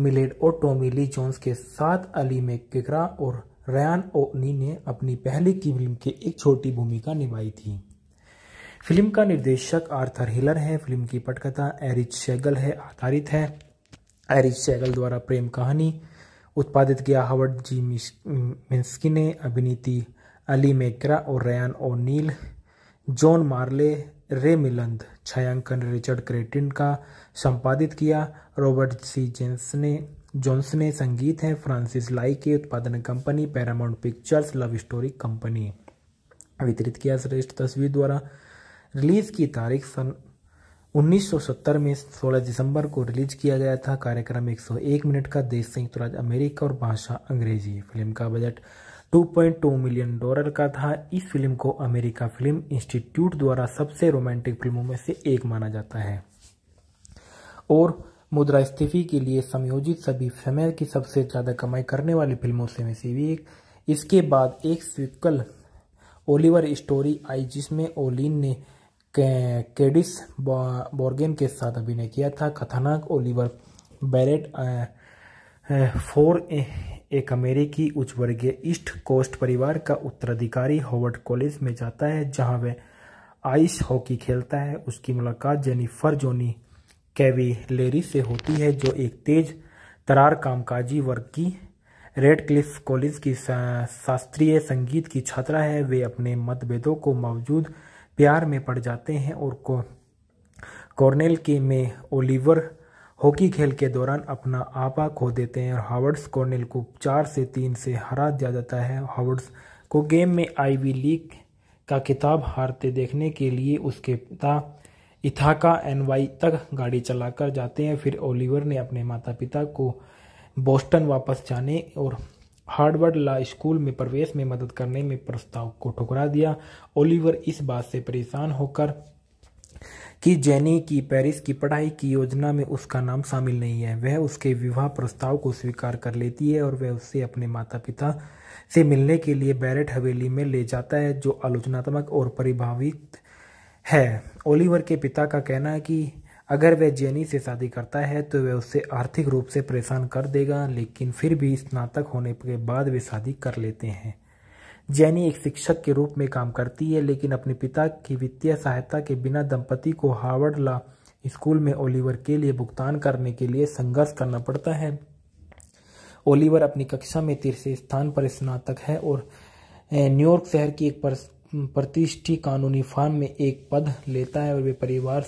मिलेड और टॉमी ली जोन्स के साथ अली में और रयान ओनी ने अपनी पहली की फिल्म की एक छोटी भूमिका निभाई थी फिल्म का निर्देशक आर्थर हिलर है फिल्म की पटकथा एरिच शेगल है आधारित है एरिच शेगल द्वारा प्रेम कहानी उत्पादित किया हवर्ड जी मिस्की ने अभिनीति अली मेकरा और रयान ओनील जॉन मार्ले रे मिलंद छायांकन रिचर्ड क्रेटिन का संपादित किया रॉबर्ट सी जेंस ने जॉन्स ने संगीत है फ्रांसिस लाई के उत्पादन company Paramount Pictures love story company वितरित किया श्रेष्ठ तस्वीर द्वारा रिलीज की तारीख सन 1970 में 16 दिसंबर को रिलीज किया गया था कार्यक्रम 101 मिनट का देश संयुक्त राज्य अमेरिका और भाषा अंग्रेजी फिल्म का बजट 2.2 मिलियन डॉलर का था इस फिल्म को अमेरिका फिल्म इंस्टीट्यूट द्वारा सबसे रोमांटिक फिल्मों में से एक माना जाता है और मुद्रास्फीति के लिए समयोजित सभी समय की सबसे ज़्यादा कमाई करने वाली फिल्मों से में से भी एक इसके बाद एक सिक्वल ओलिवर स्टोरी आई जिसमें ओलिन ने केडिस बॉर्गेन के साथ अभिनय किया था कथानाक ओलिवर बैरेट फोर एक अमेरिकी उच्च वर्गीय ईस्ट कोस्ट परिवार का उत्तराधिकारी हॉवर्ड कॉलेज में जाता है जहां वह आइस हॉकी खेलता है उसकी मुलाकात जेनिफर जोनी कैवी लेरी से होती है जो एक तेज तरार कामकाजी वर्ग की रेड क्लिफ कॉलेज की शास्त्रीय संगीत की छात्रा है वे अपने मतभेदों को मौजूद प्यार में पड़ जाते हैं और को कॉर्नेल के में ओलिवर हॉकी खेल के दौरान अपना आपा खो देते हैं और हावर्ड्स कॉर्नेल को चार से तीन से हरा दिया जाता है हावर्ड्स को गेम में आईवी लीग का किताब हारते देखने के लिए उसके पिता इथाका एनवाई तक गाड़ी चलाकर जाते हैं फिर ओलिवर ने अपने माता पिता को बोस्टन वापस जाने और हार्डवर्ड ला स्कूल में प्रवेश में मदद करने में प्रस्ताव को ठुकरा दिया ओलिवर इस बात से परेशान होकर कि जेनी की पेरिस की पढ़ाई की योजना में उसका नाम शामिल नहीं है वह उसके विवाह प्रस्ताव को स्वीकार कर लेती है और वह उससे अपने माता पिता से मिलने के लिए बैरेट हवेली में ले जाता है जो आलोचनात्मक और परिभावित है ओलिवर के पिता का कहना है कि अगर वह जेनी से शादी करता है तो वह उससे आर्थिक रूप से परेशान कर देगा लेकिन फिर भी स्नातक होने के बाद वे शादी कर लेते हैं जैनी एक शिक्षक के रूप में काम करती है लेकिन अपने पिता की वित्तीय सहायता के बिना दंपति को हार्वर्ड ला स्कूल में ओलिवर के लिए भुगतान करने के लिए संघर्ष करना पड़ता है ओलिवर अपनी कक्षा में तीसरे स्थान पर स्नातक है और न्यूयॉर्क शहर की एक प्रतिष्ठी कानूनी फार्म में एक पद लेता है और वे परिवार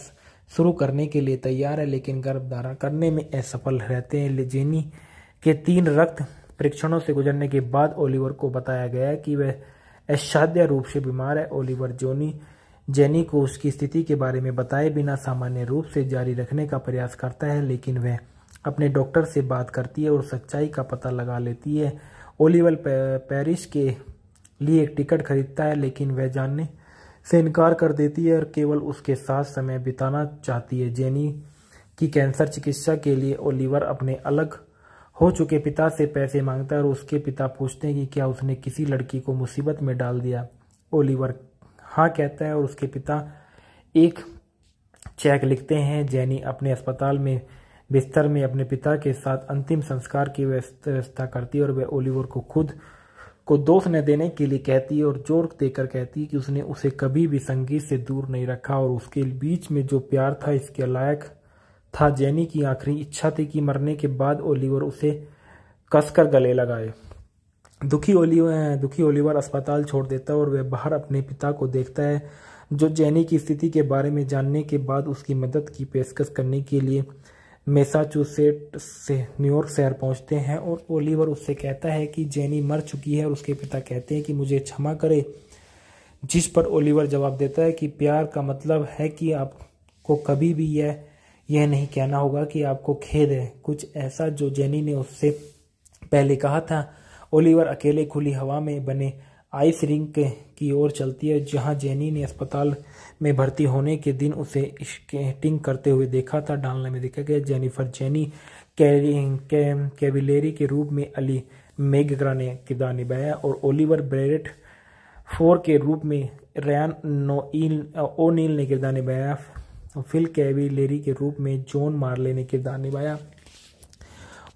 शुरू करने के लिए तैयार है लेकिन गर्भ धारण करने में असफल रहते हैं जेनी के तीन रक्त परीक्षणों से गुजरने के बाद ओलिवर को बताया गया कि वह असाध्य रूप से बीमार है ओलिवर जोनी जेनी को उसकी स्थिति के बारे में बताए बिना सामान्य रूप से जारी रखने का प्रयास करता है लेकिन वह अपने डॉक्टर से बात करती है और सच्चाई का पता लगा लेती है ओलिवर पेरिस के लिए एक टिकट खरीदता है लेकिन वह जानने से इनकार कर देती है और केवल उसके साथ समय बिताना चाहती है जेनी की कैंसर चिकित्सा के लिए ओलिवर अपने अलग हो चुके पिता से पैसे मांगता है और उसके पिता पूछते हैं कि क्या उसने किसी लड़की को मुसीबत में डाल दिया ओलिवर हाँ कहता है और उसके पिता एक चेक लिखते हैं जैनी अपने अस्पताल में बिस्तर में अपने पिता के साथ अंतिम संस्कार की व्यवस्था करती है और वह ओलिवर को खुद को दोष न देने के लिए कहती है और जोर देकर कहती है कि उसने उसे कभी भी संगीत से दूर नहीं रखा और उसके बीच में जो प्यार था इसके लायक था जैनी की आखिरी इच्छा थी कि मरने के बाद ओलिवर उसे कसकर गले लगाए दुखी ओलिवर दुखी ओलिवर अस्पताल छोड़ देता है और वह बाहर अपने पिता को देखता है जो जैनी की स्थिति के बारे में जानने के बाद उसकी मदद की पेशकश करने के लिए मेसाचुसेट से न्यूयॉर्क शहर पहुंचते हैं और ओलिवर उससे कहता है कि जेनी मर चुकी है और उसके पिता कहते हैं कि मुझे क्षमा करे जिस पर ओलिवर जवाब देता है कि प्यार का मतलब है कि आपको कभी भी यह यह नहीं कहना होगा कि आपको खेद है कुछ ऐसा जो जेनी ने उससे पहले कहा था ओलिवर अकेले खुली हवा में बने आइस रिंक की ओर चलती है जहां जेनी ने अस्पताल में भर्ती होने के दिन उसे स्केटिंग करते हुए देखा था डालने में देखा गया जेनिफर जेनी कैविलेरी के, के रूप में अली मेगरा ने किरदार निभाया और ओलिवर ब्रेरेट फोर के रूप में रैन नो ओनील ने किरदार निभाया और फिल लेरी के रूप में जॉन मार्ले ने किरदार निभाया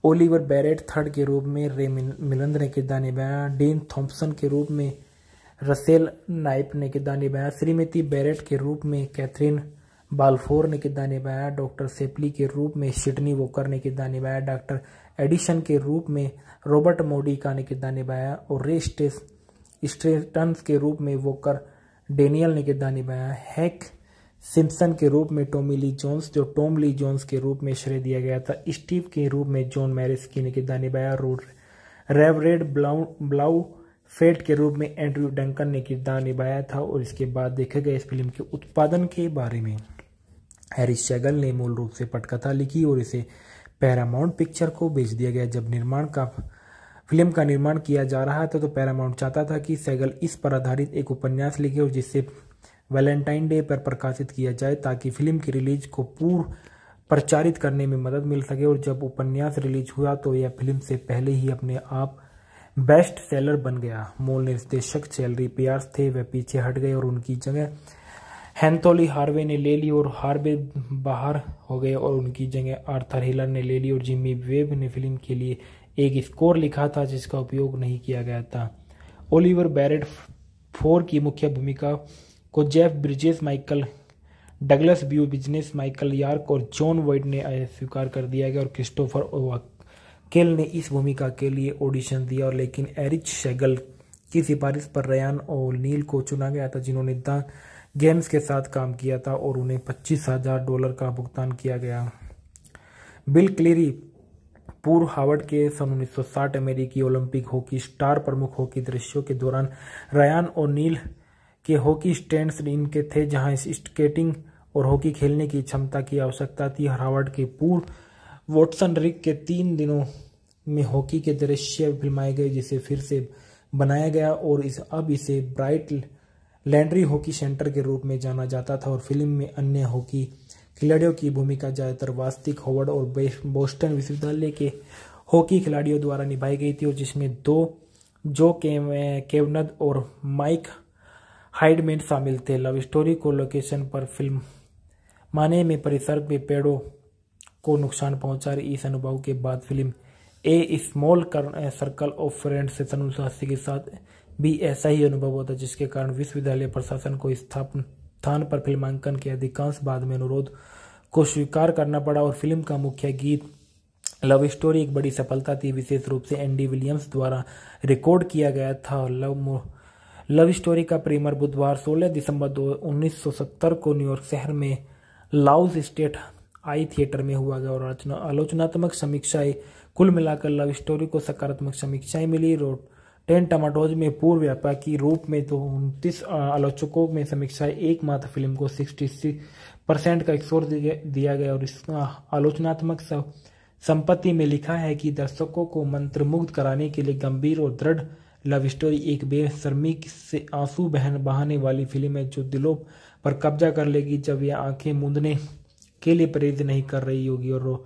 ओलिवर बैरेट थर्ड के रूप में रे मिलंद ने किरदार निभाया डीन थॉम्पसन के रूप में रसेल नाइप ने किरदार निभाया श्रीमती बैरेट के रूप में कैथरीन बालफोर ने किरदार निभाया डॉक्टर सेपली के रूप में शिडनी वोकर ने किरदार निभाया डॉक्टर एडिशन के रूप में रॉबर्ट मोडिका ने किरदार निभाया और रे स्ट्रेटन स्टेटन्स के रूप में वोकर डेनियल ने किरदार निभाया हैक सिम्पसन के रूप में टॉमी ली जोन्स जो टॉम ली जोन्स के रूप में श्रेय दिया गया था स्टीव के रूप में जॉन मैरिस की ने किरदार निभाया रूड रेवरेड ब्लाउ ब्लाउ फेट के रूप में एंड्रयू डंकन ने किरदार निभाया था और इसके बाद देखा गया इस फिल्म के उत्पादन के बारे में हैरिस शैगल ने मूल रूप से पटकथा लिखी और इसे पैरामाउंट पिक्चर को बेच दिया गया जब निर्माण का फिल्म का निर्माण किया जा रहा था तो पैरामाउंट चाहता था कि सैगल इस पर आधारित एक उपन्यास लिखे और जिससे वैलेंटाइन डे पर प्रकाशित किया जाए ताकि फिल्म की रिलीज को पूर्व प्रचारित करने में मदद मिल सके और जब उपन्यास रिलीज हुआ तो यह फिल्म से पहले ही अपने आप बेस्ट सेलर बन गया मूल निर्देशक चैलरी पियार्स थे वे पीछे हट गए और उनकी जगह हैंथोली हार्वे ने ले ली और हार्वे बाहर हो गए और उनकी जगह आर्थर हिलर ने ले ली और जिमी वेब ने फिल्म के लिए एक स्कोर लिखा था जिसका उपयोग नहीं किया गया था ओलिवर बैरेट फोर की मुख्य भूमिका को Jeff Bridges Michael Douglas Beau business Michael York और जॉन वाइट ने स्वीकार कर दिया गया और क्रिस्टोफर केल ने इस भूमिका के लिए ऑडिशन दिया और लेकिन एरिच शेगल की सिफारिश पर रयान और नील को चुना गया था जिन्होंने द गेम्स के साथ काम किया था और उन्हें पच्चीस हजार डॉलर का भुगतान किया गया बिल क्लेरी पूर्व हार्वर्ड के सन 1960 अमेरिकी ओलंपिक हॉकी स्टार प्रमुख हॉकी दृश्यों के दौरान रयान और नील के हॉकी स्टैंड्स इनके थे जहां स्केटिंग और हॉकी खेलने की क्षमता की आवश्यकता थी और हार्वर्ड के पूर्व वॉटसन रिक के तीन दिनों में हॉकी के दृश्य फिल्माए गए जिसे फिर से बनाया गया और इस अब इसे ब्राइट लैंड्री हॉकी सेंटर के रूप में जाना जाता था और फिल्म में अन्य हॉकी खिलाड़ियों की भूमिका ज़्यादातर वास्तविक हॉवर्ड और बोस्टन विश्वविद्यालय के हॉकी खिलाड़ियों द्वारा निभाई गई थी और जिसमें दो जो केवनद और माइक हाइड में शामिल थे लव स्टोरी को लोकेशन पर फिल्म माने में परिसर में पेड़ों को नुकसान पहुंचा इस अनुभव के बाद film A small circle of friends सन उन्नीस के साथ भी ऐसा ही अनुभव होता जिसके कारण विश्वविद्यालय प्रशासन को स्थापन स्थान पर फिल्मांकन के अधिकांश बाद में अनुरोध को स्वीकार करना पड़ा और फिल्म का मुख्य गीत लव स्टोरी एक बड़ी सफलता थी विशेष रूप से एंडी विलियम्स द्वारा रिकॉर्ड किया गया था और लव लव स्टोरी का प्रीमियर बुधवार 16 दिसंबर दो को न्यूयॉर्क शहर में लाउस स्टेट आई थिएटर में हुआ गया और आलोचनात्मक समीक्षाएं कुल मिलाकर लव स्टोरी को सकारात्मक समीक्षाएं मिली रोड टेन टमाटोज में पूर्व व्यापार की रूप में तो उनतीस आलोचकों में समीक्षाएं एकमात्र फिल्म को सिक्सटी परसेंट का स्कोर दिया गया और इसका आलोचनात्मक संपत्ति में लिखा है कि दर्शकों को मंत्रमुग्ध कराने के लिए गंभीर और दृढ़ लव स्टोरी एक बेशर्मी से आंसू बहन बहाने वाली फिल्म है जो दिलों पर कब्जा कर लेगी जब यह आंखें मूंदने के लिए प्रेरित नहीं कर रही होगी और रो,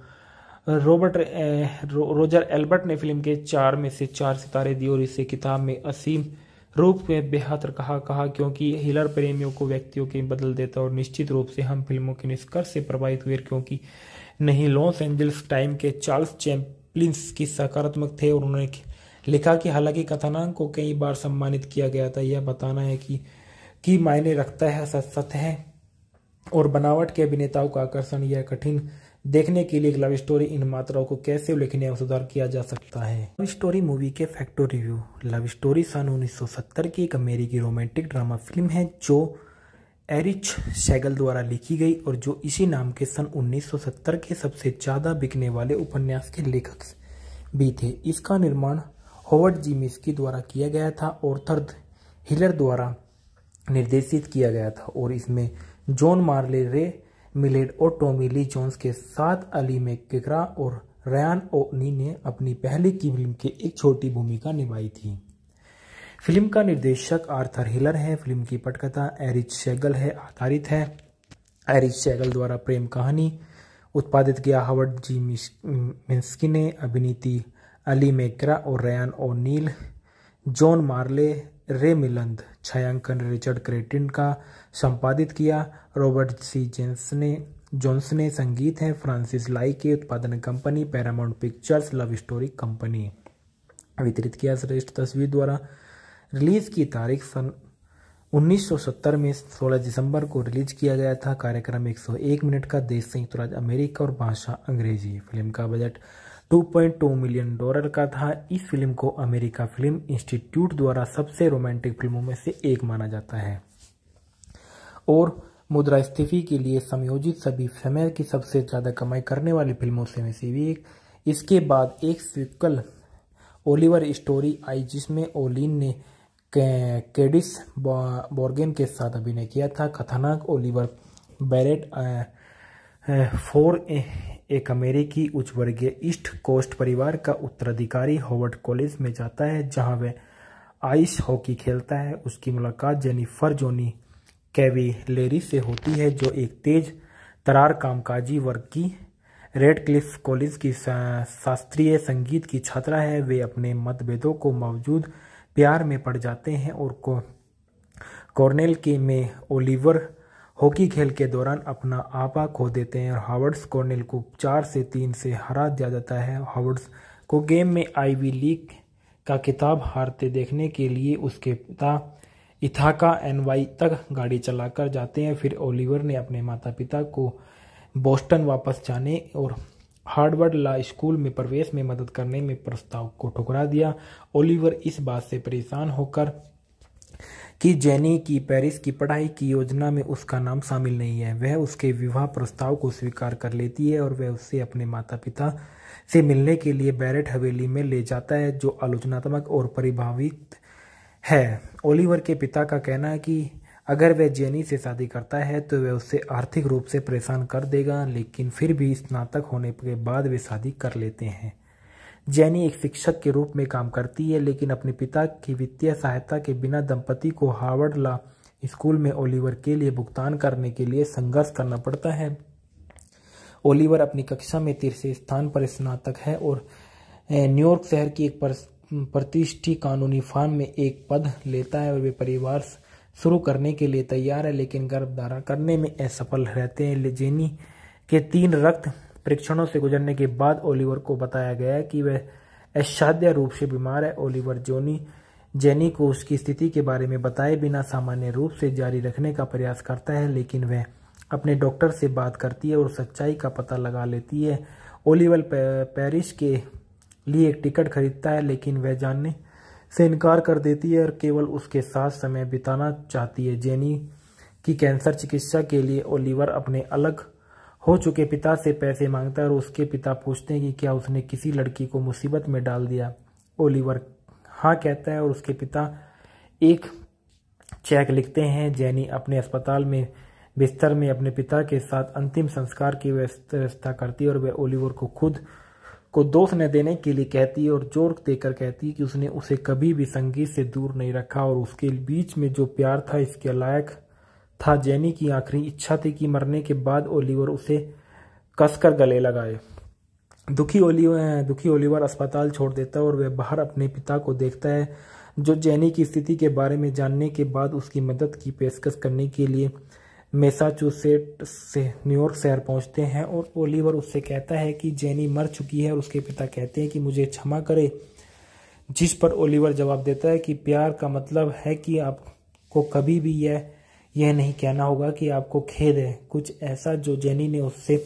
रॉबर्ट रो, रोजर एल्बर्ट ने फिल्म के चार में से चार सितारे दिए और इसे किताब में असीम रूप में बेहतर कहा कहा क्योंकि हिलर प्रेमियों को व्यक्तियों के बदल देता और निश्चित रूप से हम फिल्मों के निष्कर्ष से प्रभावित हुए क्योंकि नहीं लॉस एंजल्स टाइम के चार्ल्स चैम्पलिन्स की सकारात्मक थे और उन्होंने लिखा कि हालांकि कथानांक को कई बार सम्मानित किया गया था यह बताना है कि की मायने रखता है सतह और बनावट के अभिनेताओं का आकर्षण यह कठिन देखने के लिए लव स्टोरी इन मात्राओं को कैसे उल्लेखनीय और सुधार किया जा सकता है लव स्टोरी मूवी के फैक्टो रिव्यू लव स्टोरी सन 1970 की एक अमेरिकी रोमांटिक ड्रामा फिल्म है जो एरिच सैगल द्वारा लिखी गई और जो इसी नाम के सन 1970 के सबसे ज़्यादा बिकने वाले उपन्यास के लेखक भी थे इसका निर्माण होवर्ड जी मिस्की द्वारा किया गया था और थर्द हिलर द्वारा निर्देशित किया गया था और इसमें जॉन मार्ले रे मिलेड और टॉमी ली जोन्स के साथ अली में किकरा और रयान ओनी ने अपनी पहली की फिल्म के एक छोटी भूमिका निभाई थी फिल्म का निर्देशक आर्थर हिलर है फिल्म की पटकथा एरिच शेगल है आधारित है एरिच शेगल द्वारा प्रेम कहानी उत्पादित किया हवर्ड जी मिस्की ने अभिनीति अली मेकरा और रयान ओनील जॉन मार्ले रे मिलंद छायांकन रिचर्ड क्रेटिन का संपादित किया रॉबर्ट सी जेंस ने जॉन्स ने संगीत है फ्रांसिस लाई के उत्पादन company Paramount Pictures love story company वितरित किया श्रेष्ठ तस्वीर द्वारा रिलीज की तारीख सन 1970 में 16 दिसंबर को रिलीज किया गया था कार्यक्रम 101 मिनट का देश संयुक्त राज्य अमेरिका और भाषा अंग्रेजी फिल्म का बजट 2.2 मिलियन डॉलर का था इस फिल्म को अमेरिका फिल्म इंस्टीट्यूट द्वारा सबसे रोमांटिक फिल्मों में से एक माना जाता है और मुद्रास्फीति के लिए समयोजित सभी समय की सबसे ज़्यादा कमाई करने वाली फिल्मों से में से भी एक इसके बाद एक सिक्वल ओलिवर स्टोरी आई जिसमें ओलिन ने केडिस बॉर्गेन के साथ अभिनय किया था खतरनाक ओलिवर बैरेट फोर एक अमेरिकी उच्च वर्गीय ईस्ट कोस्ट परिवार का उत्तराधिकारी हॉवर्ड कॉलेज में जाता है जहां वह आइस हॉकी खेलता है उसकी मुलाकात जेनिफर जोनी कैवी लेरी से होती है जो एक तेज तरार कामकाजी वर्ग की रेड क्लिफ कॉलेज की शास्त्रीय संगीत की छात्रा है वे अपने मतभेदों को मौजूद प्यार में पड़ जाते हैं और को कॉर्नेल के में ओलिवर हॉकी खेल के दौरान अपना आपा खो देते हैं और हावर्ड्स कॉर्नेल को चार से तीन से हरा दिया जाता है हावर्ड्स को गेम में आईवी लीग का किताब हारते देखने के लिए उसके पिता इथाका एनवाई तक गाड़ी चलाकर जाते हैं फिर ओलिवर ने अपने माता पिता को बोस्टन वापस जाने और हार्डवर्ड ला स्कूल में प्रवेश में मदद करने में प्रस्ताव को ठुकरा दिया ओलिवर इस बात से परेशान होकर कि जेनी की पेरिस की पढ़ाई की योजना में उसका नाम शामिल नहीं है वह उसके विवाह प्रस्ताव को स्वीकार कर लेती है और वह उससे अपने माता पिता से मिलने के लिए बैरेट हवेली में ले जाता है जो आलोचनात्मक और परिभावित है ओलिवर के पिता का कहना है कि अगर वह जेनी से शादी करता है तो वह उससे आर्थिक रूप से परेशान कर देगा लेकिन फिर भी स्नातक होने के बाद वे शादी कर लेते हैं जैनी एक शिक्षक के रूप में काम करती है लेकिन अपने पिता की वित्तीय सहायता के बिना दंपति को हार्वर्ड ला स्कूल में ओलिवर के लिए भुगतान करने के लिए संघर्ष करना पड़ता है ओलिवर अपनी कक्षा में तीसरे स्थान पर स्नातक है और न्यूयॉर्क शहर की एक प्रतिष्ठी कानूनी फार्म में एक पद लेता है और वे परिवार शुरू करने के लिए तैयार है लेकिन गर्भ धारण करने में असफल रहते हैं जेनी के तीन रक्त परीक्षणों से गुजरने के बाद ओलिवर को बताया गया कि वह असाध्य रूप से बीमार है ओलिवर जोनी जेनी को उसकी स्थिति के बारे में बताए बिना सामान्य रूप से जारी रखने का प्रयास करता है लेकिन वह अपने डॉक्टर से बात करती है और सच्चाई का पता लगा लेती है ओलिवर पेरिस के लिए एक टिकट खरीदता है लेकिन वह जानने से इनकार कर देती है और केवल उसके साथ समय बिताना चाहती है जेनी की कैंसर चिकित्सा के लिए ओलिवर अपने अलग हो चुके पिता से पैसे मांगता है और उसके पिता पूछते हैं कि क्या उसने किसी लड़की को मुसीबत में डाल दिया ओलिवर हाँ कहता है और उसके पिता एक चेक लिखते हैं जैनी अपने अस्पताल में बिस्तर में अपने पिता के साथ अंतिम संस्कार की व्यवस्था करती है और वह ओलिवर को खुद को दोष न देने के लिए कहती है और जोर देकर कहती है कि उसने उसे कभी भी संगीत से दूर नहीं रखा और उसके बीच में जो प्यार था इसके लायक था जैनी की आखिरी इच्छा थी कि मरने के बाद ओलिवर उसे कसकर गले लगाए दुखी ओलिवर दुखी ओलिवर अस्पताल छोड़ देता है और वह बाहर अपने पिता को देखता है जो जेनी की स्थिति के बारे में जानने के बाद उसकी मदद की पेशकश करने के लिए मेसाचुसेट से न्यूयॉर्क शहर पहुंचते हैं और ओलिवर उससे कहता है कि जेनी मर चुकी है और उसके पिता कहते हैं कि मुझे क्षमा करे जिस पर ओलिवर जवाब देता है कि प्यार का मतलब है कि आपको कभी भी यह यह नहीं कहना होगा कि आपको खेद है कुछ ऐसा जो जेनी ने उससे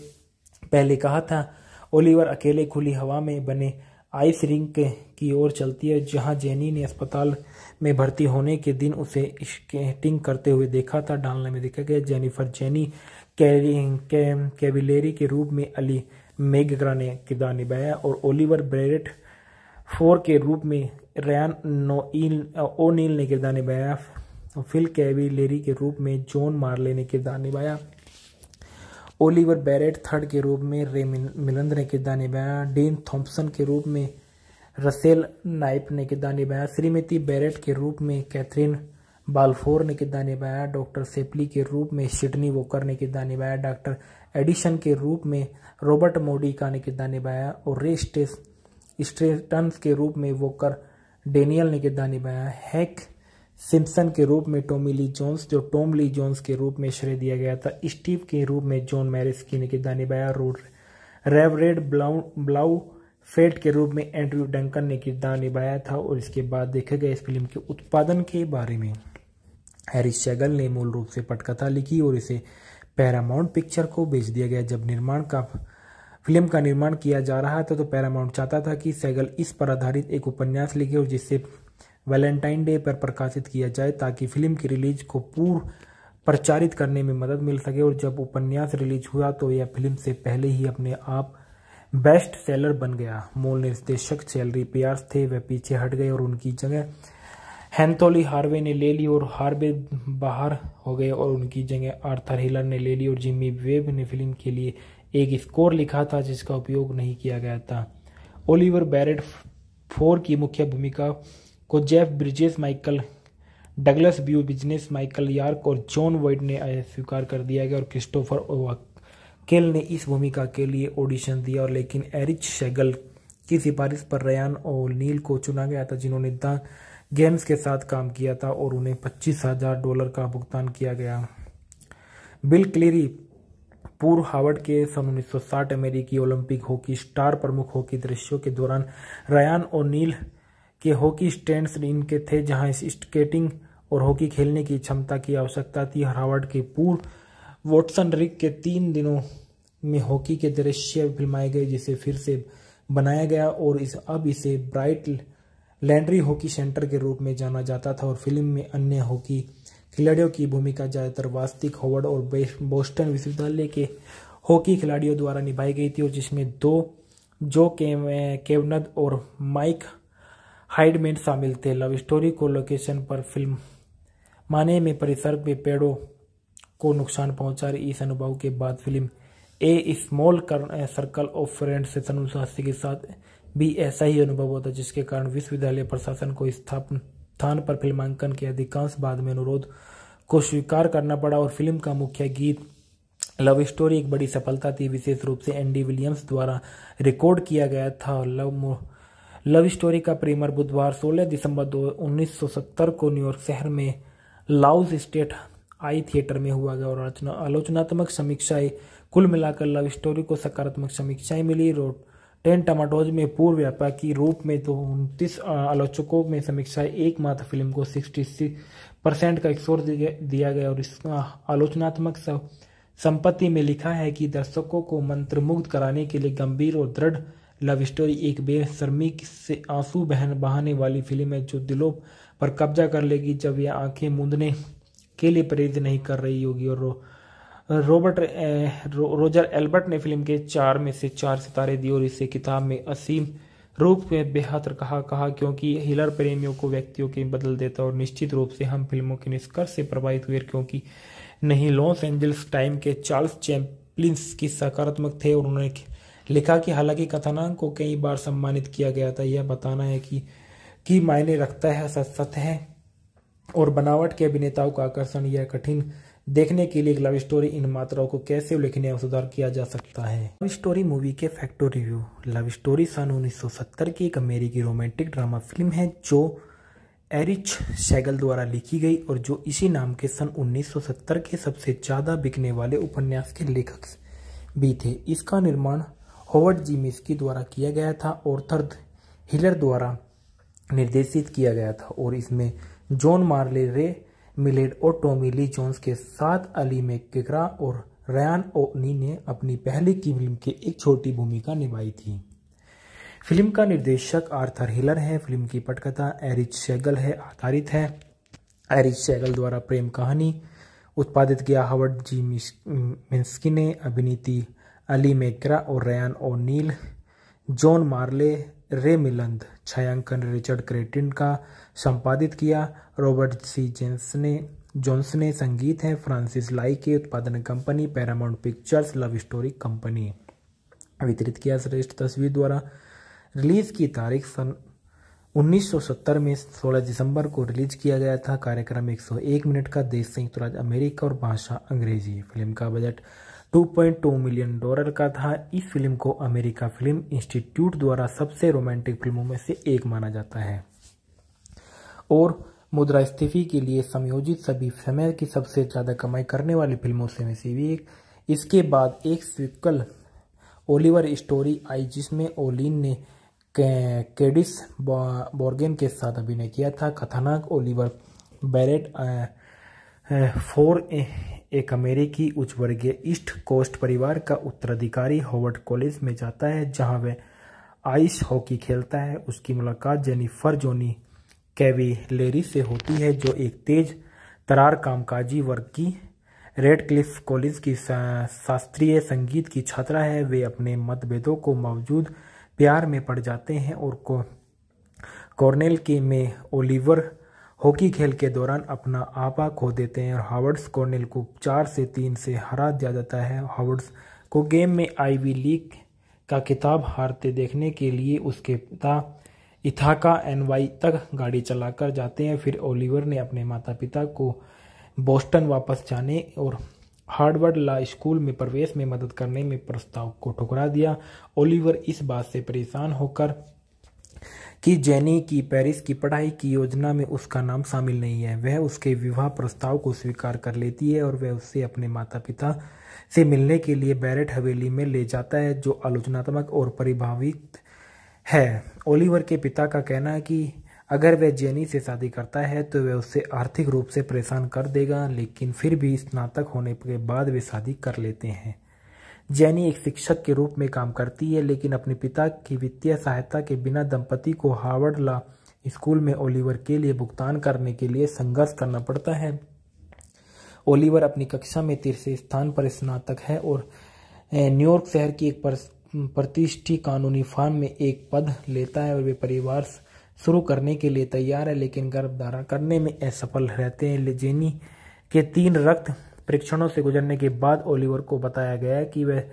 पहले कहा था ओलिवर अकेले खुली हवा में बने आइस रिंक की ओर चलती है जहां जेनी ने अस्पताल में भर्ती होने के दिन उसे स्केटिंग करते हुए देखा था डालने में देखा गया जेनिफर जेनी कैविलेरी के रूप में अली मेगरा ने किरदार निभाया और ओलिवर ब्रेरेट फोर के रूप में रैन नो ओनील ने किरदार निभाया तो फिल लेरी के रूप में जॉन मार्ले ने किरदार निभाया ओलिवर बैरेट थर्ड के रूप में रे मिलंद ने किरदार निभाया डेन थॉम्पसन के रूप में रसेल नाइप ने किरदार निभाया श्रीमती बैरेट के रूप में कैथरीन बालफोर ने किरदार निभाया डॉक्टर सेपली के रूप में सिडनी वोकर ने किरदार निभाया डॉक्टर एडिशन के रूप में रॉबर्ट मोडिका ने किरदार निभाया और रे स्टेस के रूप में वोकर डेनियल ने किरदार निभाया हैक सिम्पसन के रूप में टोमी ली जोन्स जो टोम ली जोन्स के रूप में श्रेय दिया गया था स्टीव के रूप में जॉन मैरिस की ने किरदार निभाया रोड रेवरेड ब्लाउ फेट के रूप में एंड्रयू डंकन ने किरदार निभाया था और इसके बाद देखे गए इस फिल्म के उत्पादन के बारे में हैरिस शैगल ने मूल रूप से पटकथा लिखी और इसे पैरामाउंट पिक्चर को बेच दिया गया जब निर्माण का फिल्म का निर्माण किया जा रहा था तो पैरामाउंट चाहता था कि सैगल इस पर आधारित एक उपन्यास लिखे और जिससे वैलेंटाइन डे पर प्रकाशित किया जाए ताकि फिल्म की रिलीज को पूर्व प्रचारित करने में मदद मिल सके और जब उपन्यास रिलीज हुआ तो यह फिल्म से पहले ही अपने आप बेस्ट सेलर बन गया मूल निर्देशक सैलरी पियार्स थे वह पीछे हट गए और उनकी जगह हैंथोली हार्वे ने ले ली और हार्वे बाहर हो गए और उनकी जगह आर्थर हिलर ने ले ली और जिमी वेब ने फिल्म के लिए एक स्कोर लिखा था जिसका उपयोग नहीं किया गया था ओलिवर बैरेट फोर की मुख्य भूमिका को Jeff Bridges Michael Douglas Beau business Michael York और जॉन वाइट ने स्वीकार कर दिया गया और क्रिस्टोफर केल ने इस भूमिका के लिए ऑडिशन दिया और लेकिन एरिच शेगल की सिफारिश पर रयान और नील को चुना गया था जिन्होंने द गेम्स के साथ काम किया था और उन्हें पच्चीस हजार डॉलर का भुगतान किया गया बिल क्लेरी पूर्व हार्वर्ड के सन 1960 अमेरिकी ओलंपिक हॉकी स्टार प्रमुख हॉकी दृश्यों के दौरान रयान और नील के हॉकी स्टैंड्स इनके थे जहां इस स्केटिंग और हॉकी खेलने की क्षमता की आवश्यकता थी हार्वर्ड के पूर्व वॉटसन रिक के तीन दिनों में हॉकी के दृश्य फिल्माए गए जिसे फिर से बनाया गया और इस अब इसे ब्राइट लैंड्री हॉकी सेंटर के रूप में जाना जाता था और फिल्म में अन्य हॉकी खिलाड़ियों की भूमिका ज़्यादातर वास्तविक हॉवर्ड और बोस्टन विश्वविद्यालय के हॉकी खिलाड़ियों द्वारा निभाई गई थी और जिसमें दो जो केवनद और माइक हाइड में शामिल थे लव स्टोरी को लोकेशन पर फिल्म माने में परिसर में पेड़ों को नुकसान पहुंचा इस अनुभव के बाद film A small circle of friends से के साथ भी ऐसा ही अनुभव होता जिसके कारण विश्वविद्यालय प्रशासन को स्थापन स्थान पर फिल्मांकन के अधिकांश बाद में अनुरोध को स्वीकार करना पड़ा और फिल्म का मुख्य गीत लव स्टोरी एक बड़ी सफलता थी विशेष रूप से एंडी विलियम्स द्वारा रिकॉर्ड किया गया था और लव लव स्टोरी का प्रीमियर बुधवार 16 दिसंबर दो को न्यूयॉर्क शहर में लाउस स्टेट आई थिएटर में हुआ गया और आलोचनात्मक समीक्षाएं कुल मिलाकर लव स्टोरी को सकारात्मक समीक्षाएं मिली रोड टेन टमाटोज में पूर्व व्यापक की रूप में तो उनतीस आलोचकों में समीक्षाएं एक मात्र फिल्म को सिक्सटी परसेंट का स्कोर दिया गया और इसका आलोचनात्मक संपत्ति में लिखा है कि दर्शकों को मंत्रमुग्ध कराने के लिए गंभीर और दृढ़ लव स्टोरी एक बेशर्मी से आंसू बहन बहाने वाली फिल्म है जो दिलों पर कब्जा कर लेगी जब यह आंखें मूंदने के लिए प्रेरित नहीं कर रही होगी और रो, रॉबर्ट रो, रोजर एल्बर्ट ने फिल्म के चार में से चार सितारे दिए और इसे किताब में असीम रूप में बेहतर कहा कहा क्योंकि हिलर प्रेमियों को व्यक्तियों के बदल देता और निश्चित रूप से हम फिल्मों के निष्कर्ष से प्रभावित हुए क्योंकि नहीं लॉस एंजल्स टाइम के चार्ल्स चैम्पलिन्स की सकारात्मक थे और उन्होंने लिखा कि हालांकि कथानक को कई बार सम्मानित किया गया था यह बताना है कि की मायने रखता है सत है और बनावट के अभिनेताओं का आकर्षण यह कठिन देखने के लिए लव स्टोरी इन मात्राओं को कैसे उल्लेखनीय और सुधार किया जा सकता है लव स्टोरी मूवी के फैक्टो रिव्यू लव स्टोरी सन 1970 की एक अमेरिकी रोमांटिक ड्रामा फिल्म है जो एरिच सैगल द्वारा लिखी गई और जो इसी नाम के सन 1970 के सबसे ज़्यादा बिकने वाले उपन्यास के लेखक भी थे इसका निर्माण होवर्ड जी मिस्की द्वारा किया गया था और थर्द हिलर द्वारा निर्देशित किया गया था और इसमें जॉन मार्ले रे मिलेड और टॉमी ली जोन्स के साथ अली में और रयान ओनी ने अपनी पहली की फिल्म की एक छोटी भूमिका निभाई थी फिल्म का निर्देशक आर्थर हिलर है फिल्म की पटकथा एरिच सेगल है आधारित है एरिच सेगल द्वारा प्रेम कहानी उत्पादित किया हावर्ड जी मिस्की ने अभिनीति अली मेकरा और रयान नील जॉन मार्ले रे मिलंद छायांकन रिचर्ड क्रेटिन का संपादित किया रॉबर्ट सी जेंस ने जॉन्स ने संगीत है फ्रांसिस लाई के उत्पादन company Paramount Pictures love story company वितरित किया श्रेष्ठ तस्वीर द्वारा रिलीज की तारीख सन 1970 में 16 दिसंबर को रिलीज किया गया था कार्यक्रम 101 मिनट का देश संयुक्त राज्य अमेरिका और भाषा अंग्रेजी फिल्म का बजट 2.2 मिलियन डॉलर का था इस फिल्म को अमेरिका फिल्म इंस्टीट्यूट द्वारा सबसे रोमांटिक फिल्मों में से एक माना जाता है और मुद्रास्फीति के लिए समयोजित सभी समय की सबसे ज़्यादा कमाई करने वाली फिल्मों से में से भी एक इसके बाद एक सिक्वल ओलिवर स्टोरी आई जिसमें ओलिन ने केडिस बॉर्गेन के साथ अभिनय किया था कथानक ओलिवर बैरेट फोर एक अमेरिकी उच्च वर्गीय ईस्ट कोस्ट परिवार का उत्तराधिकारी हॉवर्ड कॉलेज में जाता है जहां वह आइस हॉकी खेलता है उसकी मुलाकात जेनिफर जोनी कैवी लेरी से होती है जो एक तेज तरार कामकाजी वर्ग की रेड क्लिफ कॉलेज की शास्त्रीय संगीत की छात्रा है वे अपने मतभेदों को मौजूद प्यार में पड़ जाते हैं और को कॉर्नेल के में ओलिवर हॉकी खेल के दौरान अपना आपा खो देते हैं और हावर्ड्स कॉर्नेल को चार से तीन से हरा दिया जाता है हावर्ड्स को गेम में आईवी लीग का किताब हारते देखने के लिए उसके पिता इथाका एनवाई तक गाड़ी चलाकर जाते हैं फिर ओलिवर ने अपने माता पिता को बोस्टन वापस जाने और हार्डवर्ड ला स्कूल में प्रवेश में मदद करने में प्रस्ताव को ठुकरा दिया ओलिवर इस बात से परेशान होकर कि जेनी की पेरिस की पढ़ाई की योजना में उसका नाम शामिल नहीं है वह उसके विवाह प्रस्ताव को स्वीकार कर लेती है और वह उससे अपने माता पिता से मिलने के लिए बैरेट हवेली में ले जाता है जो आलोचनात्मक और परिभावित है ओलिवर के पिता का कहना है कि अगर वह जेनी से शादी करता है तो वह उससे आर्थिक रूप से परेशान कर देगा लेकिन फिर भी स्नातक होने के बाद वे शादी कर लेते हैं जैनी एक शिक्षक के रूप में काम करती है लेकिन अपने पिता की वित्तीय सहायता के बिना दंपति को हार्वर्ड लॉ स्कूल में ओलिवर के लिए भुगतान करने के लिए संघर्ष करना पड़ता है ओलिवर अपनी कक्षा में तीसरे स्थान पर स्नातक है और न्यूयॉर्क शहर की एक प्रतिष्ठी कानूनी फार्म में एक पद लेता है और वे परिवार शुरू करने के लिए तैयार है लेकिन गर्भ धारण करने में असफल रहते हैं जेनी के तीन रक्त परीक्षणों से गुजरने के बाद ओलिवर को बताया गया कि वह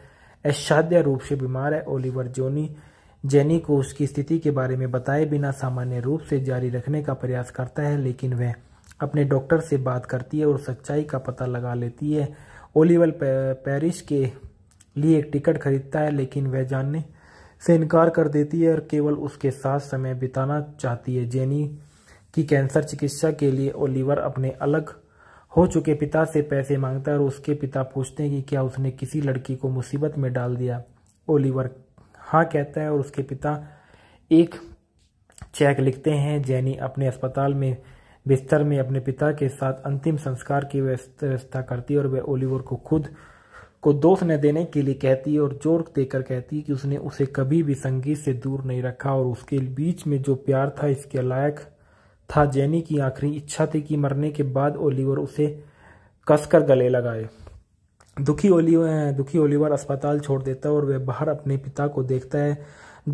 असाध्य रूप से बीमार है ओलिवर जोनी जेनी को उसकी स्थिति के बारे में बताए बिना सामान्य रूप से जारी रखने का प्रयास करता है लेकिन वह अपने डॉक्टर से बात करती है और सच्चाई का पता लगा लेती है ओलिवर पेरिस के लिए एक टिकट खरीदता है लेकिन वह जानने से इनकार कर देती है और केवल उसके साथ समय बिताना चाहती है जेनी की कैंसर चिकित्सा के लिए ओलिवर अपने अलग हो चुके पिता से पैसे मांगता है और उसके पिता पूछते हैं कि क्या उसने किसी लड़की को मुसीबत में डाल दिया ओलिवर हाँ कहता है और उसके पिता एक चेक लिखते हैं जैनी अपने अस्पताल में बिस्तर में अपने पिता के साथ अंतिम संस्कार की व्यवस्था करती है और वह ओलिवर को खुद को दोष न देने के लिए कहती है और जोर देकर कहती है कि उसने उसे कभी भी संगीत से दूर नहीं रखा और उसके बीच में जो प्यार था इसके लायक था जैनी की आखिरी इच्छा थी कि मरने के बाद ओलिवर उसे कसकर गले लगाए दुखी ओलिवर दुखी ओलिवर अस्पताल छोड़ देता है और वह बाहर अपने पिता को देखता है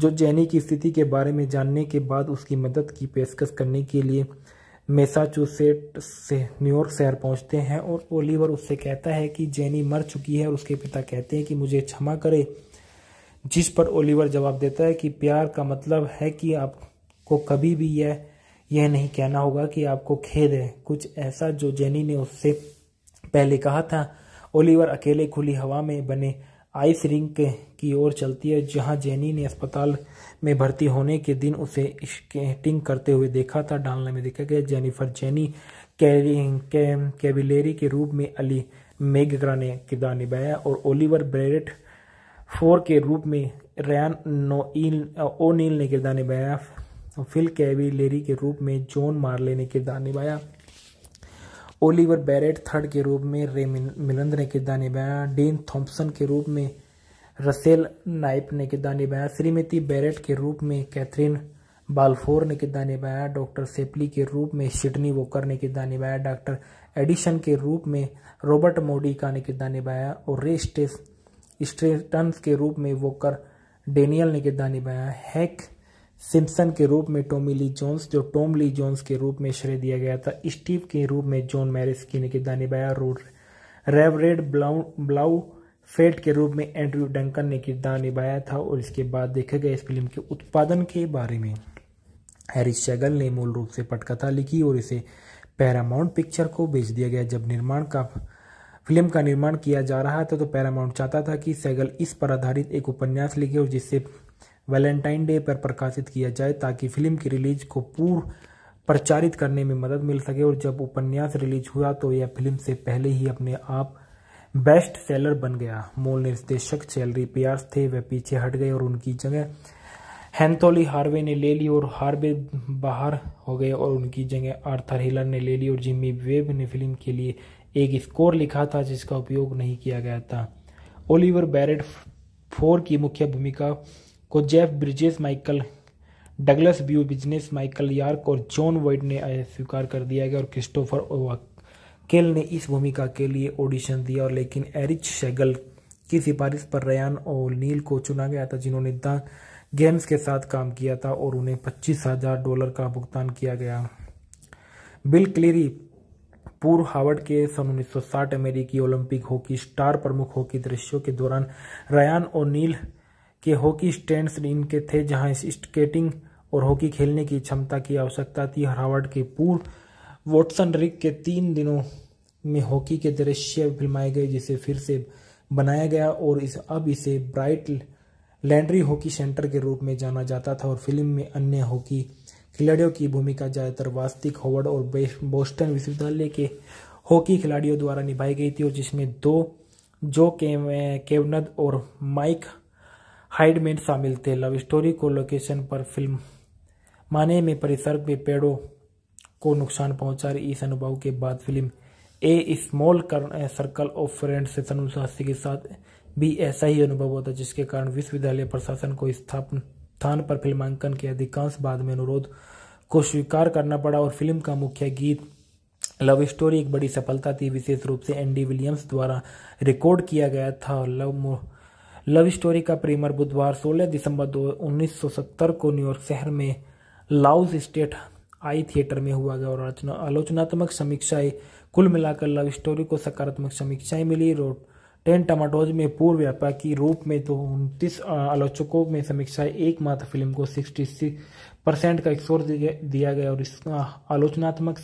जो जैनी की स्थिति के बारे में जानने के बाद उसकी मदद की पेशकश करने के लिए मैसाचुसेट से न्यूयॉर्क शहर पहुंचते हैं और ओलिवर उससे कहता है कि जेनी मर चुकी है और उसके पिता कहते हैं कि मुझे क्षमा करे जिस पर ओलिवर जवाब देता है कि प्यार का मतलब है कि आपको कभी भी यह यह नहीं कहना होगा कि आपको खेद है कुछ ऐसा जो जेनी ने उससे पहले कहा था ओलिवर अकेले खुली हवा में बने आइस रिंक की ओर चलती है जहां जेनी ने अस्पताल में भर्ती होने के दिन उसे स्केटिंग करते हुए देखा था डालने में देखा गया जेनिफर जेनी कैबिलेरी के रूप में अली मेगरा ने किरदार निभाया और ओलिवर ब्रेरेट फोर के रूप में रैन नो ओनील ने किरदार निभाया तो फिल लेरी के रूप में जॉन मार्ले ने किरदार निभाया ओलिवर बैरेट थर्ड के रूप में रे मिलंद ने किरदार निभाया डीन थॉम्पसन के रूप में रसेल नाइप ने किरदार निभाया श्रीमती बैरेट के रूप में कैथरीन बालफोर ने किरदार निभाया डॉक्टर सेपली के रूप में सिडनी वोकर ने किरदार निभाया डॉक्टर एडिशन के रूप में रॉबर्ट मोडिका ने किरदार निभाया और रे स्टेस स्ट्रेटन के रूप में वोकर डेनियल ने किरदार निभाया हैक सिम्पसन के रूप में टॉमी ली जोन्स जो टॉम ली जोन्स के रूप में श्रेय दिया गया था स्टीव के रूप में जॉन मैरिस की ने किरदार निभाया रोड रेवरेड ब्लाउ फेट के रूप में एंड्रयू डंकन ने किरदार निभाया था और इसके बाद देखा गया इस फिल्म के उत्पादन के बारे में हैरिस शैगल ने मूल रूप से पटकथा लिखी और इसे पैरामाउंट पिक्चर को बेच दिया गया जब निर्माण का फिल्म का निर्माण किया जा रहा था तो पैरामाउंट चाहता था कि सैगल इस पर आधारित एक उपन्यास लिखे और जिससे वैलेंटाइन डे पर प्रकाशित किया जाए ताकि फिल्म की रिलीज को पूर्व प्रचारित करने में मदद मिल सके और जब उपन्यास रिलीज हुआ तो यह फिल्म से पहले ही अपने आप बेस्ट सेलर बन गया मूल निर्देशक चैलरी पियार्स थे वे पीछे हट गए और उनकी जगह हैंथोली हार्वे ने ले ली और हार्वे बाहर हो गए और उनकी जगह आर्थर हिलर ने ले ली और जिम्मी वेब ने फिल्म के लिए एक स्कोर लिखा था जिसका उपयोग नहीं किया गया था ओलिवर बैरेट फोर की मुख्य भूमिका को Jeff Bridges Michael Douglas Beau business Michael York और जॉन वर्ड ने स्वीकार कर दिया गया और क्रिस्टोफर केल ने इस भूमिका के लिए ऑडिशन दिया और लेकिन एरिच शेगल की सिफारिश पर रयान और नील को चुना गया था जिन्होंने द गेम्स के साथ काम किया था और उन्हें पच्चीस हजार डॉलर का भुगतान किया गया बिल क्लेरी पूर्व हार्वर्ड के सन 1960 अमेरिकी ओलंपिक हॉकी स्टार प्रमुख हॉकी दृश्यों के दौरान रयान और नील के हॉकी स्टैंड्स इनके थे जहां स्केटिंग और हॉकी खेलने की क्षमता की आवश्यकता थी और हार्वर्ड के पूर्व वॉटसन रिक के तीन दिनों में हॉकी के दृश्य फिल्माए गए जिसे फिर से बनाया गया और इस अब इसे ब्राइट लैंड्री हॉकी सेंटर के रूप में जाना जाता था और फिल्म में अन्य हॉकी खिलाड़ियों की भूमिका ज़्यादातर वास्तविक हॉवर्ड और बोस्टन विश्वविद्यालय के हॉकी खिलाड़ियों द्वारा निभाई गई थी और जिसमें दो जो केवनद और माइक हाइड में शामिल थे लव स्टोरी को लोकेशन पर फिल्म माने में परिसर में पेड़ों को नुकसान पहुंचा रही इस अनुभव के बाद film A small circle of friends से सन के साथ भी ऐसा ही अनुभव होता जिसके कारण विश्वविद्यालय प्रशासन को स्थापन स्थान पर फिल्मांकन के अधिकांश बाद में अनुरोध को स्वीकार करना पड़ा और फिल्म का मुख्य गीत लव स्टोरी एक बड़ी सफलता थी विशेष रूप से एंडी विलियम्स द्वारा रिकॉर्ड किया गया था और लव लव स्टोरी का प्रीमियर बुधवार 16 दिसंबर दो को न्यूयॉर्क शहर में लाउस स्टेट आई थिएटर में हुआ गया और आलोचनात्मक समीक्षाएं कुल मिलाकर लव स्टोरी को सकारात्मक समीक्षाएं मिली रोड टेन टमाटोज में पूर्व व्यापार की रूप में तो उनतीस आलोचकों में समीक्षाएं एकमात्र फिल्म को सिक्स परसेंट का स्कोर दिया गया और इस आलोचनात्मक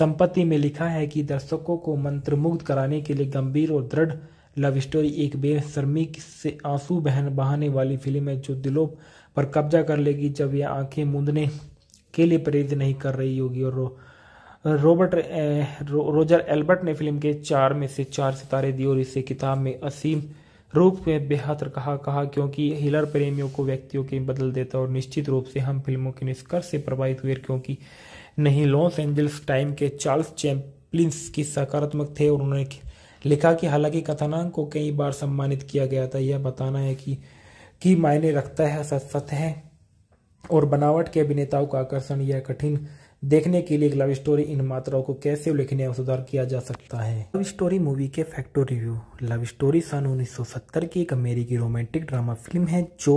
संपत्ति में लिखा है कि दर्शकों को मंत्रमुग्ध कराने के लिए गंभीर और दृढ़ लव स्टोरी एक बेशर्मी से आंसू बहन बहाने वाली फिल्म है जो दिलों पर कब्जा कर लेगी जब यह आंखें मूंदने के लिए प्रेरित नहीं कर रही होगी और रो, रॉबर्ट रो, रोजर एल्बर्ट ने फिल्म के चार में से चार सितारे दिए और इसे किताब में असीम रूप में बेहतर कहा कहा क्योंकि हिलर प्रेमियों को व्यक्तियों के बदल देता और निश्चित रूप से हम फिल्मों के निष्कर्ष से प्रभावित हुए क्योंकि नहीं लॉस एंजल्स टाइम के चार्ल्स चैम्पलिंस की सकारात्मक थे और उन्होंने लिखा कि हालांकि कथानक को कई बार सम्मानित किया गया था यह बताना है कि की मायने रखता है सतह और बनावट के अभिनेताओं का आकर्षण यह कठिन देखने के लिए लव स्टोरी इन मात्राओं को कैसे उल्लेखनीय सुधार किया जा सकता है लव स्टोरी मूवी के फैक्टो रिव्यू लव स्टोरी सन 1970 की एक अमेरिकी रोमांटिक ड्रामा फिल्म है जो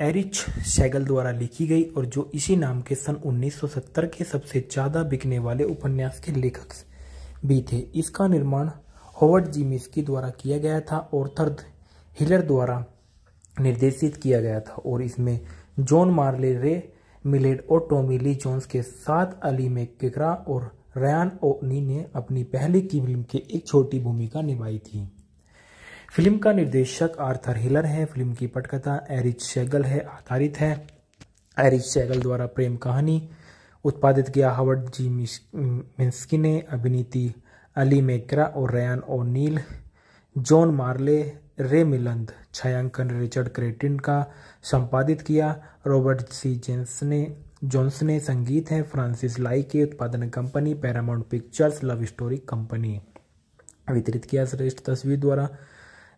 एरिच सैगल द्वारा लिखी गई और जो इसी नाम के सन 1970 के सबसे ज़्यादा बिकने वाले उपन्यास के लेखक भी थे इसका निर्माण होवर्ड जी मिस्की द्वारा किया गया था और थर्द हिलर द्वारा निर्देशित किया गया था और इसमें जॉन मार्ले रे मिलेड और टॉमी ली जोन्स के साथ अली में और रयान ओनी ने अपनी पहली की फिल्म की एक छोटी भूमिका निभाई थी फिल्म का निर्देशक आर्थर हिलर है फिल्म की पटकथा एरिच शेगल है आधारित है एरिच शेगल द्वारा प्रेम कहानी उत्पादित किया हावर्ड जी मिस्की ने अभिनीति अली मेकरा और रयान और नील जॉन मार्ले रे मिलंद छायांकन रिचर्ड क्रेटिन का संपादित किया रॉबर्ट सी जेंस ने जॉन्स ने संगीत है फ्रांसिस लाई के उत्पादन company Paramount Pictures love story company वितरित किया श्रेष्ठ तस्वीर द्वारा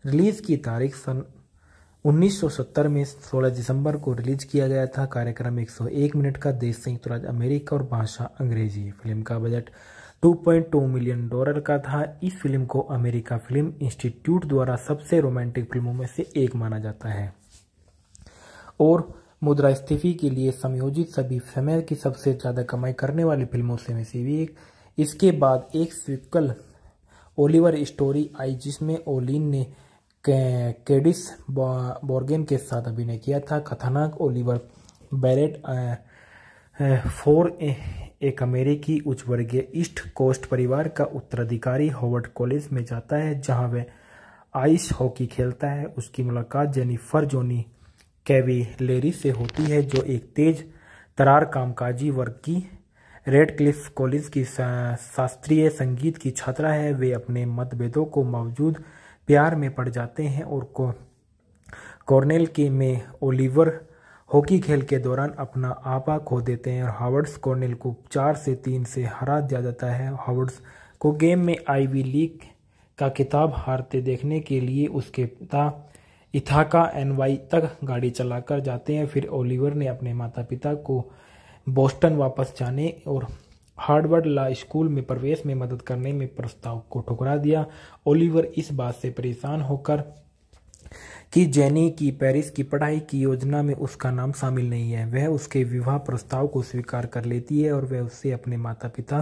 रिलीज की तारीख सन 1970 में 16 दिसंबर को रिलीज किया गया था कार्यक्रम 101 मिनट का देश संयुक्त राज्य अमेरिका और भाषा अंग्रेजी फिल्म का बजट 2.2 मिलियन डॉलर का था इस फिल्म को अमेरिका फिल्म इंस्टीट्यूट द्वारा सबसे रोमांटिक फिल्मों में से एक माना जाता है और मुद्रास्फीति के लिए समयोजित सभी समय की सबसे ज़्यादा कमाई करने वाली फिल्मों से में से भी एक इसके बाद एक सिक्वल ओलिवर स्टोरी आई जिसमें ओलिन ने कैडिस बॉर्गेन के साथ अभिनय किया था कथानक ओलिवर बैरेट फोर एक अमेरिकी उच्च वर्गीय ईस्ट कोस्ट परिवार का उत्तराधिकारी हॉवर्ड कॉलेज में जाता है जहां वह आइस हॉकी खेलता है उसकी मुलाकात जेनिफर जोनी कैवी लेरी से होती है जो एक तेज तरार कामकाजी वर्ग की रेड क्लिफ कॉलेज की शास्त्रीय संगीत की छात्रा है वे अपने मतभेदों को मौजूद प्यार में पड़ जाते हैं और कॉर्नेल के में ओलिवर हॉकी खेल के दौरान अपना आपा खो देते हैं और हावर्ड्स कॉर्निल को चार से तीन से हरा दिया जाता है हावर्ड्स को गेम में आईवी लीग का किताब हारते देखने के लिए उसके पिता इथाका एनवाई तक गाड़ी चलाकर जाते हैं फिर ओलिवर ने अपने माता पिता को बोस्टन वापस जाने और हार्डवर्ड ला स्कूल में प्रवेश में मदद करने में प्रस्ताव को ठुकरा दिया ओलिवर इस बात से परेशान होकर कि जेनी की पेरिस की पढ़ाई की योजना में उसका नाम शामिल नहीं है वह उसके विवाह प्रस्ताव को स्वीकार कर लेती है और वह उसे अपने माता पिता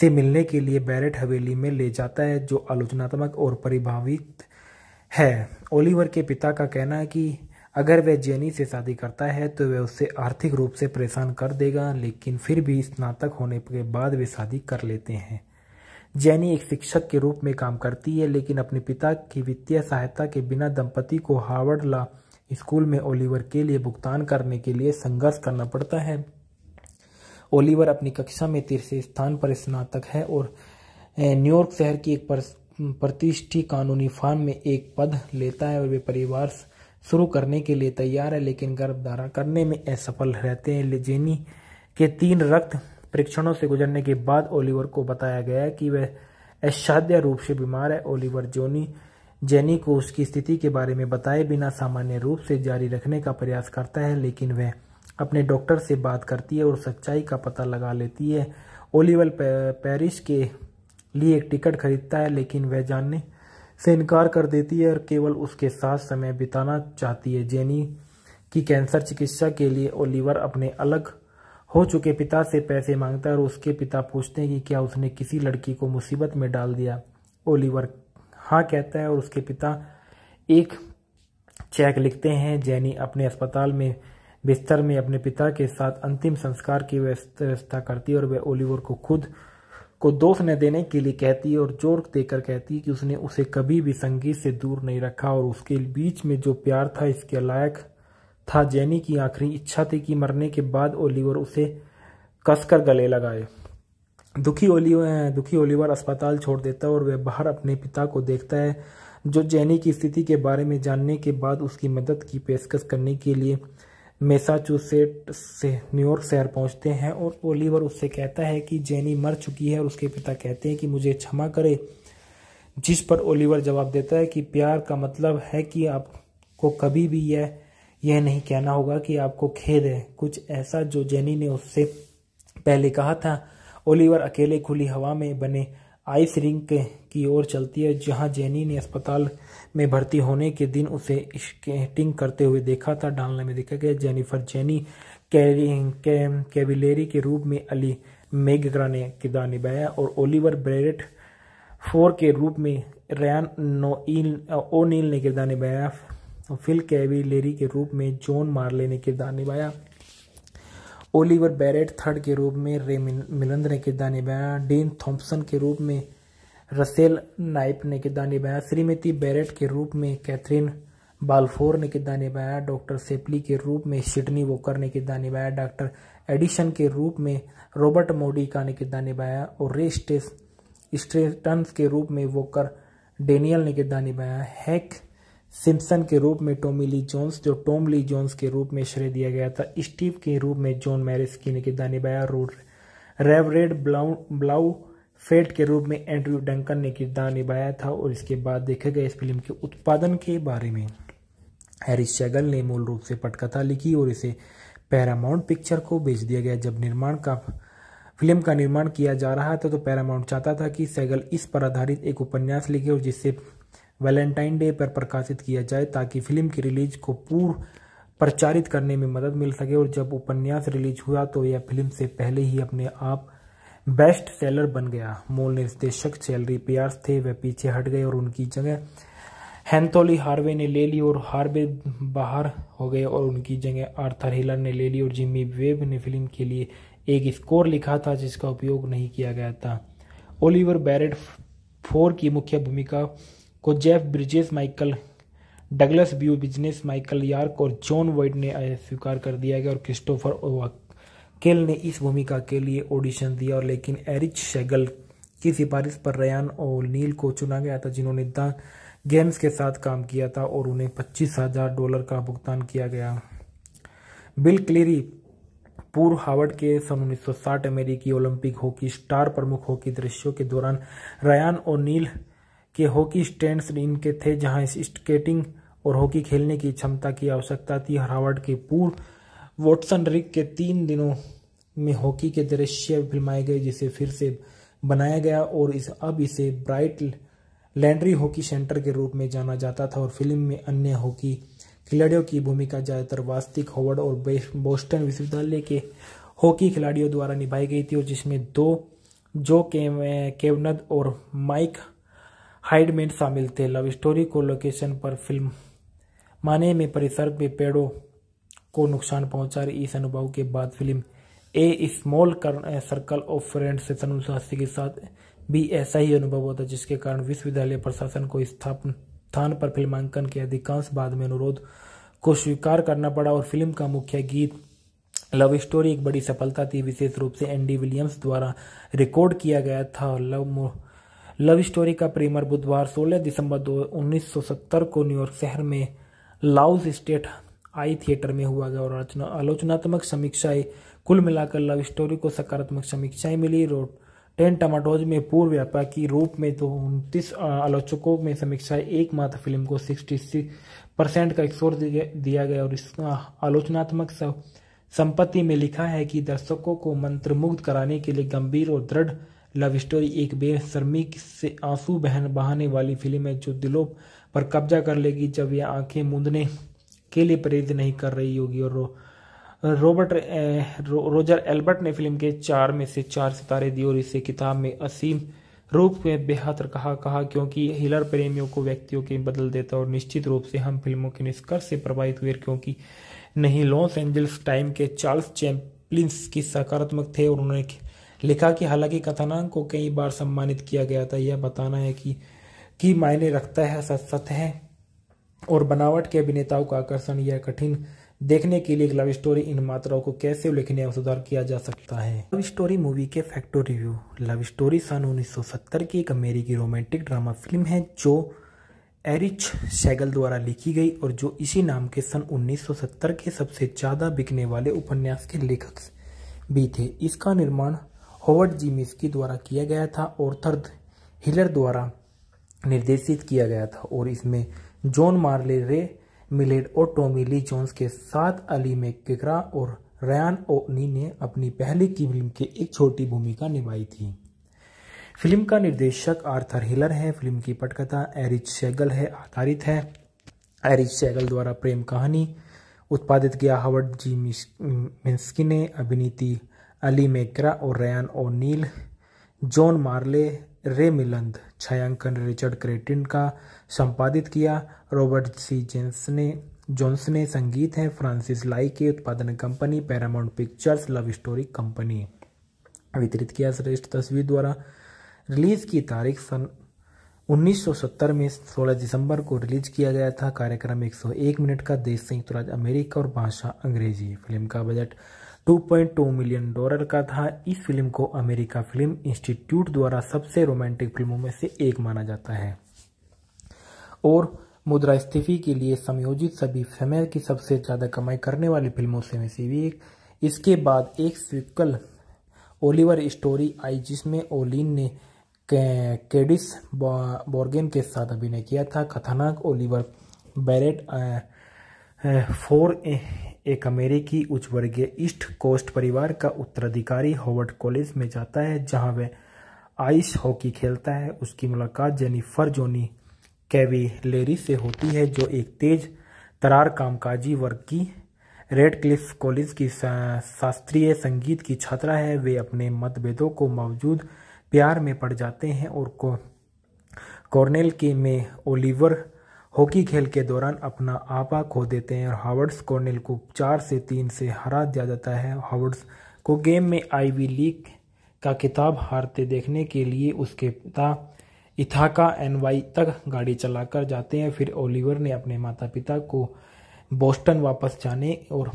से मिलने के लिए बैरेट हवेली में ले जाता है जो आलोचनात्मक और परिभावित है ओलिवर के पिता का कहना है कि अगर वह जेनी से शादी करता है तो वह उसे आर्थिक रूप से परेशान कर देगा लेकिन फिर भी स्नातक होने के बाद वे शादी कर लेते हैं जैनी एक शिक्षक के रूप में काम करती है लेकिन अपने पिता की वित्तीय सहायता के बिना दंपति को हार्वर्ड ला स्कूल में ओलिवर के लिए भुगतान करने के लिए संघर्ष करना पड़ता है ओलिवर अपनी कक्षा में तीसरे स्थान पर स्नातक है और न्यूयॉर्क शहर की एक प्रतिष्ठी कानूनी फार्म में एक पद लेता है और वे परिवार शुरू करने के लिए तैयार है लेकिन गर्भ करने में असफल रहते हैं जेनी के तीन रक्त परीक्षणों से गुजरने के बाद ओलिवर को बताया गया कि वह असाध्य रूप से बीमार है ओलिवर जोनी जेनी को उसकी स्थिति के बारे में बताए बिना सामान्य रूप से जारी रखने का प्रयास करता है लेकिन वह अपने डॉक्टर से बात करती है और सच्चाई का पता लगा लेती है ओलिवर पेरिस के लिए एक टिकट खरीदता है लेकिन वह जानने से इनकार कर देती है और केवल उसके साथ समय बिताना चाहती है जेनी की कैंसर चिकित्सा के लिए ओलिवर अपने अलग हो चुके पिता से पैसे मांगता है और उसके पिता पूछते हैं कि क्या उसने किसी लड़की को मुसीबत में डाल दिया ओलिवर हाँ कहता है और उसके पिता एक चेक लिखते हैं जैनी अपने अस्पताल में बिस्तर में अपने पिता के साथ अंतिम संस्कार की व्यवस्था करती है और वह ओलिवर को खुद को दोष न देने के लिए कहती है और जोर देकर कहती है कि उसने उसे कभी भी संगीत से दूर नहीं रखा और उसके बीच में जो प्यार था इसके लायक था जेनी की आखिरी इच्छा थी कि मरने के बाद ओलिवर उसे कसकर गले लगाए दुखी ओलिवर दुखी ओलिवर अस्पताल छोड़ देता है और वह बाहर अपने पिता को देखता है जो जेनी की स्थिति के बारे में जानने के बाद उसकी मदद की पेशकश करने के लिए मैसाचुसेट से न्यूयॉर्क शहर पहुंचते हैं और ओलिवर उससे कहता है कि जेनी मर चुकी है और उसके पिता कहते हैं कि मुझे क्षमा करे जिस पर ओलिवर जवाब देता है कि प्यार का मतलब है कि आपको कभी भी यह यह नहीं कहना होगा कि आपको खेद है कुछ ऐसा जो जेनी ने उससे पहले कहा था ओलिवर अकेले खुली हवा में बने आइस रिंग की ओर चलती है जहां जेनी ने अस्पताल में भर्ती होने के दिन उसे स्केटिंग करते हुए देखा था डालने में देखा गया जेनिफर जेनी कैबिलेरी के, के रूप में अली मेगरा ने किरदार निभाया और ओलिवर ब्रेरेट फोर के रूप में रैन नोईल ओनील ने किरदार निभाया तो फिल लेरी के रूप में जॉन मार्ले ने किरदार निभाया ओलिवर बैरेट थर्ड के रूप में रे मिलंद ने किरदार निभाया डीन थॉम्पसन के रूप में रसेल नाइप ने किरदार निभाया श्रीमती बैरेट के रूप में कैथरीन बालफोर ने किरदार निभाया डॉक्टर सेपली के रूप में सिडनी वोकर ने किरदार निभाया डॉक्टर एडिशन के रूप में रॉबर्ट मोडिका ने किरदार निभाया और रे स्टेस स्ट्रेटन के रूप में वोकर डेनियल ने किरदार निभाया हैक सिम्पसन के रूप में टोमी ली जोन्स जो टॉम ली जोन्स के रूप में श्रेय दिया गया था स्टीव के रूप में जॉन मैरिस की ने किरदार निभाया रोड रेवरेड ब्लाउ ब्लाउ फेट के रूप में एंड्रयू डंकन ने किरदार निभाया था और इसके बाद देखे गए इस फिल्म के उत्पादन के बारे में हैरिस चैगल ने मूल रूप से पटकथा लिखी और इसे पैरामाउंट पिक्चर को बेच दिया गया जब निर्माण का फिल्म का निर्माण किया जा रहा था तो पैरामाउंट चाहता था कि सैगल इस पर आधारित एक उपन्यास लिखे और जिससे वैलेंटाइन डे पर प्रकाशित किया जाए ताकि फिल्म की रिलीज को पूर्व प्रचारित करने में मदद मिल सके और जब उपन्यास रिलीज हुआ तो यह फिल्म से पहले ही अपने आप बेस्ट सेलर बन गया मूल निर्देशक सैलरी पियार्स थे वे पीछे हट गए और उनकी जगह हैंथोली हार्वे ने ले ली और हार्वे बाहर हो गए और उनकी जगह आर्थर हिलर ने ले ली और जिमी वेब ने फिल्म के लिए एक स्कोर लिखा था जिसका उपयोग नहीं किया गया था ओलिवर बैरेट फोर की मुख्य भूमिका को Jeff Bridges Michael Douglas Beau business Michael York और जॉन वाइट ने स्वीकार कर दिया गया और क्रिस्टोफर केल ने इस भूमिका के लिए ऑडिशन दिया और लेकिन एरिच शेगल की सिफारिश पर रयान और नील को चुना गया था जिन्होंने द गेम्स के साथ काम किया था और उन्हें पच्चीस हजार डॉलर का भुगतान किया गया बिल क्लेरी पूर्व हार्वर्ड के सन 1960 अमेरिकी ओलंपिक हॉकी स्टार प्रमुख हॉकी दृश्यों के दौरान रयान और नील के हॉकी स्टैंड्स इनके थे जहां स्केटिंग और हॉकी खेलने की क्षमता की आवश्यकता थी हार्वर्ड के पूर्व वॉटसन रिक के तीन दिनों में हॉकी के दृश्य फिल्माए गए जिसे फिर से बनाया गया और इस अब इसे ब्राइट लैंड्री हॉकी सेंटर के रूप में जाना जाता था और फिल्म में अन्य हॉकी खिलाड़ियों की भूमिका ज़्यादातर वास्तविक हॉवर्ड और बोस्टन विश्वविद्यालय के हॉकी खिलाड़ियों द्वारा निभाई गई थी और जिसमें दो जो केवनद और माइक हाइडमेंट शामिल थे लव स्टोरी को लोकेशन पर फिल्म माने में परिसर में पेड़ों को नुकसान पहुंचा रही इस अनुभव के बाद film A small circle of friends से सन उन्नीस के साथ भी ऐसा ही अनुभव होता जिसके कारण विश्वविद्यालय प्रशासन को स्थापन स्थान पर फिल्मांकन के अधिकांश बाद में अनुरोध को स्वीकार करना पड़ा और फिल्म का मुख्य गीत लव स्टोरी एक बड़ी सफलता थी विशेष रूप से एंडी विलियम्स द्वारा रिकॉर्ड किया गया था और लव लव स्टोरी का प्रीमियर बुधवार 16 दिसंबर दो को न्यूयॉर्क शहर में लाउस स्टेट आई थिएटर में हुआ गया और आलोचनात्मक समीक्षाएं कुल मिलाकर लव स्टोरी को सकारात्मक समीक्षाएं मिली रोड टेन टमाटोज में पूर्व व्यापार की रूप में तो उनतीस आलोचकों में समीक्षाएं एकमात्र फिल्म को सिक्सटी परसेंट का स्कोर दिया गया और इसका आलोचनात्मक संपत्ति में लिखा है कि दर्शकों को मंत्रमुग्ध कराने के लिए गंभीर और दृढ़ लव स्टोरी एक बेशर्मी से आंसू बहन बहाने वाली फिल्म है जो दिलों पर कब्जा कर लेगी जब यह आंखें मूंदने के लिए प्रेरित नहीं कर रही होगी और रो, रॉबर्ट रो, रोजर एल्बर्ट ने फिल्म के चार में से चार सितारे दिए और इसे किताब में असीम रूप में बेहतर कहा कहा क्योंकि हिलर प्रेमियों को व्यक्तियों के बदल देता और निश्चित रूप से हम फिल्मों के निष्कर्ष से प्रभावित हुए क्योंकि नहीं लॉस एंजल्स टाइम के चार्ल्स चैम्पलिन्स की सकारात्मक थे और उन्होंने लिखा कि हालांकि कथानांक को कई बार सम्मानित किया गया था यह बताना है कि की मायने रखता है सत सत है और बनावट के अभिनेताओं का आकर्षण यह कठिन देखने के लिए एक लव स्टोरी इन मात्राओं को कैसे उल्लेखनीय और सुधार किया जा सकता है लव स्टोरी मूवी के फैक्टो रिव्यू लव स्टोरी सन 1970 की एक अमेरिकी रोमांटिक ड्रामा फिल्म है जो एरिच सैगल द्वारा लिखी गई और जो इसी नाम के सन 1970 के सबसे ज़्यादा बिकने वाले उपन्यास के लेखक भी थे इसका निर्माण होवर्ड जी मिस्की द्वारा किया गया था और थर्द हिलर द्वारा निर्देशित किया गया था और इसमें जॉन मार्ले रे मिलेड और टॉमी ली जोन्स के साथ अली में और रयान ओनी ने अपनी पहली की फिल्म के एक छोटी भूमिका निभाई थी फिल्म का निर्देशक आर्थर हिलर है फिल्म की पटकथा एरिच सेगल है आधारित है एरिच सेगल द्वारा प्रेम कहानी उत्पादित किया हावर्ड जी मिस्की ने अभिनीति अली मेकरा और रयान ओनील जॉन मार्ले रे मिलंद छायांकन रिचर्ड क्रेटिन का संपादित किया रॉबर्ट सी जेंस ने जॉन्स ने संगीत है फ्रांसिस लाई के उत्पादन company Paramount Pictures love story company वितरित किया श्रेष्ठ तस्वीर द्वारा रिलीज की तारीख सन 1970 में 16 दिसंबर को रिलीज किया गया था कार्यक्रम 101 मिनट का देश संयुक्त राज्य अमेरिका और भाषा अंग्रेजी फिल्म का बजट 2.2 मिलियन डॉलर का था इस फिल्म को अमेरिका फिल्म इंस्टीट्यूट द्वारा सबसे रोमांटिक फिल्मों में से एक माना जाता है और मुद्रास्तीफी के लिए समयोजित सभी समय की सबसे ज़्यादा कमाई करने वाली फिल्मों से में से भी एक इसके बाद एक स्विकल ओलिवर स्टोरी आई जिसमें ओलिन ने केडिस बॉर्गेन के साथ अभिनय किया था कथानक ओलिवर बैरेट फोर एक अमेरिकी उच्च वर्गीय ईस्ट कोस्ट परिवार का उत्तराधिकारी हॉवर्ड कॉलेज में जाता है जहां वह आइस हॉकी खेलता है उसकी मुलाकात जेनिफर जोनी कैवी लेरी से होती है जो एक तेज तरार कामकाजी वर्ग की रेड क्लिफ कॉलेज की शास्त्रीय संगीत की छात्रा है वे अपने मतभेदों को मौजूद प्यार में पड़ जाते हैं और को कॉर्नेल के में ओलिवर हॉकी खेल के दौरान अपना आपा खो देते हैं और हावर्ड्स कॉर्नेल को चार से तीन से हरा दिया जाता है हावर्ड्स को गेम में आईवी लीग का किताब हारते देखने के लिए उसके पिता इथाका एनवाई तक गाड़ी चलाकर जाते हैं फिर ओलिवर ने अपने माता पिता को बोस्टन वापस जाने और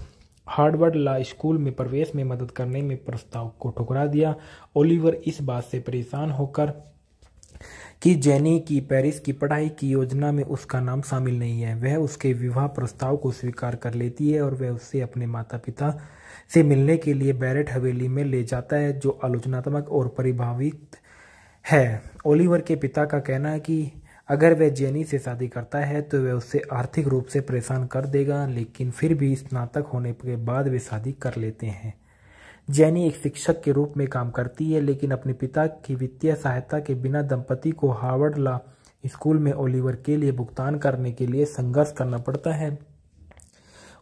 हार्डवर्ड ला स्कूल में प्रवेश में मदद करने में प्रस्ताव को ठुकरा दिया ओलिवर इस बात से परेशान होकर कि जेनी की पेरिस की पढ़ाई की योजना में उसका नाम शामिल नहीं है वह उसके विवाह प्रस्ताव को स्वीकार कर लेती है और वह उसे अपने माता पिता से मिलने के लिए बैरेट हवेली में ले जाता है जो आलोचनात्मक और परिभावित है ओलिवर के पिता का कहना है कि अगर वह जेनी से शादी करता है तो वह उसे आर्थिक रूप से परेशान कर देगा लेकिन फिर भी स्नातक होने के बाद वे शादी कर लेते हैं जैनी एक शिक्षक के रूप में काम करती है लेकिन अपने पिता की वित्तीय सहायता के बिना दंपति को हार्वर्ड ला स्कूल में ओलिवर के लिए भुगतान करने के लिए संघर्ष करना पड़ता है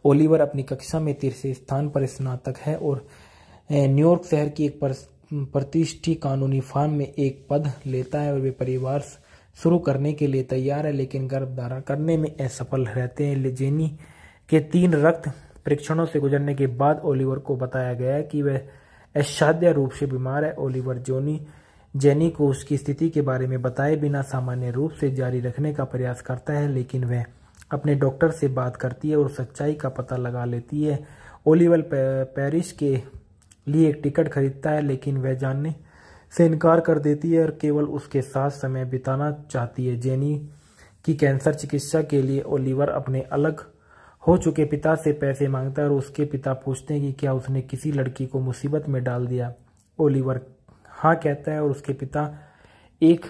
ओलिवर अपनी कक्षा में तीसरे स्थान पर स्नातक है और न्यूयॉर्क शहर की एक प्रतिष्ठी कानूनी फार्म में एक पद लेता है और वे परिवार शुरू करने के लिए तैयार है लेकिन गर्भ धारण करने में असफल रहते हैं जेनी के तीन रक्त परीक्षणों से गुजरने के बाद ओलिवर को बताया गया कि वह असाध्य रूप से बीमार है ओलिवर जोनी जेनी को उसकी स्थिति के बारे में बताए बिना सामान्य रूप से जारी रखने का प्रयास करता है लेकिन वह अपने डॉक्टर से बात करती है और सच्चाई का पता लगा लेती है ओलिवर पेरिस के लिए एक टिकट खरीदता है लेकिन वह जानने से इनकार कर देती है और केवल उसके साथ समय बिताना चाहती है जेनी की कैंसर चिकित्सा के लिए ओलिवर अपने अलग हो चुके पिता से पैसे मांगता है और उसके पिता पूछते हैं कि क्या उसने किसी लड़की को मुसीबत में डाल दिया ओलिवर हाँ कहता है और उसके पिता एक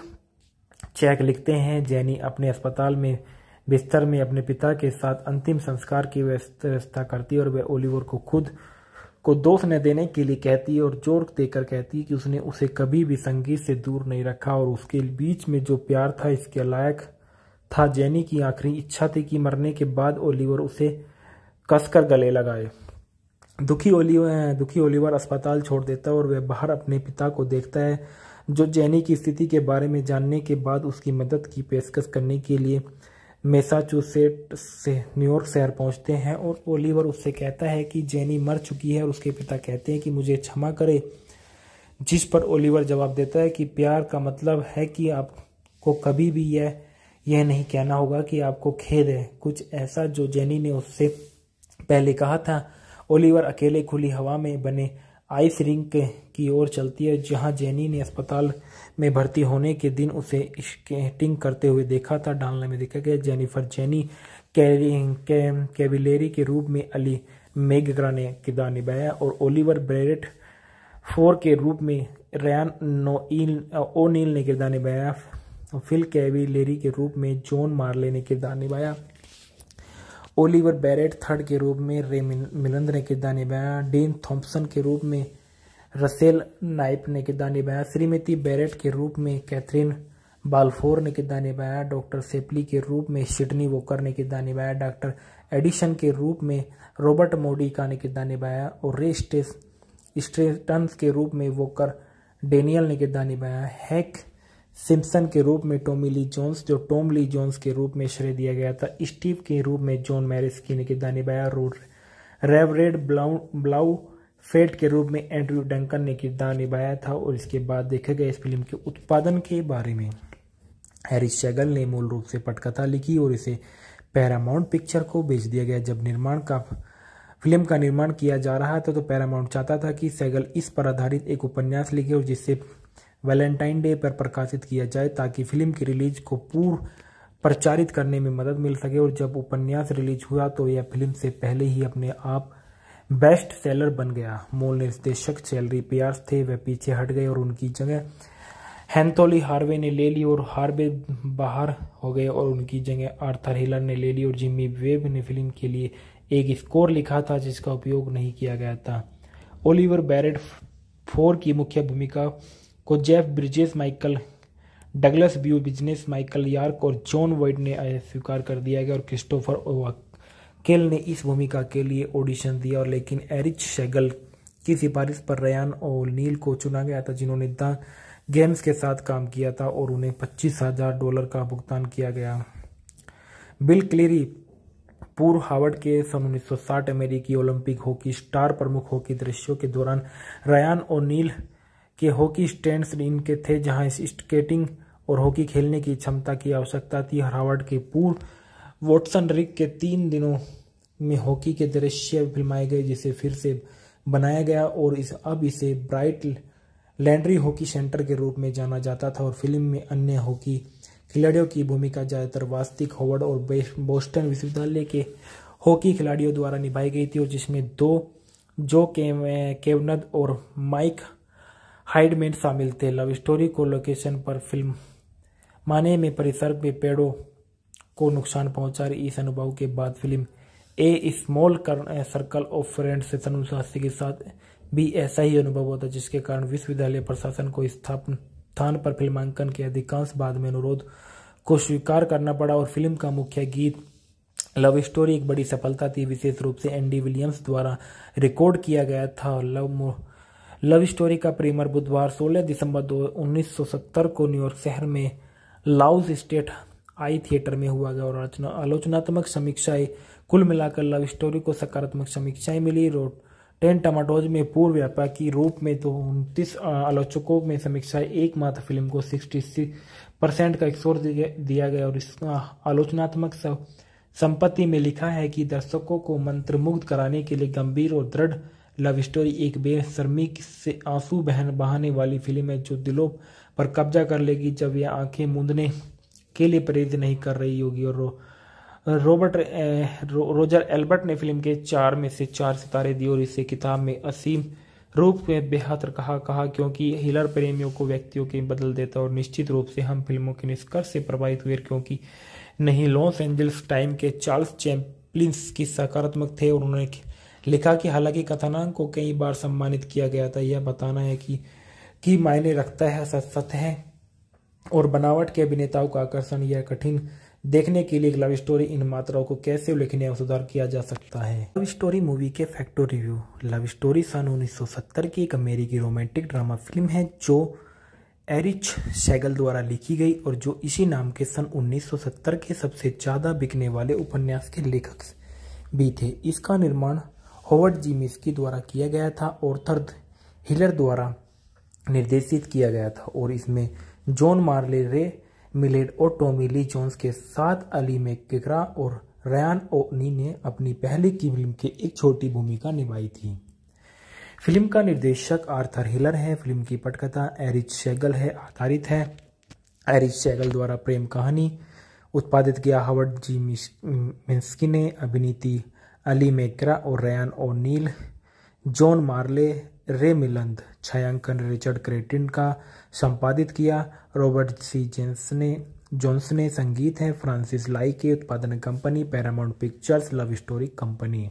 चेक लिखते हैं जैनी अपने अस्पताल में बिस्तर में अपने पिता के साथ अंतिम संस्कार की व्यवस्था करती है और वह ओलिवर को खुद को दोष न देने के लिए कहती है और जोर देकर कहती है कि उसने उसे कभी भी संगीत से दूर नहीं रखा और उसके बीच में जो प्यार था इसके लायक था जैनी की आखिरी इच्छा थी कि मरने के बाद ओलिवर उसे कसकर गले लगाए दुखी ओलिवर दुखी ओलिवर अस्पताल छोड़ देता है और वह बाहर अपने पिता को देखता है जो जैनी की स्थिति के बारे में जानने के बाद उसकी मदद की पेशकश करने के लिए मैसाचुसेट से न्यूयॉर्क शहर पहुंचते हैं और ओलिवर उससे कहता है कि जैनी मर चुकी है और उसके पिता कहते हैं कि मुझे क्षमा करे जिस पर ओलिवर जवाब देता है कि प्यार का मतलब है कि आपको कभी भी यह यह नहीं कहना होगा कि आपको खेद है कुछ ऐसा जो जेनी ने उससे पहले कहा था ओलिवर अकेले खुली हवा में बने आइस रिंग की ओर चलती है जहां जेनी ने अस्पताल में भर्ती होने के दिन उसे स्केटिंग करते हुए देखा था डालने में देखा गया जेनिफर जेनी कैविलेरी के रूप में अली मेगरा ने किरदार निभाया और ओलिवर ब्रेरेट फोर के रूप में रैन ओनील ने किरदार निभाया फिल लेरी के रूप में जॉन मार्ले ने किरदार निभाया ओलिवर बैरेट थर्ड के रूप में रे मिलंद ने किरदार निभाया डीन थॉम्पसन के रूप में रसेल नाइप ने किरदार निभाया श्रीमती बैरेट के रूप में कैथरीन बालफोर ने किरदार निभाया डॉक्टर सेपली के रूप में शिडनी वोकर ने किरदार निभाया डॉक्टर एडिशन के रूप में रॉबर्ट मोडिका ने किरदार निभाया और रे स्टेस स्टेटन के रूप में वोकर डेनियल ने किरदार निभाया हैक सिम्पसन के रूप में टोमी ली जोन्स जो टोम ली जोन्स के रूप में श्रेय दिया गया था स्टीव के रूप में जॉन मैरिस की ने बया निभाया रूड रेवरेड ब्लाउ फेट के रूप में एंड्रयू डंकन ने किरदार निभाया था और इसके बाद देखे गए इस फिल्म के उत्पादन के बारे में हैरिस शैगल ने मूल रूप से पटकथा लिखी और इसे पैरामाउंट पिक्चर को बेच दिया गया जब निर्माण का फिल्म का निर्माण किया जा रहा था तो पैरामाउंट चाहता था कि सैगल इस पर आधारित एक उपन्यास लिखे और जिससे वैलेंटाइन डे पर प्रकाशित किया जाए ताकि फिल्म की रिलीज को पूर्व प्रचारित करने में मदद मिल सके और जब उपन्यास रिलीज हुआ तो यह फिल्म से पहले ही अपने आप बेस्ट सेलर बन गया मूल निर्देशक चैलरी पियार्स थे वे पीछे हट गए और उनकी जगह हैंथोली हार्वे ने ले ली और हार्वे बाहर हो गए और उनकी जगह आर्थर हिलर ने ले ली और जिमी वेब ने फिल्म के लिए एक स्कोर लिखा था जिसका उपयोग नहीं किया गया था ओलिवर बैरेट फोर की मुख्य भूमिका को Jeff Bridges Michael Douglas Beau business Michael York और जॉन वाइट ने स्वीकार कर दिया गया और क्रिस्टोफर केल ने इस भूमिका के लिए ऑडिशन दिया और लेकिन एरिच शेगल की सिफारिश पर रयान और नील को चुना गया था जिन्होंने द गेम्स के साथ काम किया था और उन्हें पच्चीस हजार डॉलर का भुगतान किया गया बिल क्लेरी पूर्व हार्वर्ड के सन 1960 अमेरिकी ओलंपिक हॉकी स्टार प्रमुख हॉकी दृश्यों के दौरान रयान और नील के हॉकी स्टैंड्स इनके थे जहां स्केटिंग और हॉकी खेलने की क्षमता की आवश्यकता थी और हार्वर्ड के पूर्व वॉटसन रिक के तीन दिनों में हॉकी के दृश्य फिल्माए गए जिसे फिर से बनाया गया और इस अब इसे ब्राइट लैंड्री हॉकी सेंटर के रूप में जाना जाता था और फिल्म में अन्य हॉकी खिलाड़ियों की भूमिका ज़्यादातर वास्तविक हॉवर्ड और बोस्टन विश्वविद्यालय के हॉकी खिलाड़ियों द्वारा निभाई गई थी और जिसमें दो जो केवनद और माइक हाइड शामिल थे लव स्टोरी को लोकेशन पर फिल्म माने में परिसर में पेड़ों को नुकसान पहुंचा रही इस अनुभव के बाद film A small circle of friends से सन उन्नीस के साथ भी ऐसा ही अनुभव होता जिसके कारण विश्वविद्यालय प्रशासन को स्थापन स्थान पर फिल्मांकन के अधिकांश बाद में अनुरोध को स्वीकार करना पड़ा और फिल्म का मुख्य गीत लव स्टोरी एक बड़ी सफलता थी विशेष रूप से एंडी विलियम्स द्वारा रिकॉर्ड किया गया था लव लव स्टोरी का प्रीमियर बुधवार 16 दिसंबर दो को न्यूयॉर्क शहर में लाउज स्टेट आई थिएटर में हुआ गया और आलोचनात्मक समीक्षाएं कुल मिलाकर लव स्टोरी को सकारात्मक समीक्षाएं मिली रोट टेन टमाटोज में पूर्व व्यापार की रूप में तो उनतीस आलोचकों में समीक्षाएं एकमात्र फिल्म को सिक्सटी परसेंट का स्कोर दिया गया और इस आलोचनात्मक संपत्ति में लिखा है कि दर्शकों को मंत्रमुग्ध कराने के लिए गंभीर और दृढ़ लव स्टोरी एक बेशर्मी से आंसू बहन बहाने वाली फिल्म है जो दिलों पर कब्जा कर लेगी जब यह आंखें मूंदने के लिए प्रेरित नहीं कर रही होगी और रो, रॉबर्ट रो, रोजर एल्बर्ट ने फिल्म के चार में से चार सितारे दिए और इसे किताब में असीम रूप में बेहतर कहा कहा क्योंकि हिलर प्रेमियों को व्यक्तियों के बदल देता और निश्चित रूप से हम फिल्मों के निष्कर्ष से प्रभावित हुए क्योंकि नहीं लॉस एंजल्स टाइम के चार्ल्स चैम्पलिन्स की सकारात्मक थे और उन्होंने लिखा कि हालांकि कथानांक को कई बार सम्मानित किया गया था यह बताना है कि की मायने रखता है सतह और बनावट के अभिनेताओं का आकर्षण यह कठिन देखने के लिए लव स्टोरी इन मात्राओं को कैसे उल्लेखनीय और सुधार किया जा सकता है लव स्टोरी मूवी के फैक्टो रिव्यू लव स्टोरी सन 1970 की एक अमेरिकी रोमांटिक ड्रामा फिल्म है जो एरिच सैगल द्वारा लिखी गई और जो इसी नाम के सन 1970 के सबसे ज़्यादा बिकने वाले उपन्यास के लेखक भी थे इसका निर्माण होवर्ड जी मिस्की द्वारा किया गया था और थर्द हिलर द्वारा निर्देशित किया गया था और इसमें जॉन मार्ले रे मिलेड और टॉमी ली जोन्स के साथ अली में और रयान ओनी ने अपनी पहली की फिल्म की एक छोटी भूमिका निभाई थी फिल्म का निर्देशक आर्थर हिलर है फिल्म की पटकथा एरिच शेगल है आधारित है एरिच शेगल द्वारा प्रेम कहानी उत्पादित किया हवर्ड जी मिस्की ने अभिनीति अली मेकरा और रयान नील जॉन मार्ले रे मिलंद छायांकन रिचर्ड क्रेटिन का संपादित किया रॉबर्ट सी जेंस ने जॉन्स ने संगीत है फ्रांसिस लाई की उत्पादन company Paramount Pictures love story company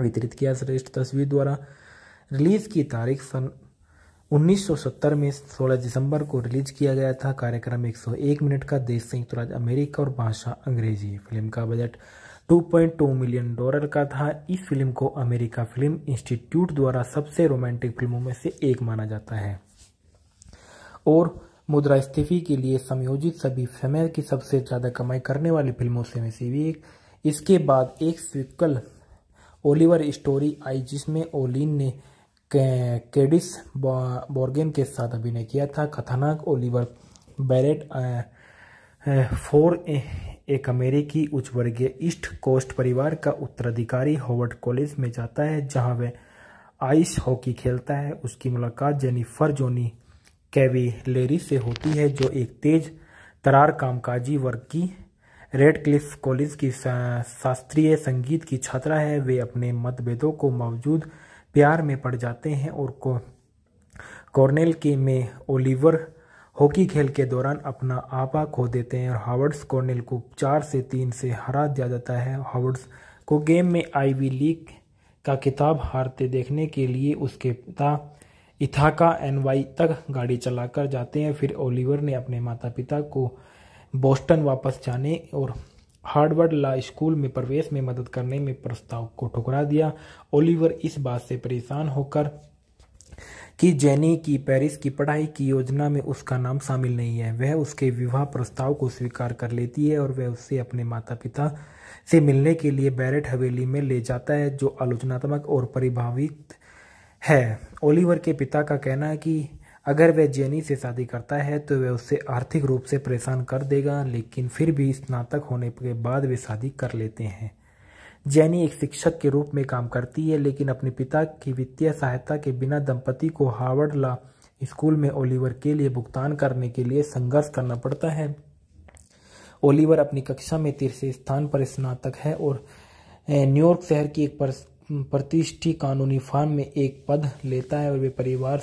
वितरित किया श्रेष्ठ तस्वीर द्वारा रिलीज की तारीख सन 1970 में 16 दिसंबर को रिलीज किया गया था कार्यक्रम 101 मिनट का देश संयुक्त राज्य अमेरिका और भाषा अंग्रेजी फिल्म का बजट 2.2 मिलियन डॉलर का था इस फिल्म को अमेरिका फिल्म इंस्टीट्यूट द्वारा सबसे रोमांटिक फिल्मों में से एक माना जाता है और मुद्रास्फीति के लिए समयोजित सभी समय की सबसे ज़्यादा कमाई करने वाली फिल्मों से में से भी एक इसके बाद एक स्विकल ओलिवर स्टोरी आई जिसमें ओलिन ने केडिस बॉर्गेन के साथ अभिनय किया था कथानक ओलिवर बैरेट फोर एक अमेरिकी उच्च वर्गीय ईस्ट कोस्ट परिवार का उत्तराधिकारी हॉवर्ड कॉलेज में जाता है जहां वह आइस हॉकी खेलता है उसकी मुलाकात जेनिफर जोनी कैवी लेरी से होती है जो एक तेज तरार कामकाजी वर्ग की रेड क्लिफ कॉलेज की शास्त्रीय संगीत की छात्रा है वे अपने मतभेदों को मौजूद प्यार में पड़ जाते हैं और को कॉर्नेल के में ओलिवर हॉकी खेल के दौरान अपना आपा खो देते हैं और हावर्ड्स कॉर्नेल को चार से तीन से हरा दिया जाता है हावर्ड्स को गेम में आईवी लीग का किताब हारते देखने के लिए उसके पिता इथाका एनवाई तक गाड़ी चलाकर जाते हैं फिर ओलिवर ने अपने माता पिता को बोस्टन वापस जाने और हार्डवर्ड ला स्कूल में प्रवेश में मदद करने में प्रस्ताव को ठुकरा दिया ओलिवर इस बात से परेशान होकर कि जेनी की पेरिस की पढ़ाई की योजना में उसका नाम शामिल नहीं है वह उसके विवाह प्रस्ताव को स्वीकार कर लेती है और वह उससे अपने माता पिता से मिलने के लिए बैरेट हवेली में ले जाता है जो आलोचनात्मक और परिभावित है ओलिवर के पिता का कहना है कि अगर वह जेनी से शादी करता है तो वह उससे आर्थिक रूप से परेशान कर देगा लेकिन फिर भी स्नातक होने के बाद वे शादी कर लेते हैं जैनी एक शिक्षक के रूप में काम करती है लेकिन अपने पिता की वित्तीय सहायता के बिना दंपति को हार्वर्ड ला स्कूल में ओलिवर के लिए भुगतान करने के लिए संघर्ष करना पड़ता है ओलिवर अपनी कक्षा में तीसरे स्थान पर स्नातक है और न्यूयॉर्क शहर की एक प्रतिष्ठी कानूनी फार्म में एक पद लेता है और वे परिवार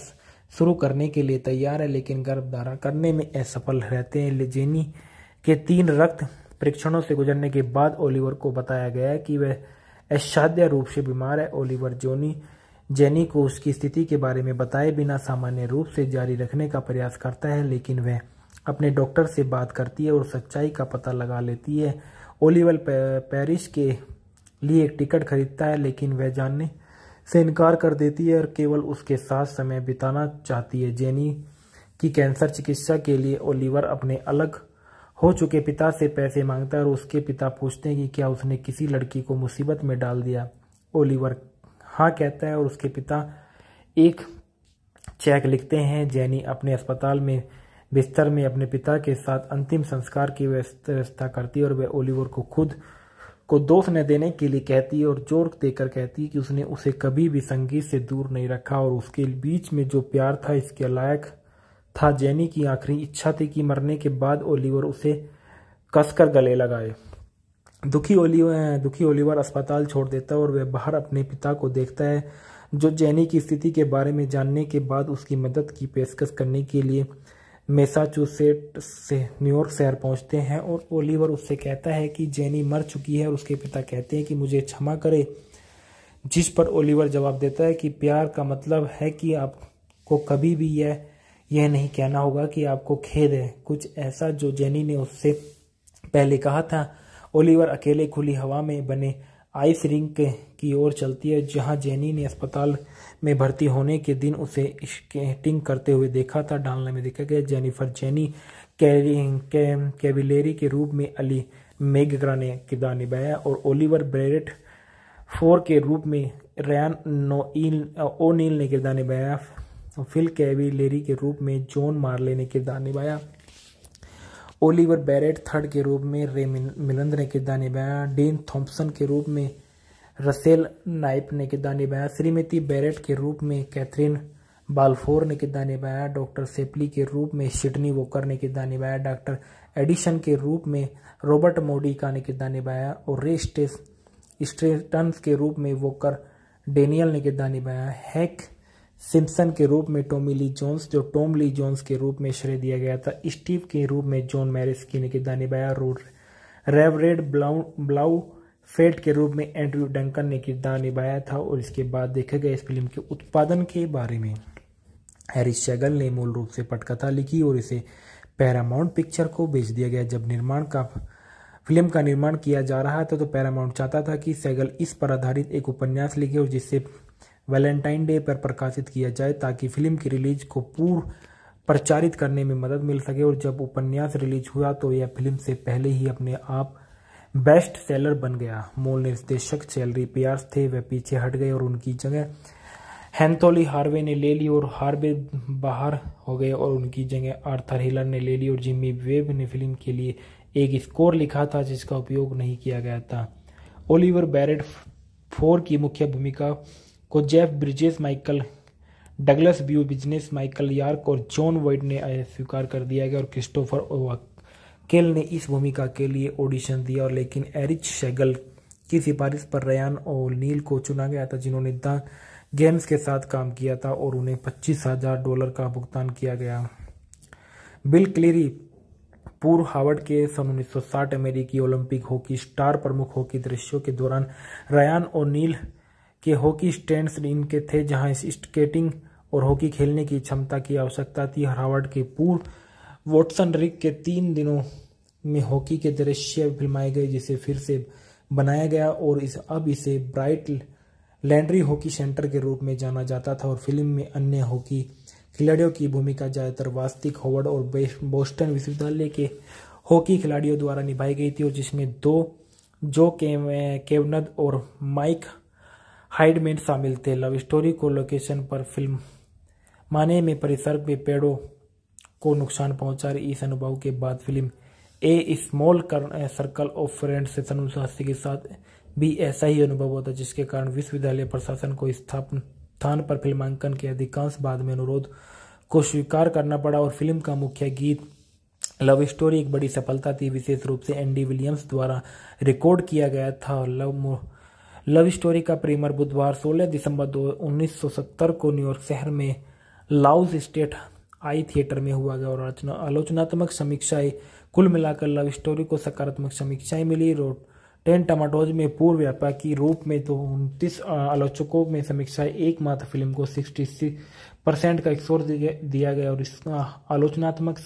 शुरू करने के लिए तैयार है लेकिन गर्भ धारण करने में असफल रहते हैं जेनी के तीन रक्त परीक्षणों से गुजरने के बाद ओलिवर को बताया गया कि वह असाध्य रूप से बीमार है ओलिवर जोनी जेनी को उसकी स्थिति के बारे में बताए बिना सामान्य रूप से जारी रखने का प्रयास करता है लेकिन वह अपने डॉक्टर से बात करती है और सच्चाई का पता लगा लेती है ओलिवर पेरिस के लिए एक टिकट खरीदता है लेकिन वह जानने से इनकार कर देती है और केवल उसके साथ समय बिताना चाहती है जेनी की कैंसर चिकित्सा के लिए ओलिवर अपने अलग हो चुके पिता से पैसे मांगता है और उसके पिता पूछते हैं कि क्या उसने किसी लड़की को मुसीबत में डाल दिया ओलिवर हाँ कहता है और उसके पिता एक चेक लिखते हैं जैनी अपने अस्पताल में बिस्तर में अपने पिता के साथ अंतिम संस्कार की व्यवस्था करती है और वह ओलिवर को खुद को दोष न देने के लिए कहती है और जोर देकर कहती है कि उसने उसे कभी भी संगीत से दूर नहीं रखा और उसके बीच में जो प्यार था इसके लायक था जैनी की आखिरी इच्छा थी कि मरने के बाद ओलिवर उसे कसकर गले लगाए दुखी ओलिवर दुखी ओलिवर अस्पताल छोड़ देता है और वह बाहर अपने पिता को देखता है जो जैनी की स्थिति के बारे में जानने के बाद उसकी मदद की पेशकश करने के लिए मेसाचुसेट से न्यूयॉर्क शहर पहुंचते हैं और ओलिवर उससे कहता है कि जैनी मर चुकी है और उसके पिता कहते हैं कि मुझे क्षमा करे जिस पर ओलिवर जवाब देता है कि प्यार का मतलब है कि आपको कभी भी यह यह नहीं कहना होगा कि आपको खेद है कुछ ऐसा जो जेनी ने उससे पहले कहा था ओलिवर अकेले खुली हवा में बने आइस रिंक की ओर चलती है जहां जेनी ने अस्पताल में भर्ती होने के दिन उसे स्केटिंग करते हुए देखा था डालने में देखा गया जेनिफर जेनी कैविलेरी के रूप में अली मेगरा ने किरदार निभाया और ओलिवर ब्रेरेट फोर के रूप में रैन नो ओनील ने किरदार निभाया फिल कैवीलेरी के रूप में जॉन मार्ले ने किरदार निभाया ओलिवर बैरेट थर्ड के रूप में रे मिलंद ने किरदार निभाया डीन थॉम्पसन के रूप में रसेल नाइप ने किरदार निभाया श्रीमती बैरेट के रूप में कैथरीन बालफोर ने किरदार निभाया डॉक्टर सेपली के रूप में सिडनी वोकर ने किरदार निभाया डॉक्टर एडिशन के रूप में रॉबर्ट मोडिका ने किरदार निभाया और रे स्टेस स्ट्रेटन के रूप में वोकर डेनियल ने किरदार निभाया हैक सिम्पसन के रूप में टोमी ली जोन्स जो टोम ली जोन्स के रूप में श्रेय दिया गया था स्टीव के रूप में जॉन मैरिस की ने निभाया रोड रेवरेड ब्लाउ ब्लाउ फेट के रूप में एंड्रयू डंकन ने किरदार निभाया था और इसके बाद देखा गया इस फिल्म के उत्पादन के बारे में हैरिस शैगल ने मूल रूप से पटकथा लिखी और इसे पैरामाउंट पिक्चर को बेच दिया गया जब निर्माण का फिल्म का निर्माण किया जा रहा था तो पैरामाउंट चाहता था कि सैगल इस पर आधारित एक उपन्यास लिखे और जिससे वैलेंटाइन डे पर प्रकाशित किया जाए ताकि फिल्म की रिलीज को पूर्व प्रचारित करने में मदद मिल सके और जब उपन्यास रिलीज हुआ तो यह फिल्म से पहले ही अपने आप बेस्ट सेलर बन गया मूल निर्देशक चैलरी पियार्स थे वे पीछे हट गए और उनकी जगह हैंथोली हार्वे ने ले ली और हार्वे बाहर हो गए और उनकी जगह आर्थर हिलर ने ले ली और जिमी वेब ने फिल्म के लिए एक स्कोर लिखा था जिसका उपयोग नहीं किया गया था ओलिवर बैरेट फोर की मुख्य भूमिका को Jeff Bridges Michael Douglas Beau business Michael York और जॉन वाइट ने स्वीकार कर दिया गया और क्रिस्टोफर केल ने इस भूमिका के लिए ऑडिशन दिया और लेकिन एरिच शेगल की सिफारिश पर रयान और नील को चुना गया था जिन्होंने द गेम्स के साथ काम किया था और उन्हें पच्चीस हजार डॉलर का भुगतान किया गया बिल क्लेरी पूर्व हार्वर्ड के सन 1960 अमेरिकी ओलंपिक हॉकी स्टार प्रमुख हॉकी दृश्यों के दौरान रयान और नील के हॉकी स्टैंड्स इनके थे जहां स्केटिंग और हॉकी खेलने की क्षमता की आवश्यकता थी हार्वर्ड के पूर्व वॉटसन रिक के तीन दिनों में हॉकी के दृश्य फिल्माए गए जिसे फिर से बनाया गया और इस अब इसे ब्राइट लैंड्री हॉकी सेंटर के रूप में जाना जाता था और फिल्म में अन्य हॉकी खिलाड़ियों की भूमिका ज़्यादातर वास्तविक हॉवर्ड और बोस्टन विश्वविद्यालय के हॉकी खिलाड़ियों द्वारा निभाई गई थी और जिसमें दो जो केवनद और माइक हाइड में शामिल थे लव स्टोरी को लोकेशन पर फिल्म माने में परिसर में पेड़ों को नुकसान पहुंचा रही इस अनुभव के बाद film A small circle of friends से सन उन्नीस के साथ भी ऐसा ही अनुभव होता जिसके कारण विश्वविद्यालय प्रशासन को स्थान पर फिल्मांकन के अधिकांश बाद में अनुरोध को स्वीकार करना पड़ा और फिल्म का मुख्य गीत लव स्टोरी एक बड़ी सफलता थी विशेष रूप से एंडी विलियम्स द्वारा रिकॉर्ड किया गया था लव लव स्टोरी का प्रीमियर बुधवार 16 दिसंबर दो को न्यूयॉर्क शहर में लाउज स्टेट आई थिएटर में हुआ गया और आलोचनात्मक समीक्षाएं कुल मिलाकर लव स्टोरी को सकारात्मक समीक्षाएं मिली रोड टेन टमाटोज में पूर्व व्यापार की रूप में तो उनतीस आलोचकों में समीक्षाएं एकमात्र फिल्म को सिक्सटी परसेंट का स्कोर दिया गया और इसका आलोचनात्मक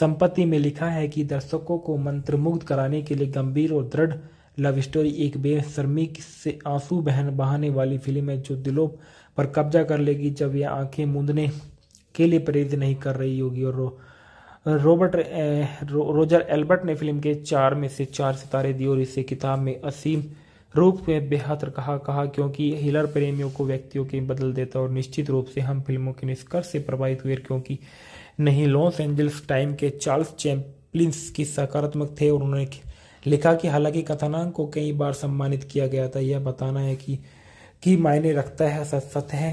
संपत्ति में लिखा है कि दर्शकों को मंत्रमुग्ध कराने के लिए गंभीर और दृढ़ लव स्टोरी एक बेशर्मी से आंसू बहन बहाने वाली फिल्म है जो दिलों पर कब्जा कर लेगी जब यह आंखें मूंदने के लिए प्रेरित नहीं कर रही होगी और रो, रॉबर्ट रो, रोजर एल्बर्ट ने फिल्म के चार में से चार सितारे दिए और इसे किताब में असीम रूप में बेहद कहा कहा क्योंकि हिलर प्रेमियों को व्यक्तियों के बदल देता और निश्चित रूप से हम फिल्मों के निष्कर्ष से प्रभावित हुए क्योंकि नहीं लॉस एंजल्स टाइम के चार्ल्स चैम्पलिन्स की सकारात्मक थे और उन्होंने लिखा कि हालांकि कथानक को कई बार सम्मानित किया गया था यह बताना है कि की मायने रखता है सत है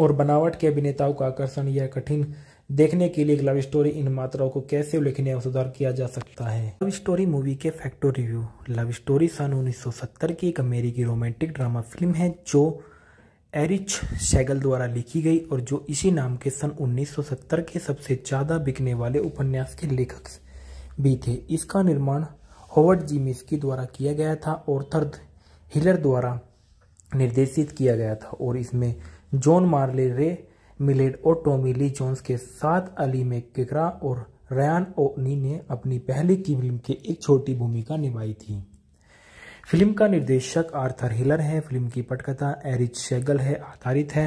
और बनावट के अभिनेताओं का आकर्षण यह कठिन देखने के लिए लव स्टोरी इन मात्राओं को कैसे उल्लेखनीय सुधार किया जा सकता है लव स्टोरी मूवी के फैक्टो रिव्यू लव स्टोरी सन 1970 की एक अमेरिकी रोमांटिक ड्रामा फिल्म है जो एरिच सैगल द्वारा लिखी गई और जो इसी नाम के सन 1970 के सबसे ज़्यादा बिकने वाले उपन्यास के लेखक भी थे इसका निर्माण होवर्ड जी मिस्की द्वारा किया गया था और थर्द हिलर द्वारा निर्देशित किया गया था और इसमें जॉन मार्ले रे मिलेड और टॉमी ली जोन्स के साथ अली में और रयान ओनी ने अपनी पहली की फिल्म की एक छोटी भूमिका निभाई थी फिल्म का निर्देशक आर्थर हिलर है फिल्म की पटकथा एरिज शेगल है आधारित है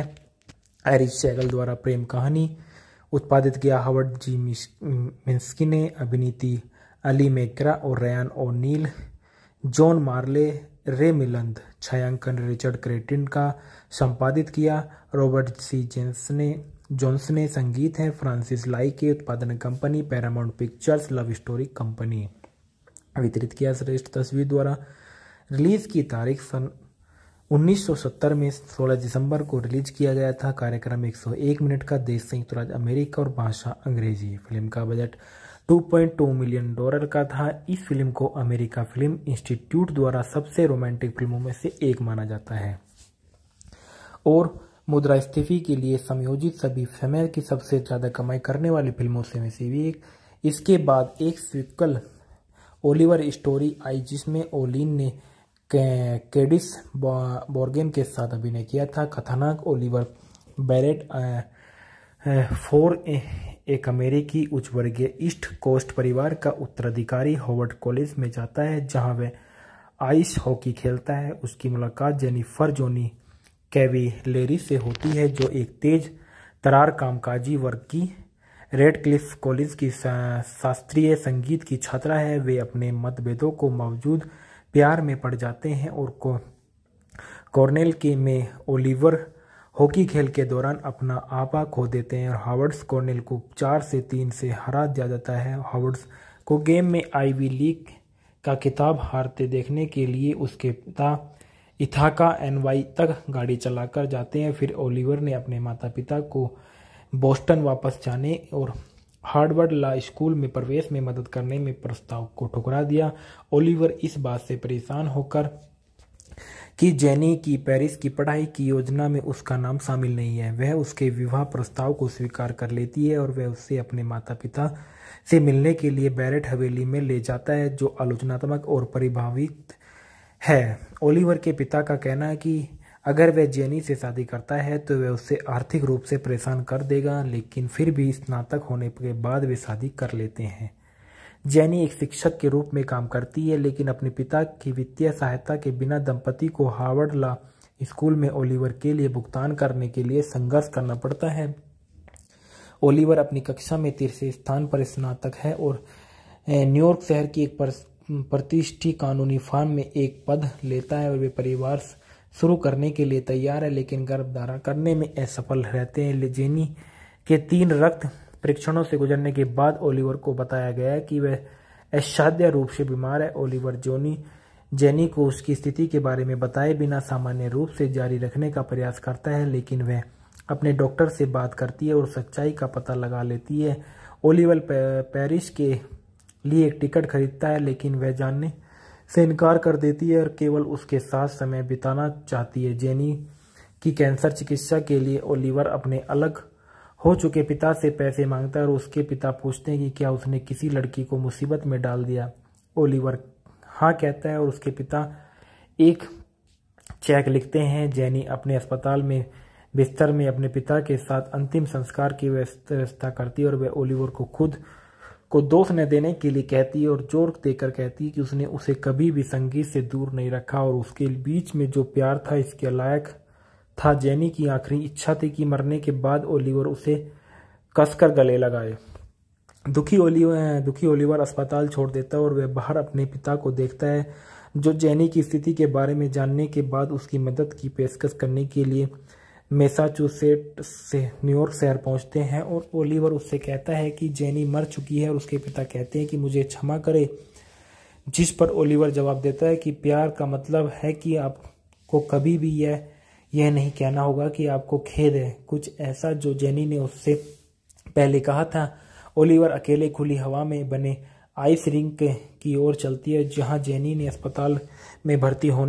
एरिज शेगल द्वारा प्रेम कहानी उत्पादित किया हवर्ड जी मिस्की ने अभिनीति अली मेकरा और रयान ओनील जॉन मार्ले रे मिलंद छायांकन रिचर्ड क्रेटिन का संपादित किया रॉबर्ट सी जेंस ने जॉन्स ने संगीत है फ्रांसिस लाई की उत्पादन company Paramount Pictures love story company वितरित किया श्रेष्ठ तस्वीर द्वारा रिलीज की तारीख सन 1970 में 16 दिसंबर को रिलीज किया गया था कार्यक्रम 101 मिनट का देश संयुक्त राज्य अमेरिका और भाषा अंग्रेजी फिल्म का बजट 2.2 मिलियन डॉलर का था इस फिल्म को अमेरिका फिल्म इंस्टीट्यूट द्वारा सबसे रोमांटिक फिल्मों में से एक माना जाता है और मुद्रास्फीति के लिए समयोजित सभी समय की सबसे ज़्यादा कमाई करने वाली फिल्मों से में से भी एक इसके बाद एक स्विकल ओलिवर स्टोरी आई जिसमें ओलिन ने केडिस बॉर्गेन के साथ अभिनय किया था कथानाक ओलिवर बैरेट फोर एक अमेरिकी वर्गीय ईस्ट कोस्ट परिवार का उत्तराधिकारी हॉवर्ड कॉलेज में जाता है जहां वह आइस हॉकी खेलता है उसकी मुलाकात जेनिफर जोनी कैवी लेरी से होती है जो एक तेज तरार कामकाजी वर्ग की रेड क्लिफ कॉलेज की शास्त्रीय संगीत की छात्रा है वे अपने मतभेदों को मौजूद प्यार में पड़ जाते हैं और कॉर्नेल के में ओलिवर हॉकी खेल के दौरान अपना आपा खो देते हैं और हावर्ड्स कॉर्नेल को चार से तीन से हरा दिया जाता है हावर्ड्स को गेम में आईवी लीग का किताब हारते देखने के लिए उसके पिता इथाका एनवाई तक गाड़ी चलाकर जाते हैं फिर ओलिवर ने अपने माता पिता को बोस्टन वापस जाने और हार्डवर्ड ला स्कूल में प्रवेश में मदद करने में प्रस्ताव को ठुकरा दिया ओलिवर इस बात से परेशान होकर कि जेनी की पेरिस की पढ़ाई की योजना में उसका नाम शामिल नहीं है वह उसके विवाह प्रस्ताव को स्वीकार कर लेती है और वह उससे अपने माता पिता से मिलने के लिए बैरेट हवेली में ले जाता है जो आलोचनात्मक और परिभावित है ओलिवर के पिता का कहना है कि अगर वह जेनी से शादी करता है तो वह उससे आर्थिक रूप से परेशान कर देगा लेकिन फिर भी स्नातक होने के बाद वे शादी कर लेते हैं जैनी एक शिक्षक के रूप में काम करती है लेकिन अपने पिता की वित्तीय सहायता के बिना दंपति को हार्वर्ड ला स्कूल में ओलिवर के लिए भुगतान करने के लिए संघर्ष करना पड़ता है ओलिवर अपनी कक्षा में तीसरे स्थान पर स्नातक है और न्यूयॉर्क शहर की एक प्रतिष्ठी कानूनी फार्म में एक पद लेता है और वे परिवार शुरू करने के लिए तैयार है लेकिन गर्भ धारण करने में असफल रहते हैं जेनी के तीन रक्त परीक्षणों से गुजरने के बाद ओलिवर को बताया गया कि वह असाध्य रूप से बीमार है ओलिवर जोनी जेनी को उसकी स्थिति के बारे में बताए बिना सामान्य रूप से जारी रखने का प्रयास करता है लेकिन वह अपने डॉक्टर से बात करती है और सच्चाई का पता लगा लेती है ओलिवर पेरिस के लिए एक टिकट खरीदता है लेकिन वह जानने से इनकार कर देती है और केवल उसके साथ समय बिताना चाहती है जेनी की कैंसर चिकित्सा के लिए ओलिवर अपने अलग हो चुके पिता से पैसे मांगता है और उसके पिता पूछते हैं कि क्या उसने किसी लड़की को मुसीबत में डाल दिया ओलिवर हाँ कहता है और उसके पिता एक चेक लिखते हैं जैनी अपने अस्पताल में बिस्तर में अपने पिता के साथ अंतिम संस्कार की व्यवस्था करती है और वह ओलिवर को खुद को दोष न देने के लिए कहती है और जोर देकर कहती है कि उसने उसे कभी भी संगीत से दूर नहीं रखा और उसके बीच में जो प्यार था इसके लायक था जैनी की आखिरी इच्छा थी कि मरने के बाद ओलिवर उसे कसकर गले लगाए दुखी ओलिवर दुखी ओलिवर अस्पताल छोड़ देता है और वह बाहर अपने पिता को देखता है जो जैनी की स्थिति के बारे में जानने के बाद उसकी मदद की पेशकश करने के लिए मेसाचुसेट से न्यूयॉर्क शहर पहुंचते हैं और ओलिवर उससे कहता है कि जेनी मर चुकी है और उसके पिता कहते हैं कि मुझे क्षमा करे जिस पर ओलिवर जवाब देता है कि प्यार का मतलब है कि आपको कभी भी यह यह नहीं कहना होगा कि आपको खेद है कुछ ऐसा जो जेनी ने उससे पहले कहा था ओलिवर अकेले खुली हवा में बने आइस रिंक की ओर चलती है जहां जेनी ने अस्पताल में भर्ती होने